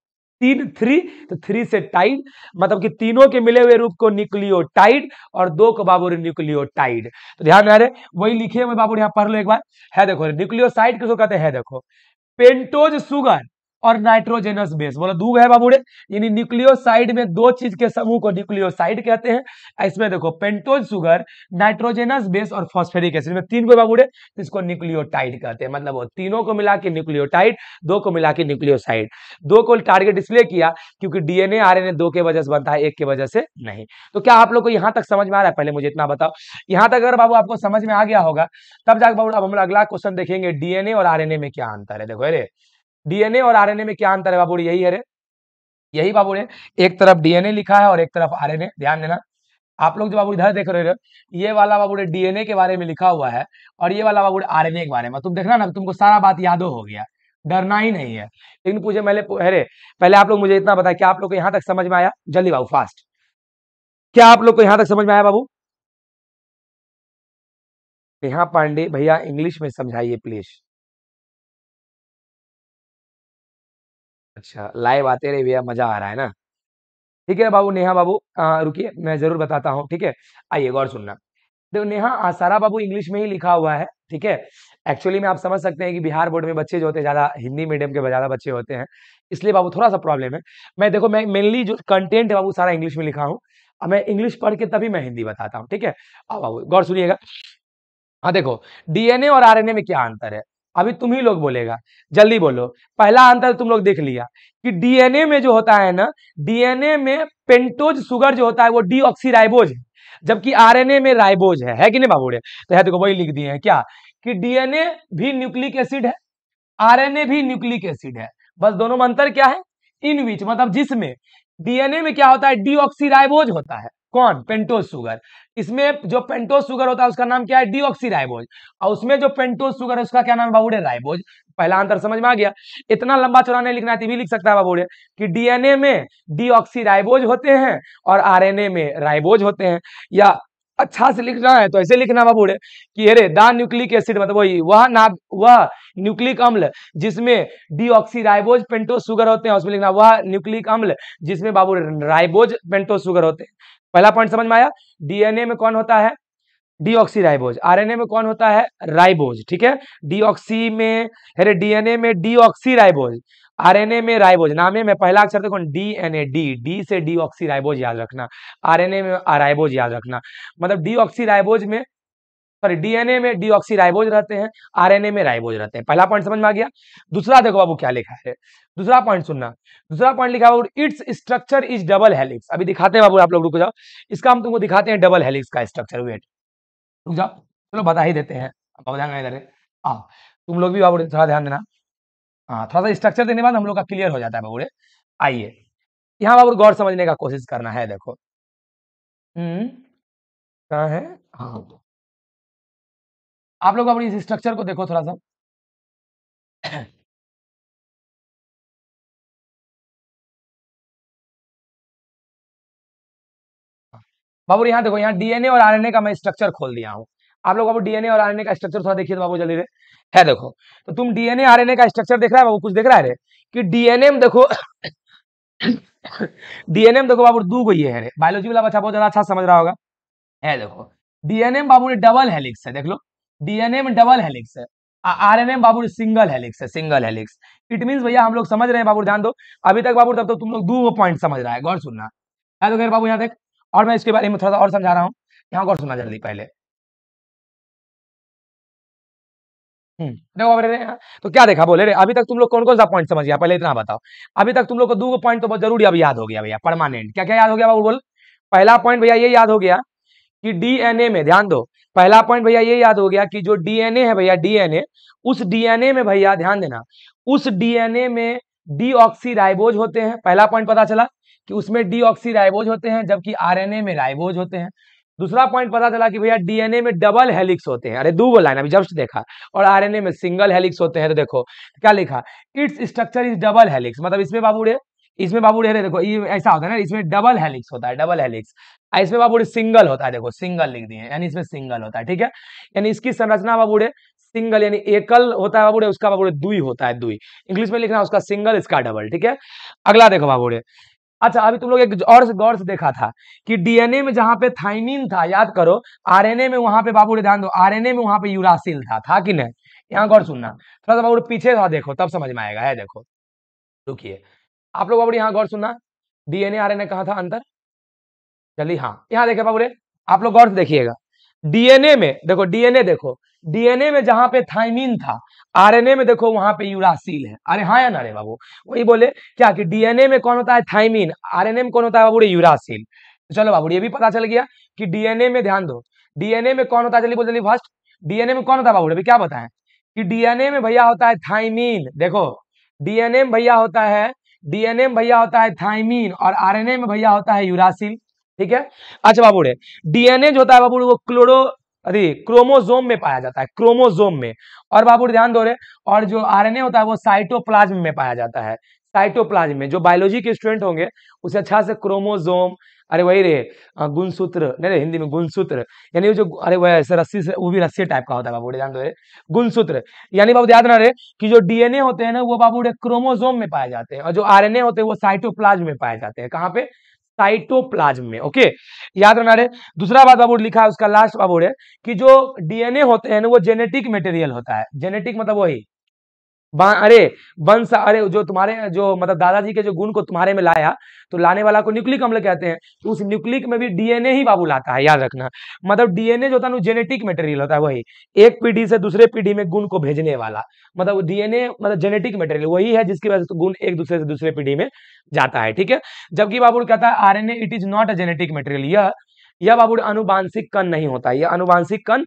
तीन थ्री तो थ्री से टाइड मतलब कि तीनों के मिले हुए रूप को न्यूक्लियोटाइड और दो को बाबूरी न्यूक्लियोटाइड तो ध्यान रहे वही लिखे हुए बाबू यहां पढ़ लो एक बार है देखो साइड किसको कहते हैं देखो पेंटोज सुगर और नाइट्रोजेनस बेस बोला दू है बाबूड़े यानी न्यूक्लियोसाइड में दो चीज के समूह को न्यूक्लियोसाइड कहते हैं इसमें देखो पेंटोज सुगर नाइट्रोजेनस बेस और फॉस्फेरिक एसिड में तीन को बाबूड़े इसको न्यूक्लियोटाइड कहते हैं मतलब वो तीनों को मिला के न्यूक्लियोटाइड दो को मिला के न्यूक्लियोसाइड दो को टारगेट इसलिए किया क्योंकि डीएनए आरएनए दो के वजह से बनता है एक के वजह से नहीं तो क्या आप लोग को यहां तक समझ में आ रहा है पहले मुझे इतना बताओ यहां तक अगर बाबू आपको समझ में आ गया होगा तब जाकर बाबू अब हम अगला क्वेश्चन देखेंगे डीएनए और आरएनए में क्या अंतर है देखो अरे डीएनए और आरएनए में क्या अंतर है बाबू यही है यही बाबू रे एक तरफ डीएनए लिखा है और एक तरफ आरएनए ध्यान देना आप लोग जो बाबू इधर देख रहे हो ये वाला बाबू डीएनए के बारे में लिखा हुआ है और ये वाला बाबू आरएनए के बारे में तुम देखना ना तुमको सारा बात याद हो गया डरना ही नहीं है लेकिन पूछे पहले अरे पहले आप लोग मुझे इतना बताया कि आप लोग को यहाँ तक समझ में आया जल्दी बाबू फास्ट क्या आप लोग को यहाँ तक समझ में आया बाबू यहां पांडे भैया इंग्लिश में समझाइए प्लीज अच्छा, लाइव आते रहे भैया, मज़ा आ रहा है ना? ठीक है बाबू नेहा बाबू रुकिए मैं ज़रूर बताता हूँ, ठीक है? आइए गौर सुनना। देखो तो नेहा आसारा सारा बाबू इंग्लिश में ही लिखा हुआ है, ठीक है? एक्चुअली में आप समझ सकते हैं कि बिहार बोर्ड में बच्चे जो होते हैं ज़्यादा हिंदी मीडियम के ज़्यादा बच्चे होते हैं, इसलिए बाबू थोड़ा-सा प्रॉब्लम है। मैं देखो मैं मेनली जो कंटेंट है बाबू सारा इंग्लिश में लिखा हूँ। अब मैं इंग्लिश पढ़ के तभी मैं हिंदी बताता हूँ, ठीक है? बाबू गौर सुनिएगा। हाँ, देखो डीएनए और आरएनए में क्या अंतर है? अभी तुम ही लोग बोलेगा जल्दी बोलो पहला आंसर तुम लोग देख लिया कि डीएनए में जो होता है ना डीएनए में पेंटोज सुगर जो होता है वो डीऑक्सीराइबोज है जबकि आरएनए में राइबोज है है कि नहीं बाबूड़े तो है देखो वही लिख दिए हैं क्या कि डीएनए भी न्यूक्लिक एसिड है आरएनए भी न्यूक्लिक एसिड है बस दोनों में अंतर क्या है इन विच मतलब जिसमें डीएनए में क्या होता है डीऑक्सीराइबोज होता है कौन पेंटोज शुगर इसमें जो पेंटोज शुगर होता है उसका नाम क्या है डीऑक्सीराइबोज और उसमें जो पेंटोज शुगर है उसका क्या नाम बाबूडे राइबोज पहला अंतर समझ में आ गया इतना लंबा चौड़ा नहीं लिखना है तो भी लिख सकता है बाबूडे कि डीएनए में डीऑक्सीराइबोज होते हैं और आरएनए में राइबोज होते हैं या अच्छा से लिखना है तो ऐसे लिखना बाबू कि अरे द न्यूक्लिक एसिड मतलब वही वह ना वह न्यूक्लिक अम्ल जिसमें डीऑक्सीराइबोज पेंटो शुगर होते हैं उसमें लिखना वह न्यूक्लिक अम्ल जिसमें बाबू राइबोज पेंटो शुगर होते हैं पहला पॉइंट समझ में आया डीएनए में कौन होता है डीऑक्सीराइबोज आरएनए में कौन होता है राइबोज ठीक है डीऑक्सी में अरे डीएनए में डीऑक्सीराइबोज आरएनए में राइबोज नामे में पहला अक्षर देखो D N A D D से डी ऑक्सी राइबोज याद रखना आरएनए में राइबोज याद रखना मतलब डी ऑक्सी राइबोज में सॉरी डीएनए में डी ऑक्सी राइबोज रहते हैं आरएनए में राइबोज रहते हैं पहला पॉइंट समझ में आ गया दूसरा देखो बाबू क्या लिखा है दूसरा पॉइंट सुनना दूसरा पॉइंट लिखा बाबू its structure is double helix अभी दिखाते हैं बाबू आप लोग रुक जाओ इसका हम तुमको दिखाते हैं डबल हेलिक्स का स्ट्रक्चर वेट रुक जाओ चलो बता ही देते हैं इधर हाँ, तुम लोग भी बाबू थोड़ा ध्यान देना हाँ थोड़ा सा स्ट्रक्चर देने के बाद हम लोग का क्लियर हो जाता है बाबू आइए यहाँ बाबू गौर समझने का कोशिश करना है देखो हम्म। कहा है हाँ आप लोग अपनी इस स्ट्रक्चर को देखो थोड़ा सा बाबू यहाँ देखो यहाँ डीएनए और आरएनए का मैं स्ट्रक्चर खोल दिया हूँ आप लोग बाबू डीएनए और आरएनए का स्ट्रक्चर थोड़ा देखिए तो बाबू जल्दी है देखो तो तुम डीएनए आरएनए का स्ट्रक्चर देख रहा है बाबू कुछ देख रहा है रे कि डीएनए में देखो डीएनए में देखो बाबू दू गई है बायोलॉजी वाला बच्चा बहुत ज्यादा अच्छा समझ रहा होगा है देखो डीएनए में बाबू डबल हेलिक्स है देख लो डीएनए में डबल हेलिक्स है आर एन एम बाबू सिंगल हेलिक्स है सिंगल हेलिक्स इट मीन भैया हम लोग समझ रहे हैं बाबू ध्यान दो अभी तक बाबू तब तो तुम लोग दो पॉइंट समझ रहा है गौर सुनना है तो खैर बाबू यहाँ देख और मैं इसके बारे में थोड़ा सा और समझा रहा हूँ यहाँ गौर सुनना जल्दी पहले देखो हम्म। रहे तो क्या देखा बोले रे अभी तक तुम लोग कौन कौन सा पॉइंट समझ गया पहले इतना बताओ अभी तक तुम लोग को दो पॉइंट तो बहुत जरूरी अब याद हो गया भैया परमानेंट क्या क्या याद हो गया बाबू बोल पहला पॉइंट भैया ये याद हो गया कि डीएनए में ध्यान दो पहला पॉइंट भैया ये याद हो गया कि जो डीएनए है भैया डीएनए उस डीएनए में भैया ध्यान देना उस डीएनए में डीऑक्सीराइबोज होते हैं पहला पॉइंट पता चला कि उसमें डीऑक्सीराइबोज होते हैं जबकि आरएनए में राइबोज होते हैं दूसरा पॉइंट पता चला कि भैया डीएनए में डबल हेलिक्स होते हैं अरे दो बोला लाइन अभी जस्ट देखा और आरएनए में सिंगल हेलिक्स होते हैं तो देखो क्या लिखा its structure is double helix मतलब इसमें बाबूड़े इसमें बाबूड़े देखो ये ऐसा होता है ना इसमें डबल हेलिक्स होता है डबल हेलिक्स इसमें बाबूड़े सिंगल होता है देखो सिंगल लिख दिए यानी इसमें सिंगल होता है ठीक है यानी इसकी संरचना बाबूड़े सिंगल यानी एकल होता है बाबूड़े उसका बाबूड़े दुई होता है दुई इंग्लिश में लिखना उसका सिंगल इसका डबल ठीक है अगला देखो बाबूड़े अच्छा अभी तुम लोग एक और से गौर से देखा था कि डीएनए में जहां पे थाइमिन था याद करो आरएनए में वहां पे बाबू ध्यान दो आरएनए में वहां पे यूरासिल था था कि नहीं यहाँ गौर सुनना थोड़ा सा बाबू पीछे था देखो तब समझ में आएगा है देखो रुकिए आप लोग बाबू यहाँ गौर सुनना डीएनए आर एन था अंतर चलिए हाँ यहाँ देखे बाबू आप लोग गौर से देखिएगा डीएनए में देखो डीएनए देखो डीएनए में जहां पे थाइमिन था आरएनए में देखो वहां पे यूरासिल है अरे हाँ या ना रे बाबू वही बोले क्या कि डीएनए में कौन होता है थाइमिन आरएनए में कौन होता है बाबू यूरासिल चलो बाबू ये भी पता चल गया कि डीएनए में ध्यान दो डीएनए में कौन होता है जल्दी बोल जल्दी फर्स्ट डीएनए में कौन होता है बाबू अभी क्या बताए कि डीएनए में भैया होता है थाइमिन देखो डीएनए में भैया होता है डीएनए में भैया होता है थाइमिन और आरएनए में भैया होता है यूरासिल ठीक है अच्छा बाबू डीएनए जो होता है बाबू वो क्लोरो अरे क्रोमोजोम में पाया जाता है क्रोमोजोम में और बाबू ध्यान दो रहे और जो आरएनए होता है वो साइटोप्लाज्म में पाया जाता है साइटोप्लाज्म में जो बायोलॉजी के स्टूडेंट होंगे उसे अच्छा से क्रोमोजोम अरे वही रे गुणसूत्र नहीं रे हिंदी में गुणसूत्र यानी जो अरे वह ऐसे रस्सी से वो भी रस्सी टाइप का होता है बाबू ध्यान दो रे गुणसूत्र यानी बाबू याद ना रहे कि जो डीएनए होते हैं ना वो बाबू क्रोमोजोम में पाए जाते हैं और जो आरएनए होते हैं वो साइटोप्लाज्म में पाए जाते हैं कहाँ पे साइटोप्लाज्म में ओके याद रहना रे दूसरा बात बाबू लिखा है उसका लास्ट बाबू है कि जो डीएनए होते हैं ना वो जेनेटिक मटेरियल होता है जेनेटिक मतलब वही अरे वंश अरे जो तुम्हारे जो मतलब दादाजी के जो गुण को तुम्हारे में लाया तो लाने वाला को न्यूक्लिक अम्ल कहते हैं तो उस न्यूक्लिक में भी डीएनए ही बाबू लाता है याद रखना मतलब डीएनए जो होता है जेनेटिक मटेरियल होता है वही एक पीढ़ी से दूसरे पीढ़ी में गुण को भेजने वाला मतलब डीएनए मतलब जेनेटिक मटेरियल वही है जिसकी वजह से गुण एक दूसरे से दूसरे पीढ़ी में जाता है ठीक है जबकि बाबू कहता है R it is not a genetic material यह यह बाबू अनुवांशिक कण नहीं होता है यह अनुवांशिक कण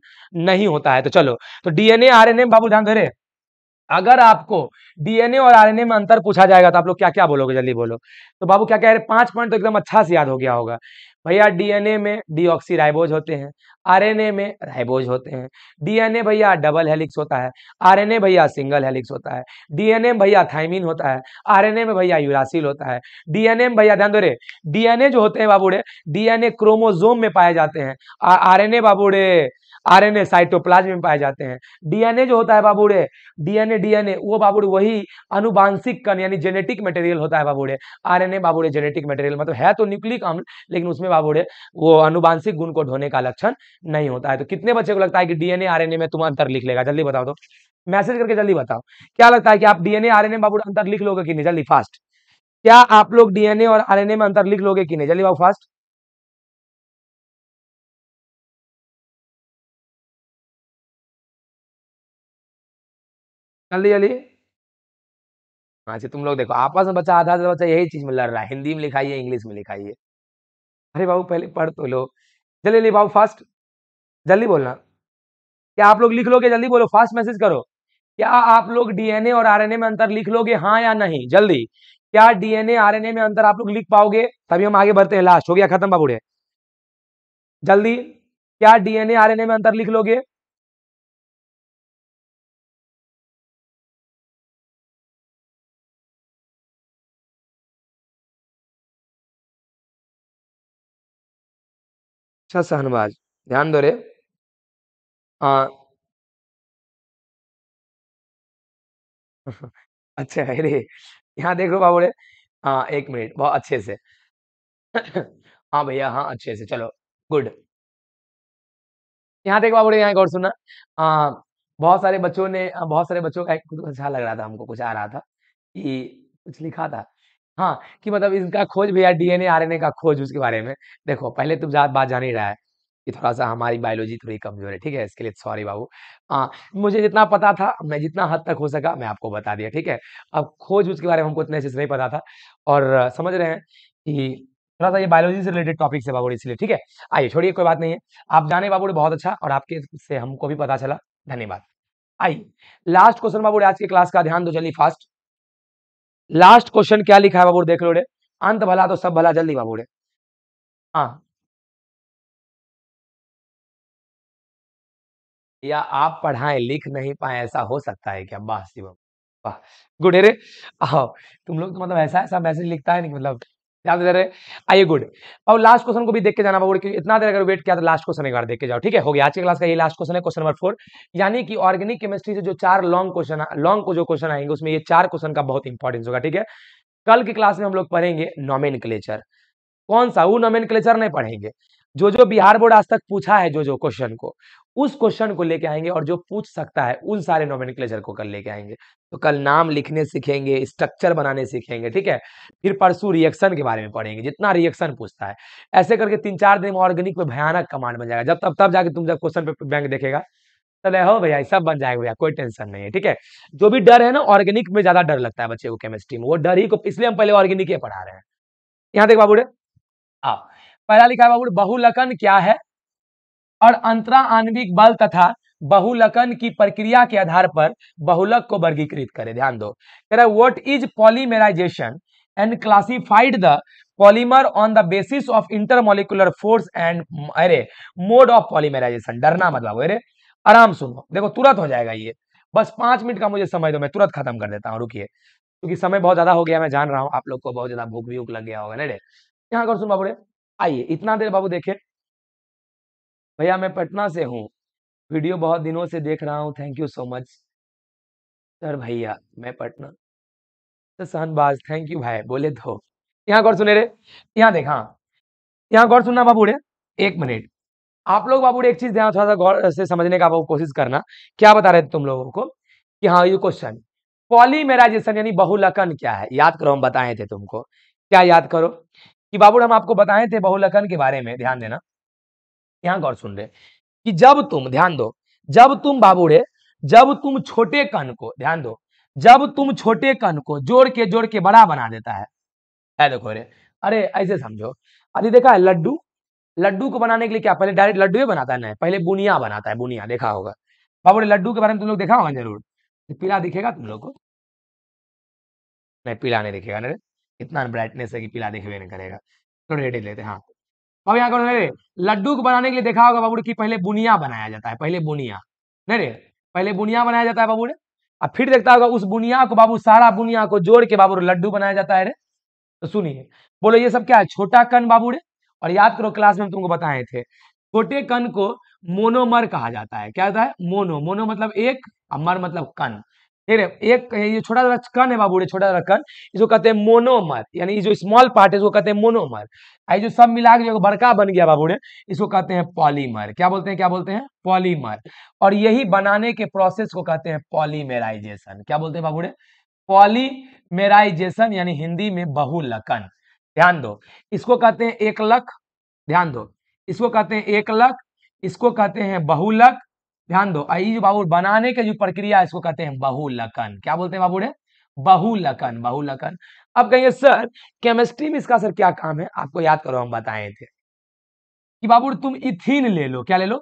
नहीं होता है तो चलो तो डीएनए ए बाबू ध्यान धरे अगर आपको डीएनए और आरएनए में अंतर पूछा जाएगा तो आप लोग क्या क्या बोलोगे जल्दी बोलो तो बाबू क्या कह रहे पांच पॉइंट तो एकदम अच्छा से याद हो गया होगा भैया डीएनए में डीऑक्सी राइबोज होते हैं आरएनए में राइबोज होते हैं डीएनए भैया डबल हेलिक्स होता है आरएनए भैया सिंगल हेलिक्स होता है डीएनए में भैया थाइमिन होता है आरएनए में भैया यूरासिल होता है डीएनए में भैया ध्यान दो रे डीएनए जो होते हैं बाबूड़े डीएनए क्रोमोजोम में पाए जाते हैं आरएनए बाबूड़े आरएनए साइटोप्लाज्म में पाए जाते हैं डीएनए जो होता है बाबूड़े डीएनए डीएनए वो बाबूड़े वही अनुवांशिक कण यानी जेनेटिक मटेरियल होता है बाबूड़े आरएनए बाबूड़े जेनेटिक मटेरियल मतलब है तो न्यूक्लिक अम्ल लेकिन उसमें बाबूड़े वो अनुवांशिक गुण को ढोने का लक्षण नहीं होता है तो कितने बच्चे को लगता है कि डीएनए आरएनए में तुम अंतर लिख लेगा जल्दी बताओ तो मैसेज करके जल्दी बताओ क्या लगता है कि आप डीएनए आरएनए बाबूड़े अंतर लिख लोगे कि नहीं जल्दी फास्ट क्या आप लोग डीएनए और आरएनए में अंतर लिख लोगे कि नहीं जल्दी बाबू फास्ट जल्दी जल्दी हाँ जी तुम लोग देखो आपस में बच्चा आधा बच्चा यही चीज में लड़ रहा है हिंदी में लिखाइए इंग्लिश में लिखाइए अरे बाबू पहले पढ़ तो लो जल्दी जल्दी बाबू फास्ट जल्दी बोलना क्या आप लोग लिख लोगे जल्दी बोलो फास्ट मैसेज करो क्या आप लोग डीएनए और आरएनए में अंतर लिख लोगे हाँ या नहीं जल्दी क्या डीएनए आरएनए में अंतर आप लोग लिख पाओगे तभी हम आगे बढ़ते हैं लास्ट हो गया खत्म बाबूड़े जल्दी क्या डीएनए आरएनए में अंतर लिख लोगे अच्छा शाहनवाज ध्यान दो रे हाँ अच्छा अरे यहाँ देखो बाबू रे हाँ एक मिनट बहुत अच्छे से हाँ भैया हाँ अच्छे से चलो गुड यहाँ देखो बाबू रे यहाँ एक और सुनना हाँ बहुत सारे बच्चों ने बहुत सारे बच्चों का एक अच्छा लग रहा था हमको कुछ आ रहा था कि कुछ लिखा था हाँ कि मतलब इनका खोज भैया डीएनए आरएनए का खोज उसके बारे में देखो पहले तुम तो जा, बात जान ही रहा है कि थोड़ा सा हमारी बायोलॉजी थोड़ी कमजोर है ठीक है इसके लिए सॉरी बाबू हाँ मुझे जितना पता था मैं जितना हद तक हो सका मैं आपको बता दिया ठीक है अब खोज उसके बारे में हमको इतने से नहीं पता था और समझ रहे हैं कि थोड़ा सा ये बायोलॉजी से रिलेटेड टॉपिक है बाबू इसलिए ठीक है आइए छोड़िए कोई बात नहीं है आप जाने बाबू बहुत अच्छा और आपके से हमको भी पता चला धन्यवाद आइए लास्ट क्वेश्चन बाबू आज के क्लास का ध्यान दो जल्दी फास्ट लास्ट क्वेश्चन क्या लिखा है बाबू देख लो रे अंत भला तो सब भला जल्दी बाबू रे हाँ या आप पढ़ाएं लिख नहीं पाए ऐसा हो सकता है क्या वाह बाबू वाह गुडेरे आओ हाँ, तुम लोग तो मतलब ऐसा ऐसा मैसेज लिखता है नहीं मतलब ध्यान दे रहे आइए गुड और लास्ट क्वेश्चन को भी देख के जाना होगा इतना देर अगर वेट किया तो लास्ट क्वेश्चन एक बार देख के जाओ ठीक है हो गया आज के क्लास का ये लास्ट क्वेश्चन है क्वेश्चन नंबर फोर यानी कि ऑर्गेनिक केमिस्ट्री से जो चार लॉन्ग क्वेश्चन लॉन्ग को जो क्वेश्चन आएंगे उसमें ये चार क्वेश्चन का बहुत इंपॉर्टेंस होगा ठीक है कल की क्लास में हम लोग पढ़ेंगे नॉमिन कौन सा वो नॉमिन नहीं पढ़ेंगे जो जो बिहार बोर्ड आज तक पूछा है जो जो क्वेश्चन को उस क्वेश्चन को लेके आएंगे और जो पूछ सकता है उन सारे नोमेनिक्लेचर को कल लेके आएंगे तो कल नाम लिखने सीखेंगे स्ट्रक्चर बनाने सीखेंगे ठीक है फिर परसों रिएक्शन के बारे में पढ़ेंगे जितना रिएक्शन पूछता है ऐसे करके तीन चार दिन में ऑर्गेनिक में भयानक कमांड बन जाएगा जब तब तब जाके तुम जब क्वेश्चन पे बैंक देखेगा चले हो भैया सब बन जाएगा भैया कोई टेंशन नहीं है ठीक है जो भी डर है ना ऑर्गेनिक में ज्यादा डर लगता है बच्चे को केमिस्ट्री में वो डर ही को इसलिए हम पहले ऑर्गेनिक ही पढ़ा रहे हैं यहाँ देख बाबू आप पहला लिखा है बाबू बहुलकन क्या है और अंतरा आणविक बल तथा बहुलकन की प्रक्रिया के आधार पर बहुलक को वर्गीकृत करें ध्यान दो कह रहा what is polymerization and classified the polymer on the basis of intermolecular force and अरे मोड ऑफ पॉलीमेराइजेशन डरना मत बाबू अरे आराम सुनो देखो तुरंत हो जाएगा ये बस पांच मिनट का मुझे समय दो मैं तुरंत खत्म कर देता हूँ रुकिए क्योंकि समय बहुत ज्यादा हो गया मैं जान रहा हूँ आप लोग को बहुत ज्यादा भूख भी उख लग गया होगा रे यहाँ कर सुन बाबू आइए इतना देर बाबू देखे भैया मैं पटना से हूँ वीडियो बहुत दिनों से देख रहा हूँ thank you so much sir भैया मैं पटना तो सहनबाज थैंक यू भाई बोले तो यहाँ गौर सुने रे यहाँ देखा हाँ। यहाँ गौर सुनना बाबू रे एक मिनट आप लोग बाबू एक चीज ध्यान थोड़ा सा गौर से समझने का कोशिश करना क्या बता रहे थे तुम लोगों को कि हाँ ये क्वेश्चन पॉलीमेराइजेशन यानी बहुलकन क्या है याद करो हम बताए थे तुमको क्या याद करो कि बाबू हम आपको बताए थे बहुलखन के बारे में ध्यान देना यहाँ गौर सुन रहे कि जब तुम ध्यान दो जब तुम बाबूड़े जब तुम छोटे कन को ध्यान दो जब तुम छोटे कन को जोड़ के जोड़ के बड़ा बना देता है देखो अरे अरे ऐसे समझो अरे देखा है लड्डू लड्डू को बनाने के लिए क्या पहले डायरेक्ट लड्डू ही बनाता है ना पहले बुनिया बनाता है बुनिया देखा होगा बाबूड़े लड्डू के बारे में तुम लोग देखा होगा जरूर पीला दिखेगा तुम लोग को नहीं पीला नहीं दिखेगा ना इतना ब्राइटनेस है कि पीला देखे नहीं करेगा थोड़ी रेडी लेते हाँ अब यहाँ करो लड्डू को बनाने के लिए देखा होगा बाबू की पहले बुनिया बनाया जाता है पहले बुनिया नहीं रे पहले बुनिया बनाया जाता है बाबू अब फिर देखता होगा उस बुनिया को बाबू सारा बुनिया को जोड़ के बाबू लड्डू बनाया जाता है रे तो सुनिए बोलो ये सब क्या है छोटा कन बाबू रे और याद करो क्लास में हम तुमको बताए थे छोटे कन को मोनोमर कहा जाता है क्या होता है मोनो मोनो मतलब एक अमर मर मतलब कन ठीक है एक ये छोटा सा कण है बाबू छोटा सा कण इसको कहते हैं मोनोमर यानी जो स्मॉल पार्ट है इसको कहते हैं मोनोमर आई जो सब मिला के बड़का बन गया बाबूड़े इसको कहते हैं पॉलीमर क्या बोलते हैं क्या बोलते हैं पॉलीमर और यही बनाने के प्रोसेस को कहते हैं पॉलीमेराइजेशन क्या बोलते हैं बाबूड़े पॉलीमेराइजेशन यानी हिंदी में बहुलकन ध्यान दो इसको कहते हैं एक ध्यान दो इसको कहते हैं एक इसको कहते हैं बहुलक ध्यान दो आई जो बाबू बनाने के जो प्रक्रिया इसको कहते हैं बहुलकन क्या बोलते हैं बाबू ने बहुलकन बहुलकन अब कहेंगे सर केमिस्ट्री में इसका सर क्या काम है आपको याद करो हम बताए थे कि बाबू तुम इथिन ले लो क्या ले लो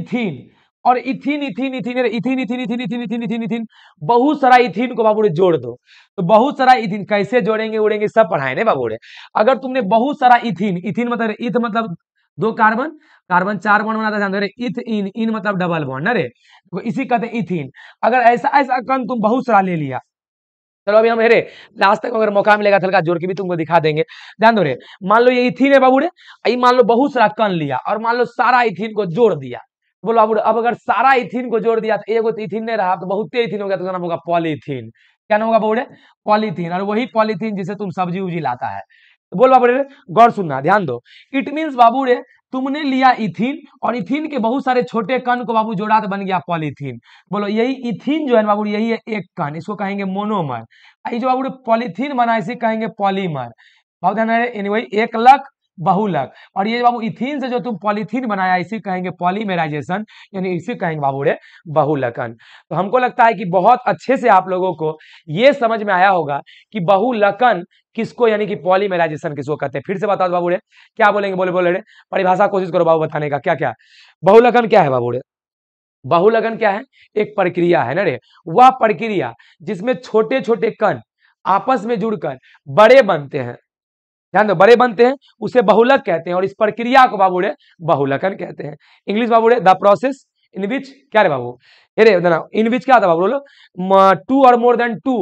इथिन और इथिन इथिन इथिन इथिन इथिन इथिन इथिन इथिन इथिन इथिन बहुत सारा इथिन को बाबू जोड़ दो तो बहुत सारा इथिन कैसे जोड़ेंगे उड़ेंगे सब पढ़ाए ना बाबू अगर तुमने बहुत सारा इथिन इथिन मतलब इथ मतलब दो कार्बन कार्बन चार बॉन्ड बनाता है इथ इन इन मतलब डबल बॉन्ड अरे तो इसी कहते हैं इथ इन अगर ऐसा ऐसा कण तुम बहुत सारा ले लिया चलो अभी हम हेरे लास्ट तक अगर मौका मिलेगा थलका जोड़ के भी तुमको दिखा देंगे ध्यान दो रे मान लो ये इथिन है बाबू रे मान लो बहुत सारा कण लिया और मान लो सारा इथिन को जोड़ दिया बोलो बाबू अब अगर सारा इथिन को जोड़ दिया तो एगो तो इथिन नहीं रहा तो बहुत इथिन हो गया तो नाम होगा पॉलीथिन क्या नाम होगा बाबू रे पॉलीथिन और वही पॉलीथिन जिसे तुम सब्जी उब्जी लाता है बोल बाबू रे गौर सुनना ध्यान दो इट मीन्स बाबू रे तुमने लिया इथिन और इथिन के बहुत सारे छोटे कण को बाबू जोड़ा तो बन गया पॉलीथिन बोलो यही इथिन जो है बाबू यही है एक कण इसको कहेंगे मोनोमर ये जो बाबू पॉलीथिन बना इसे कहेंगे पॉलीमर बहुत ध्यान एनी वही एक लख बहुलक और ये बाबू इथिन से जो तुम पॉलीथीन बनाया इसे कहेंगे पॉलीमेराइजेशन यानी इसे कहेंगे बाबू रे बहुलकन तो हमको लगता है कि बहुत अच्छे से आप लोगों को ये समझ में आया होगा कि बहुलकन किसको यानी कि पॉलीमेराइजेशन किसको कहते हैं फिर से बताओ बाबू रे क्या बोलेंगे बोले बोले रे परिभाषा कोशिश करो बाबू बताने का क्या क्या बहुलकन क्या है बाबू रे बहुलगन क्या है एक प्रक्रिया है ना रे वह प्रक्रिया जिसमें छोटे छोटे कण आपस में जुड़कर बड़े बनते हैं ध्यान दो बड़े बनते हैं उसे बहुलक कहते हैं और इस प्रक्रिया को बाबूड़े बहुलकन कहते हैं इंग्लिश बाबूड़े द प्रोसेस इन विच क्या रे बाबू इन विच क्या था बोलो टू और more than two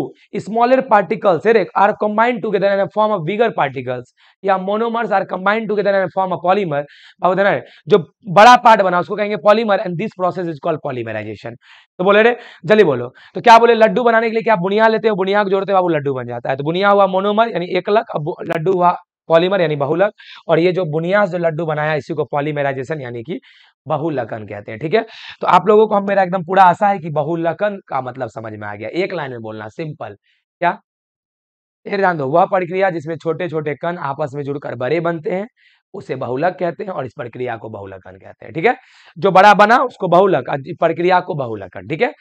smaller particles here are combined together and form a bigger particles या monomers are combined together and form a polymer बाबू जो बड़ा पार्ट बना उसको कहेंगे polymer and this process is called polymerization तो बोले रे जल्दी बोलो तो क्या बोले लड्डू बनाने के लिए क्या बुनिया लेते हो बुनिया को जोड़ते हो बाबू लड्डू बन जाता है तो बुनिया हुआ मोनोमर यानी एक लक अब लड्डू हुआ पॉलीमर यानी बहुलक और ये जो बुनियाद जो लड्डू बनाया इसी को पॉलीमेराइजेशन यानी कि बहुलकन कहते हैं ठीक है तो आप लोगों को हम मेरा एकदम पूरा आशा है कि बहुलकन का मतलब समझ में आ गया एक लाइन में बोलना सिंपल क्या फिर जान दो वह प्रक्रिया जिसमें छोटे छोटे कण आपस में जुड़कर बड़े बनते हैं उसे बहुलक कहते हैं और इस प्रक्रिया को बहुलकन कहते हैं ठीक है जो बड़ा बना उसको बहुलक प्रक्रिया को बहुलकन ठीक है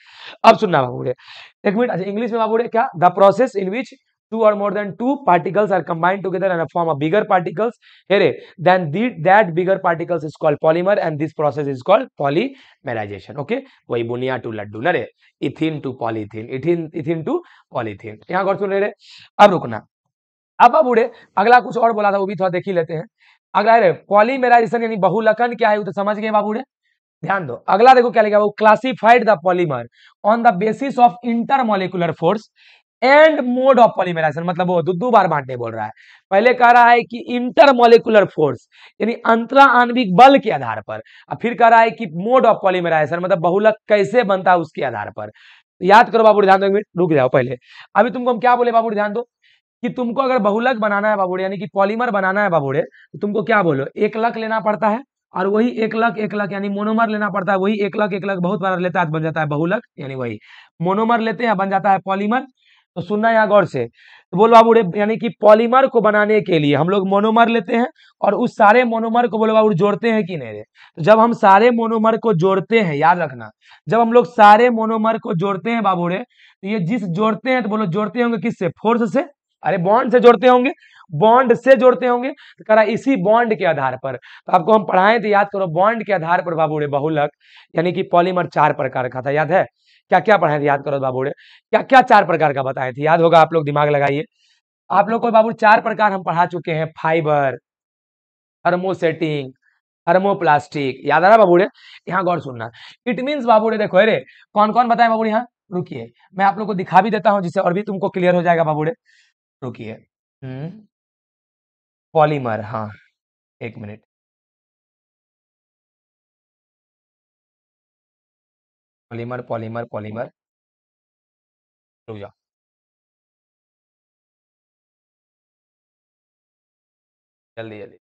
अब सुनना बाबू एक मिनट अच्छा इंग्लिश में बाबू क्या the process in which two or more than two particles are combined together and form a bigger particles here then the, that bigger particles is called polymer and this process is called polymerization okay वही बुनिया to लड्डू ना रे ethene to polythene ethene ethene to polythene यहाँ गौर re ab rukna ab ab ude agla kuch aur bola tha wo bhi thoda dekh hi lete hain agla re polymerization yani bahulakan kya hai wo to samajh gaye babu re ध्यान दो अगला देखो क्या लिखा वो classified the polymer on the basis of intermolecular force and mode of polymerization मतलब वो दो बार बांटने बोल रहा है पहले कह रहा है कि इंटरमोलिकुलर फोर्स यानी अंतरा आणविक बल के आधार पर और फिर कह रहा है कि मोड ऑफ पॉलीमराइजेशन मतलब बहुलक कैसे बनता है उसके आधार पर याद करो बाबू ध्यान दो मिनट रुक जाओ पहले अभी तुमको हम क्या बोले बाबू ध्यान दो कि तुमको अगर बहुलक बनाना है बाबूड़े यानी कि पॉलीमर बनाना है बाबूड़े तो तुमको क्या बोलो एक लक लेना पड़ता है और वही एक लक एक लक यानी मोनोमर लेना पड़ता है वही एक लक एक लक बहुत बार लेता है बन जाता है बहुलक यानी वही मोनोमर लेते हैं बन जाता है पॉलीमर तो सुनना यहाँ गौर से तो बोलो बाबू यानी कि पॉलीमर को बनाने के लिए हम लोग मोनोमर लेते हैं और उस सारे मोनोमर को बोलो बाबू जोड़ते हैं कि नहीं रे तो जब हम सारे मोनोमर को जोड़ते हैं याद रखना जब हम लोग सारे मोनोमर को जोड़ते हैं रे तो ये जिस जोड़ते हैं तो बोलो जोड़ते होंगे किससे फोर्स से अरे बॉन्ड से जोड़ते होंगे बॉन्ड से जोड़ते होंगे तो करा इसी बॉन्ड के आधार पर तो आपको हम पढ़ाएं तो याद करो बॉन्ड के आधार पर रे बहुलक यानी कि पॉलीमर चार प्रकार का था याद है क्या क्या पढ़ाए थे याद करो बाबूड़े क्या क्या चार प्रकार का बताए थे याद होगा आप लोग दिमाग लगाइए आप लोग को बाबू चार प्रकार हम पढ़ा चुके हैं फाइबर हर्मोसेटिंग हर्मोप्लास्टिक याद आ रहा ने यहाँ गौर सुनना इट मीन्स ने देखो अरे कौन कौन बताए बाबू यहाँ रुकिए मैं आप लोग को दिखा भी देता हूँ जिससे और भी तुमको क्लियर हो जाएगा ने रुकिए पॉलीमर हम्म। हाँ एक मिनट पॉलीमर पॉलीमर पॉलीमर रुक जाओ जल्दी जल्दी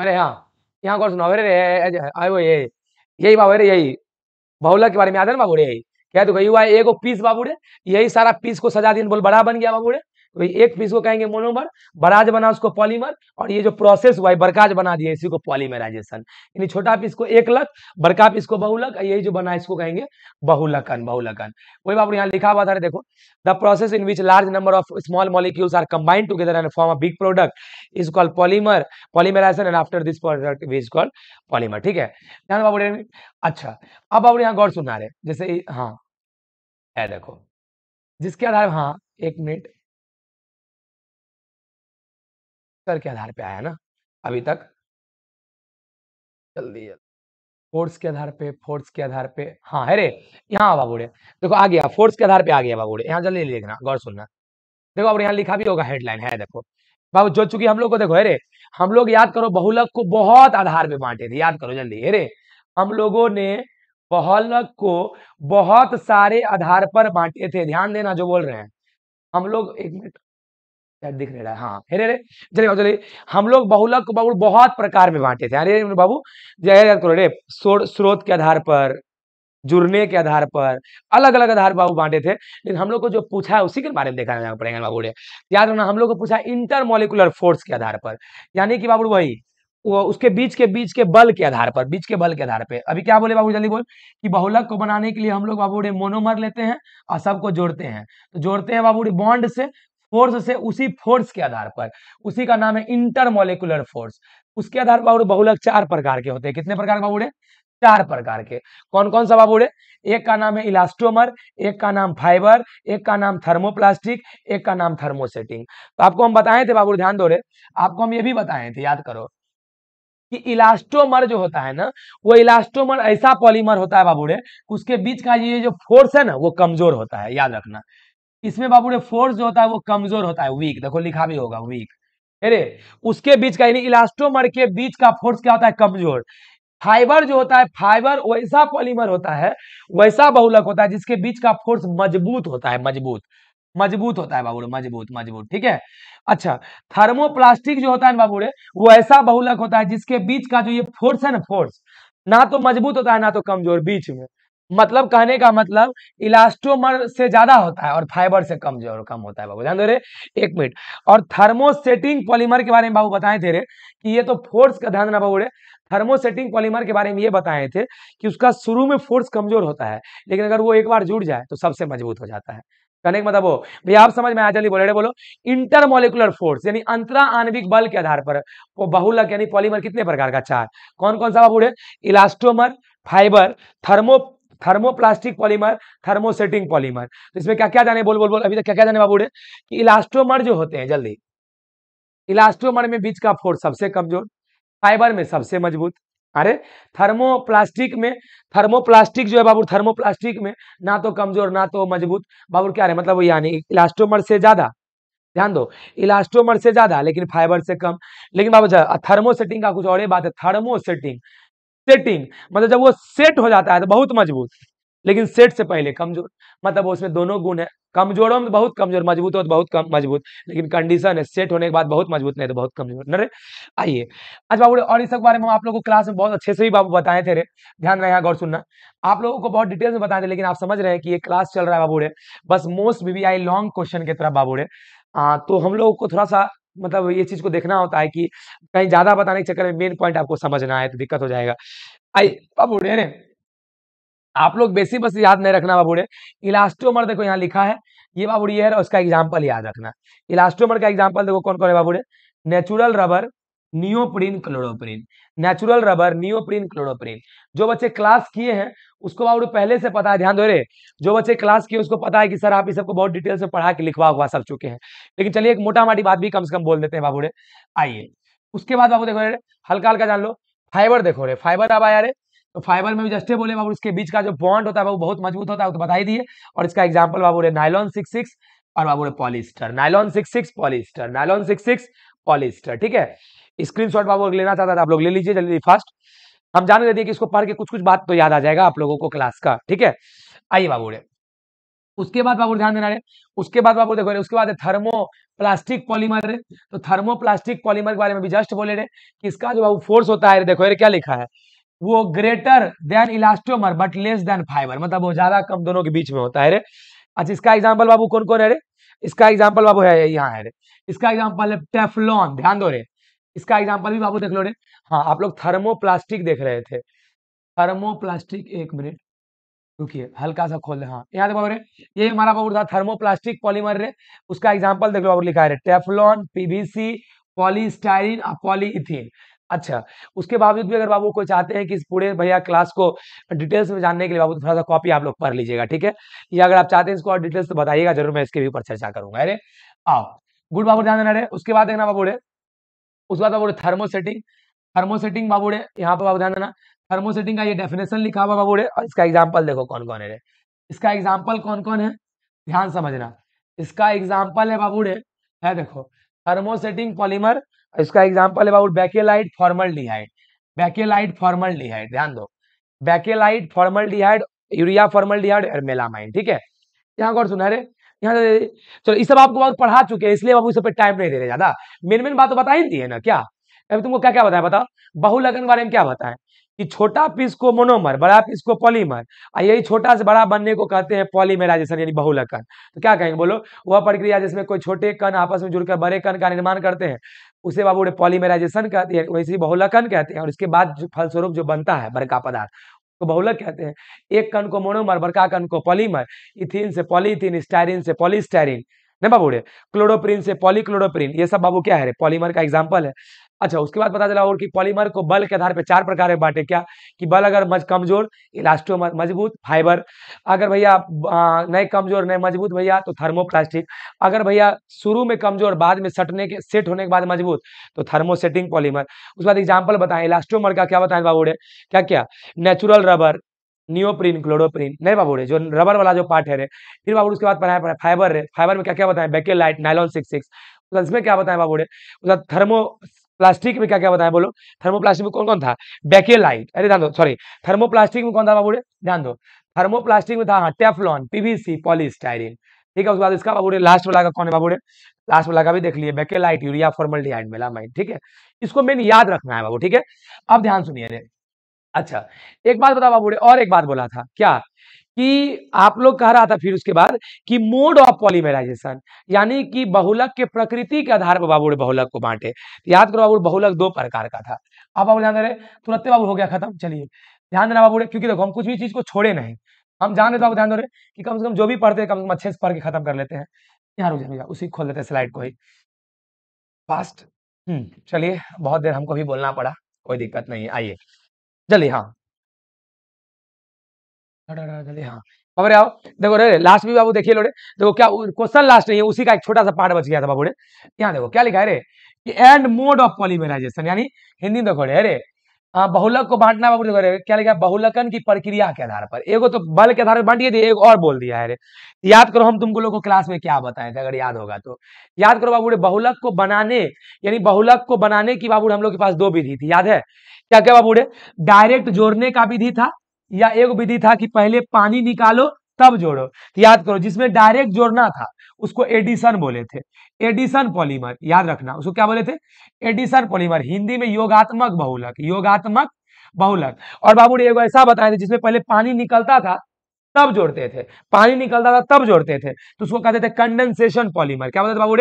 अरे हाँ यहाँ कौन सुना आयो ये यही बाबू अरे यही बहुला के बारे में याद है ना बाबू रे यही क्या तो कही हुआ एक पीस बाबू रे यही सारा पीस को सजा दिन बोल बड़ा बन गया बाबू रे तो एक पीस को कहेंगे मोनोमर बराज बना उसको पॉलीमर और ये जो प्रोसेस हुआ है बरकाज बना दिया इसी को पॉलीमराइजेशन यानी छोटा पीस को एक लक बड़का पीस को बहुलक और यही जो बना इसको कहेंगे बहुलकन बहुलकन वही बाबू यहाँ लिखा हुआ था देखो the process in which large number of small molecules are combined together and form a big product is called polymer polymerization and after this product is called polymer ठीक है ध्यान बाबू अच्छा अब बाबू यहाँ गौर सुना रहे जैसे हाँ है देखो जिसके आधार हाँ एक मिनट कर के आधार पे आया ना अभी तक जल्दी जल्दी फोर्स के आधार पे फोर्स के आधार पे हाँ है रे यहाँ बाबूड़े देखो आ गया फोर्स के आधार पे आ गया बाबूड़े यहाँ जल्दी लिखना गौर सुनना देखो अब यहाँ लिखा भी होगा हेडलाइन है देखो बाबू जो चुकी हम लोग को देखो अरे हम लोग याद करो बहुलक को बहुत आधार पे बांटे थे याद करो जल्दी अरे हम लोगों ने बहुलक को बहुत सारे आधार पर बांटे थे ध्यान देना जो बोल रहे हैं हम लोग एक मिनट क्या दिख रहा है हाँ हेरे रे चलिए बाबू चलिए हम लोग बहुलक को बहुत प्रकार में बांटे थे अरे बाबू याद करो अरे स्रोत के आधार पर जुड़ने के आधार पर अलग अलग आधार बाबू बांटे थे लेकिन हम लोग को जो पूछा है उसी के बारे में देखा जाना पड़ेगा बाबू ने याद रखना हम लोग को पूछा इंटर मोलिकुलर फोर्स के आधार पर यानी कि बाबू वही उसके बीच के बीच के बल के आधार पर बीच के बल के आधार पर अभी क्या बोले बाबू जल्दी बोल कि बहुलक को बनाने के लिए हम लोग बाबू मोनोमर लेते हैं और सबको जोड़ते हैं तो जोड़ते हैं बाबू बॉन्ड से फोर्स से उसी फोर्स के आधार पर उसी का नाम है इंटरमोलिकुलर फोर्स उसके आधार पर बाबू बहुलक चार प्रकार के होते हैं कितने प्रकार के बाबूड़े चार प्रकार के कौन कौन सा बाबूड़े एक का नाम है इलास्टोमर एक का नाम फाइबर एक का नाम थर्मोप्लास्टिक एक का नाम थर्मोसेटिंग तो आपको हम बताए थे बाबू ध्यान दो रहे आपको हम ये भी बताए थे याद करो कि इलास्टोमर जो होता है ना वो इलास्टोमर ऐसा पॉलीमर होता है बाबूड़े उसके बीच का ये जो फोर्स है ना वो कमजोर होता है याद रखना इसमें बाबू ने फोर्स जो होता है वो कमजोर होता है वीक देखो लिखा भी होगा वीक अरे उसके बीच का यानी इलास्टोमर के बीच का फोर्स क्या होता है कमजोर फाइबर जो होता है फाइबर वैसा पॉलीमर होता है वैसा बहुलक होता है जिसके बीच का फोर्स मजबूत होता है मजबूत मजबूत होता है बाबूरे मजबूत मजबूत ठीक है अच्छा थर्मोप्लास्टिक जो होता है बाबूरे वो ऐसा बहुलक होता है जिसके बीच का जो ये फोर्स है ना फोर्स ना तो मजबूत होता है ना तो कमजोर बीच में मतलब कहने का मतलब इलास्टोमर से ज्यादा होता है और फाइबर से कम जो कम होता है बाबू ध्यान दे रहे एक मिनट और थर्मोसेटिंग पॉलीमर के बारे में बाबू बताए थे रे कि ये तो फोर्स का ध्यान देना बाबू रे थर्मोसेटिंग पॉलीमर के बारे में ये बताए थे कि उसका शुरू में फोर्स कमजोर होता है लेकिन अगर वो एक बार जुड़ जाए तो सबसे मजबूत हो जाता है कहने का मतलब वो भैया आप समझ में आ जल्दी बोले बोलो इंटरमोलिकुलर फोर्स यानी अंतरा आणविक बल के आधार पर वो बहुलक यानी पॉलीमर कितने प्रकार का चार कौन कौन सा बाबू elastomer fibre thermo thermoplastic polymer thermosetting polymer तो इसमें क्या क्या जाने बोल बोल बोल अभी तक क्या क्या जाने बाबू कि इलास्टोमर जो होते हैं जल्दी इलास्टोमर में बीच का फोर्स सबसे कमजोर फाइबर में सबसे मजबूत अरे थर्मोप्लास्टिक में थर्मोप्लास्टिक जो है बाबू थर्मोप्लास्टिक में ना तो कमजोर ना तो मजबूत बाबू क्या रहे मतलब यानी इलास्टोमर से ज्यादा ध्यान दो इलास्टोमर से ज्यादा लेकिन फाइबर से कम लेकिन बाबू अच्छा, थर्मोसेटिंग का कुछ और ये बात है थर्मोसेटिंग सेटिंग मतलब जब वो सेट हो जाता है तो बहुत मजबूत लेकिन सेट से पहले कमजोर मतलब उसमें दोनों गुण है कमजोरों में बहुत कमजोर मजबूत हो तो बहुत कम मजबूत लेकिन कंडीशन है सेट होने के बाद बहुत मजबूत नहीं तो बहुत कमजोर नरे आइए अच्छा बाबू और इस बारे में हम आप लोगों को क्लास में बहुत अच्छे से ही बाबू बताए थे रे ध्यान रहे गौर सुनना आप लोगों को बहुत डिटेल्स में बताए थे लेकिन आप समझ रहे हैं कि ये क्लास चल रहा है बाबू रे बस मोस्ट बीबीआई लॉन्ग क्वेश्चन की तरह बाबू रे तो हम लोगों को थोड़ा सा मतलब ये चीज को देखना होता है कि कहीं ज्यादा बताने के चक्कर में मेन पॉइंट आपको समझना है तो दिक्कत हो जाएगा आई बाबूड़े ने आप लोग बेसिक बस याद नहीं रखना बाबूड़े इलास्टोमर देखो यहाँ लिखा है ये बाबूड़ी है उसका एग्जाम्पल याद रखना इलास्टोमर का एग्जाम्पल देखो कौन कौन है बाबूड़े natural rubber neoprene chloroprene natural rubber neoprene chloroprene जो बच्चे क्लास किए हैं उसको बाबू पहले से पता है ध्यान दो रे जो बच्चे क्लास किए उसको पता है कि सर आप इस सबको बहुत डिटेल से पढ़ा के लिखवा हुआ सब चुके हैं लेकिन चलिए एक मोटा माटी बात भी कम से कम बोल देते हैं बाबू रे आइए उसके बाद बाबू देखो रे हल्का हल्का जान लो फाइबर देखो रे फाइबर अब आया रे तो फाइबर में भी जस्टे बोले बाबू इसके बीच का जो बॉन्ड होता है वो बहुत मजबूत होता है तो बताई दिए और इसका एग्जाम्पल बाबू रे नाइलॉन सिक्स सिक्स और बाबू रे polyester nylon six six polyester nylon six six polyester ठीक है स्क्रीन शॉट आप लोग लेना चाहता था तो आप लोग ले लीजिए जल्दी फास्ट हम जान देते हैं कि इसको पढ़ के कुछ कुछ बात तो याद आ जाएगा आप लोगों को क्लास का ठीक है आइए बाबू रे उसके बाद बाबू ध्यान देना रे उसके बाद बाबू देखो रहे उसके बाद थर्मो प्लास्टिक पॉलीमर रे तो थर्मो प्लास्टिक पॉलीमर के बारे में भी जस्ट बोले रहे कि इसका जो बाबू फोर्स होता है देखो रे क्या लिखा है वो greater than elastomer but less than fibre मतलब वो ज्यादा कम दोनों के बीच में होता है रे अच्छा इसका एग्जाम्पल बाबू कौन कौन है रे इसका एग्जाम्पल बाबू है यहाँ है रे इसका एग्जाम्पल है टेफलॉन ध्यान दो रे इसका एग्जाम्पल भी बाबू देख लो रे हाँ आप लोग थर्मोप्लास्टिक देख रहे थे थर्मोप्लास्टिक एक मिनट रुकिए हल्का सा खोल हाँ यहाँ देखो रे ये हमारा बाबू था थर्मोप्लास्टिक पॉलीमर रे उसका एग्जाम्पल देख लो बाबू लिखा है टेफलॉन पीबीसी पॉलीस्टाइरिन और अच्छा उसके बावजूद भी अगर बाबू कोई चाहते हैं कि इस पूरे भैया क्लास को डिटेल्स में जानने के लिए बाबू तो थोड़ा सा कॉपी आप लोग पढ़ लीजिएगा ठीक है या अगर आप चाहते हैं इसको और डिटेल्स तो बताइएगा जरूर मैं इसके भी ऊपर चर्चा करूंगा अरे आओ गुड बाबू ध्यान देना रहे उसके बाद देखना बाबू रे उसके बाद बाबू थर्मोसेटिंग थर्मोसेटिंग बाबूड़े यहाँ पर बाबू ध्यान देना थर्मोसेटिंग का ये डेफिनेशन लिखा हुआ बाबूड़े और इसका एग्जाम्पल देखो कौन कौन है इसका एग्जाम्पल कौन कौन है ध्यान समझना इसका एग्जाम्पल है बाबू है देखो थर्मोसेटिंग पॉलीमर इसका एग्जाम्पल है बाबू bakelite formaldehyde bakelite formaldehyde ध्यान दो bakelite formaldehyde urea formaldehyde और मेलामाइन ठीक है यहाँ गौर सुना रे यहाँ चलो इस सब आपको बहुत पढ़ा चुके हैं इसलिए बाबू इस पर टाइम नहीं दे रहे ज्यादा मेन मेन बात तो बता ही दी है ना क्या अभी तुमको क्या क्या बताया बताओ बहुलगन बारे में क्या बताएं कि छोटा पीस को मोनोमर बड़ा पीस को पॉलीमर और यही छोटा से बड़ा बनने को कहते हैं पॉलीमेराइजेशन यानी बहुलकन तो क्या कहेंगे बोलो वह प्रक्रिया जिसमें कोई छोटे कण आपस में जुड़कर बड़े कण का निर्माण करते हैं उसे बाबू पॉलीमेराइजेशन कहते हैं वैसे ही बहुलकन कहते हैं और इसके बाद फलस्वरूप जो बनता है बड़का पदार्थ को बहुलक कहते हैं एक कण को मोनोमर बड़का कण को पॉलीमर इथिन से पॉलीथिन स्टाइरिन से पॉलीस्टाइरिन ना बाबू रे क्लोरोप्रिन से पॉलीक्लोरोप्रिन ये सब बाबू क्या है पॉलीमर का एग्जाम्पल है अच्छा उसके बाद पता चला और कि पॉलीमर को बल के आधार पर चार प्रकार में बांटे क्या कि बल अगर मज कमजोर इलास्टो मजबूत फाइबर अगर भैया नए कमजोर नए मजबूत भैया तो थर्मोप्लास्टिक अगर भैया शुरू में कमजोर बाद में सटने के सेट होने के बाद मजबूत तो थर्मोसेटिंग पॉलीमर उसके बाद एग्जाम्पल बताएं इलास्टोमर का क्या बताएं बाबूड़े क्या क्या नेचुरल रबर नियोप्रिन क्लोरोप्रिन नहीं बाबूड़े जो रबर वाला जो पार्ट है रे फिर बाबू उसके बाद पढ़ाया पढ़ा फाइबर रे फाइबर में क्या क्या बताएं बेकेलाइट नाइलॉन सिक्स सिक्स उसमें क्या बताएं बाबूड़े उसके बाद थर्मो प्लास्टिक में क्या क्या बताया बोलो थर्मोप्लास्टिक में कौन कौन था बैकेलाइट अरे ध्यान दो सॉरी थर्मोप्लास्टिक में कौन था बाबूड़े ध्यान दो थर्मोप्लास्टिक में था हाँ टेफलॉन पीवीसी पॉलिस्टाइरिन ठीक है उसके बाद इसका बाबूरे लास्ट वाला का कौन है बाबूरे लास्ट वाला का भी देख लिए बैकेलाइट यूरिया फॉर्मल्डिहाइड मेलामाइन ठीक है इसको मेन याद रखना है बाबू ठीक है अब ध्यान सुनिए अच्छा एक बात बता बाबूरे और एक बात बोला था क्या कि आप लोग कह रहा था फिर उसके बाद कि मोड ऑफ पॉलीमेराइजेशन यानी कि बहुलक के प्रकृति के आधार पर बाबू बहुलक को बांटे याद करो बाबू बहुलक दो प्रकार का था अब बाबू ध्यान दे रहे तुरंत बाबू हो गया खत्म चलिए ध्यान देना बाबू क्योंकि देखो हम कुछ भी चीज को छोड़े नहीं हम जान रहे बाबू ध्यान दे रहे कि कम से कम जो भी पढ़ते हैं कम से कम अच्छे से पढ़ के खत्म कर लेते हैं यहाँ रुक जाएगा उसी खोल देते हैं स्लाइड को ही फास्ट हम्म, चलिए बहुत देर हमको भी बोलना पड़ा कोई दिक्कत नहीं आइए चलिए हाँ हाँ खबर आओ देखो रे लास्ट भी बाबू देखिए लोड़े देखो क्या क्वेश्चन लास्ट नहीं है उसी का एक छोटा सा पार्ट बच गया था बाबू ने यहाँ देखो क्या लिखा है रे कि एंड मोड ऑफ पॉलीमराइजेशन यानी हिंदी में देखो रे अरे बहुलक को बांटना बाबू देखो रे क्या लिखा है बहुलकन की प्रक्रिया के आधार पर एगो तो बल के आधार पर बांटिए थे एक और बोल दिया है रे याद करो हम तुमको लोग को क्लास में क्या बताए थे अगर याद होगा तो याद करो बाबू रे बहुलक को बनाने यानी बहुलक को बनाने की बाबू हम लोग के पास दो विधि थी याद है क्या क्या बाबू रे डायरेक्ट जोड़ने का विधि था या एक विधि था कि पहले पानी निकालो तब जोड़ो याद करो जिसमें डायरेक्ट जोड़ना था उसको एडिसन बोले थे एडिसन पॉलीमर याद रखना उसको क्या बोले थे एडिशन पॉलीमर हिंदी में योगात्मक बहुलक योगात्मक बहुलक और बाबू ने एक ऐसा बताया था जिसमें पहले पानी निकलता था तब जोड़ते थे पानी निकलता था तब जोड़ते थे तो उसको कहते थे कंडेंसेशन पॉलीमर क्या बोलते थे बाबू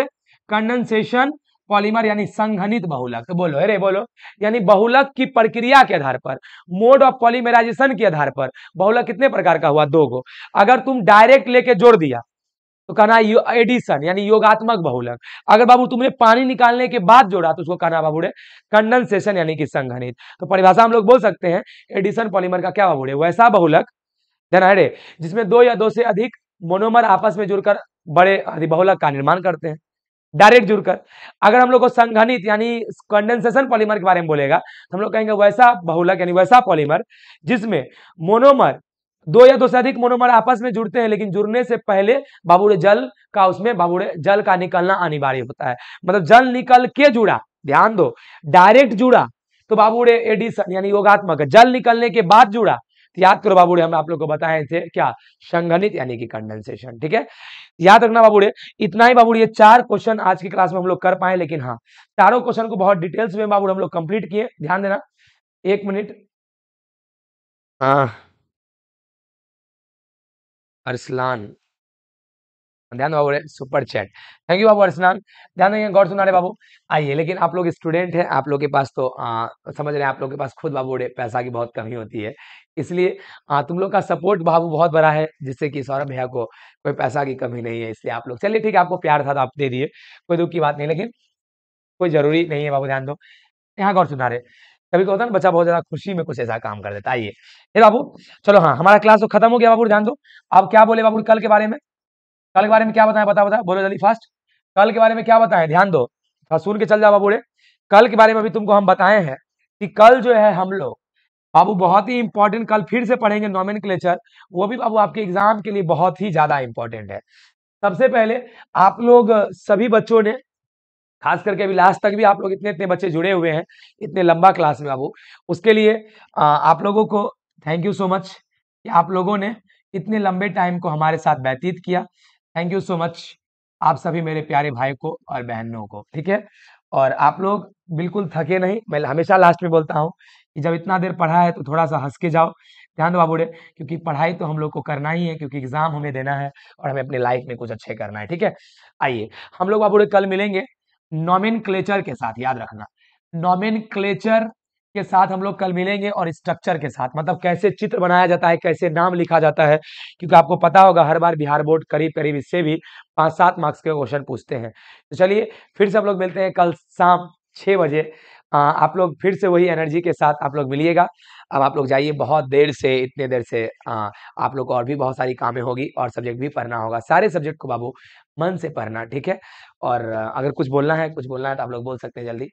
कंडेंसेशन पॉलीमर यानी संघनित बहुलक तो बोलो अरे बोलो यानी बहुलक की प्रक्रिया के आधार पर मोड ऑफ पॉलीमराइजेशन के आधार पर बहुलक कितने प्रकार का हुआ दो गो अगर तुम डायरेक्ट लेके जोड़ दिया तो कहना एडिशन यानी योगात्मक बहुलक अगर बाबू तुमने पानी निकालने के बाद जोड़ा तो उसको कहना बाबूड़े कंडन यानी कि संघनित तो परिभाषा हम लोग बोल सकते हैं एडिशन पॉलीमर का क्या बाबूड़े वैसा बहुलक धनाडे जिसमें दो या दो से अधिक मोनोमर आपस में जुड़कर बड़े बहुलक का निर्माण करते हैं डायरेक्ट जुड़कर अगर हम लोग को संघनित यानी कंडेंसेशन पॉलीमर के बारे में बोलेगा तो हम लोग कहेंगे वैसा बहुलक यानी वैसा पॉलीमर जिसमें मोनोमर दो या दो से अधिक मोनोमर आपस में जुड़ते हैं लेकिन जुड़ने से पहले बाबूड़े जल का उसमें बाबूड़े जल का निकलना अनिवार्य होता है मतलब जल निकल के जुड़ा ध्यान दो डायरेक्ट जुड़ा तो बाबूड़े एडिसन यानी योगात्मक जल निकलने के बाद जुड़ा तो याद करो बाबूड़े हम आप लोग को बताए थे क्या संघनित यानी कि कंडेंसेशन ठीक है याद रखना बाबू इतना ही ये चार क्वेश्चन आज की क्लास में हम लोग कर पाए लेकिन हाँ चारों क्वेश्चन को बहुत डिटेल्स में बाबू हम लोग कंप्लीट किए ध्यान देना एक मिनट हाँ। अरसलान ध्यान बाबू सुपर चैट थैंक यू बाबू अरसनान ध्यान देंगे गौर सुना रहे बाबू आइए लेकिन आप लोग स्टूडेंट हैं आप लोग के पास तो आ, समझ रहे हैं आप लोग के पास खुद बाबू पैसा की बहुत कमी होती है इसलिए आ, तुम लोग का सपोर्ट बाबू बहुत बड़ा है जिससे कि सौरभ भैया को कोई पैसा की कमी नहीं है इसलिए आप लोग चलिए ठीक है आपको प्यार था तो आप दे दिए कोई दुख की बात नहीं लेकिन कोई जरूरी नहीं है बाबू ध्यान दो यहाँ गौर सुना रहे कभी कहता है ना बच्चा बहुत ज्यादा खुशी में कुछ ऐसा काम कर देता है बाबू चलो हाँ हमारा क्लास तो खत्म हो गया बाबू ध्यान दो आप क्या बोले बाबू कल के बारे में कल के बारे में क्या बताया बता बता बोलो जल्दी फास्ट कल के बारे में क्या बताएं ध्यान दो सुन के चल जाओ बाबू कल के बारे में अभी तुमको हम बताए हैं कि कल जो है हम लोग बाबू बहुत ही इंपॉर्टेंट कल फिर से पढ़ेंगे नॉमिन वो भी बाबू आपके एग्जाम के लिए बहुत ही ज्यादा इंपॉर्टेंट है सबसे पहले आप लोग सभी बच्चों ने खास करके अभी लास्ट तक भी आप लोग इतने इतने बच्चे जुड़े हुए हैं इतने लंबा क्लास में बाबू उसके लिए आप लोगों को थैंक यू सो मच कि आप लोगों ने इतने लंबे टाइम को हमारे साथ व्यतीत किया थैंक यू सो मच आप सभी मेरे प्यारे भाई को और बहनों को ठीक है और आप लोग बिल्कुल थके नहीं मैं हमेशा लास्ट में बोलता हूँ कि जब इतना देर पढ़ा है तो थोड़ा सा हंस के जाओ ध्यान दो बाबूडे क्योंकि पढ़ाई तो हम लोग को करना ही है क्योंकि एग्जाम हमें देना है और हमें अपने लाइफ में कुछ अच्छे करना है ठीक है आइए हम लोग बाबूडे कल मिलेंगे नॉमिन के साथ याद रखना नॉमिन के साथ हम लोग कल मिलेंगे और स्ट्रक्चर के साथ मतलब कैसे चित्र बनाया जाता है कैसे नाम लिखा जाता है क्योंकि आपको पता होगा हर बार बिहार बोर्ड करीब करीब इससे भी पांच सात मार्क्स के क्वेश्चन पूछते हैं तो चलिए फिर से हम लोग मिलते हैं कल शाम छः बजे आप लोग फिर से वही एनर्जी के साथ आप लोग मिलिएगा अब आप लोग जाइए बहुत देर से इतने देर से आ, आप लोग को और भी बहुत सारी कामें होगी और सब्जेक्ट भी पढ़ना होगा सारे सब्जेक्ट को बाबू मन से पढ़ना ठीक है और अगर कुछ बोलना है कुछ बोलना है तो आप लोग बोल सकते हैं जल्दी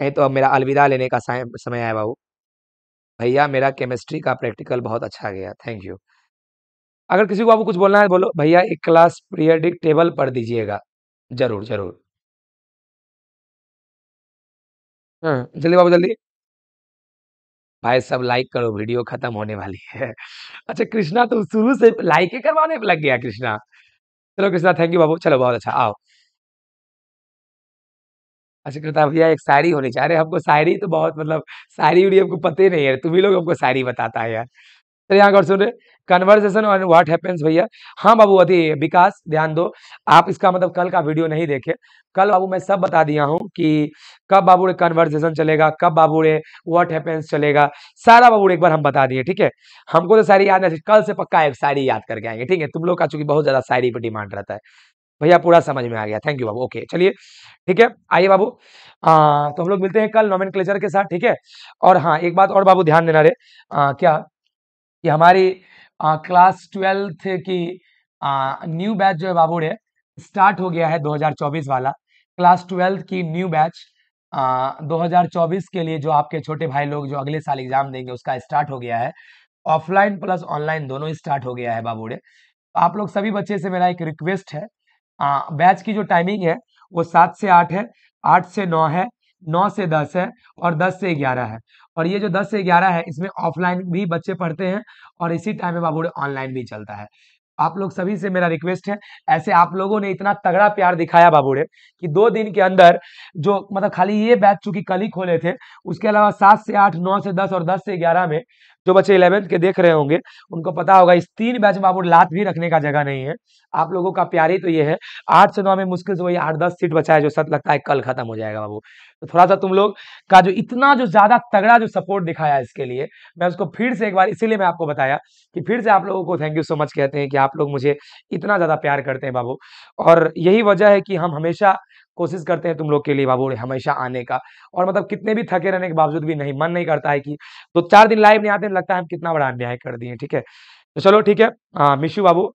कहीं तो अब मेरा अलविदा लेने का समय आया बाबू भैया मेरा केमिस्ट्री का प्रैक्टिकल बहुत अच्छा गया थैंक यू अगर किसी को बाबू कुछ बोलना है बोलो भैया एक क्लास पीरियडिक टेबल पर दीजिएगा जरूर जरूर हाँ जल्दी बाबू जल्दी भाई सब लाइक करो वीडियो खत्म होने वाली है अच्छा कृष्णा तो शुरू से लाइक ही करवाने लग गया कृष्णा चलो कृष्णा थैंक यू बाबू चलो बहुत अच्छा आओ अच्छा कृता भैया एक साड़ी होनी चाहिए अरे हमको शायरी तो बहुत मतलब शायरी उड़ी हमको पते नहीं है तुम्हें लोग हमको साड़ी बताता है यार तो यहाँ अगर सुन रहे कन्वर्सेशन ऑन व्हाट हैपेंस भैया हाँ बाबू अति विकास ध्यान दो आप इसका मतलब कल का वीडियो नहीं देखे कल बाबू मैं सब बता दिया हूँ कि कब बाबू कन्वर्सेशन चलेगा कब बाबू व्हाट हैपेंस चलेगा सारा बाबू एक बार हम बता दिए ठीक है हमको तो सारी याद नहीं कल से पक्का एक शायरी याद करके आएंगे ठीक है तुम लोग का चूंकि बहुत ज़्यादा शायरी पर डिमांड रहता है भैया पूरा समझ में आ गया थैंक यू बाबू ओके चलिए ठीक है आइए बाबू तो हम लोग मिलते हैं कल नॉमिन के साथ ठीक है और हाँ एक बात और बाबू ध्यान देना रे आ, क्या कि हमारी आ, क्लास ट्वेल्थ की न्यू बैच जो है बाबू रे स्टार्ट हो गया है 2024 वाला क्लास ट्वेल्थ की न्यू बैच दो के लिए जो आपके छोटे भाई लोग जो अगले साल एग्जाम देंगे उसका स्टार्ट हो गया है ऑफलाइन प्लस ऑनलाइन दोनों स्टार्ट हो गया है रे आप लोग सभी बच्चे से मेरा एक रिक्वेस्ट है बैच की जो टाइमिंग है वो सात से आठ है आठ से नौ है नौ से दस है और दस से ग्यारह है और ये जो दस से ग्यारह है इसमें ऑफलाइन भी बच्चे पढ़ते हैं और इसी टाइम में बाबूड़े ऑनलाइन भी चलता है आप लोग सभी से मेरा रिक्वेस्ट है ऐसे आप लोगों ने इतना तगड़ा प्यार दिखाया बाबूड़े कि दो दिन के अंदर जो मतलब खाली ये बैच चूंकि कल ही खोले थे उसके अलावा सात से आठ नौ से दस और दस से ग्यारह में जो बच्चे इलेवेंथ के देख रहे होंगे उनको पता होगा इस तीन बैच में बाबूड़ लात भी रखने का जगह नहीं है आप लोगों का प्यार ही तो ये है आठ से नौ में मुश्किल से वही आठ दस सीट बचा है जो सत लगता है कल खत्म हो जाएगा बाबू तो थोड़ा सा तुम लोग का जो इतना जो ज्यादा तगड़ा जो सपोर्ट दिखाया इसके लिए मैं उसको फिर से एक बार इसीलिए मैं आपको बताया कि फिर से आप लोगों को थैंक यू सो मच कहते हैं कि आप लोग मुझे इतना ज्यादा प्यार करते हैं बाबू और यही वजह है कि हम हमेशा कोशिश करते हैं तुम लोग के लिए बाबू हमेशा आने का और मतलब कितने भी थके रहने के बावजूद भी नहीं मन नहीं करता है कि दो तो चार दिन लाइव नहीं आते लगता है हम कितना बड़ा अन्याय कर दिए ठीक है तो चलो ठीक है मिशू हाँ, बाबू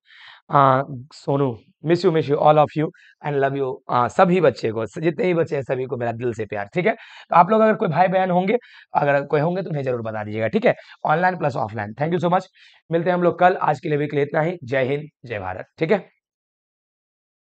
हाँ, Sonu miss you miss you all of you and love you सभी बच्चे को जितने भी बच्चे हैं सभी को मेरा दिल से प्यार ठीक है तो आप लोग अगर कोई भाई बहन होंगे अगर कोई होंगे तो उन्हें जरूर बता दीजिएगा ठीक है online plus offline thank you so much मिलते हैं हम लोग कल आज के लिए वीक लिए इतना ही जय हिंद जय भारत ठीक है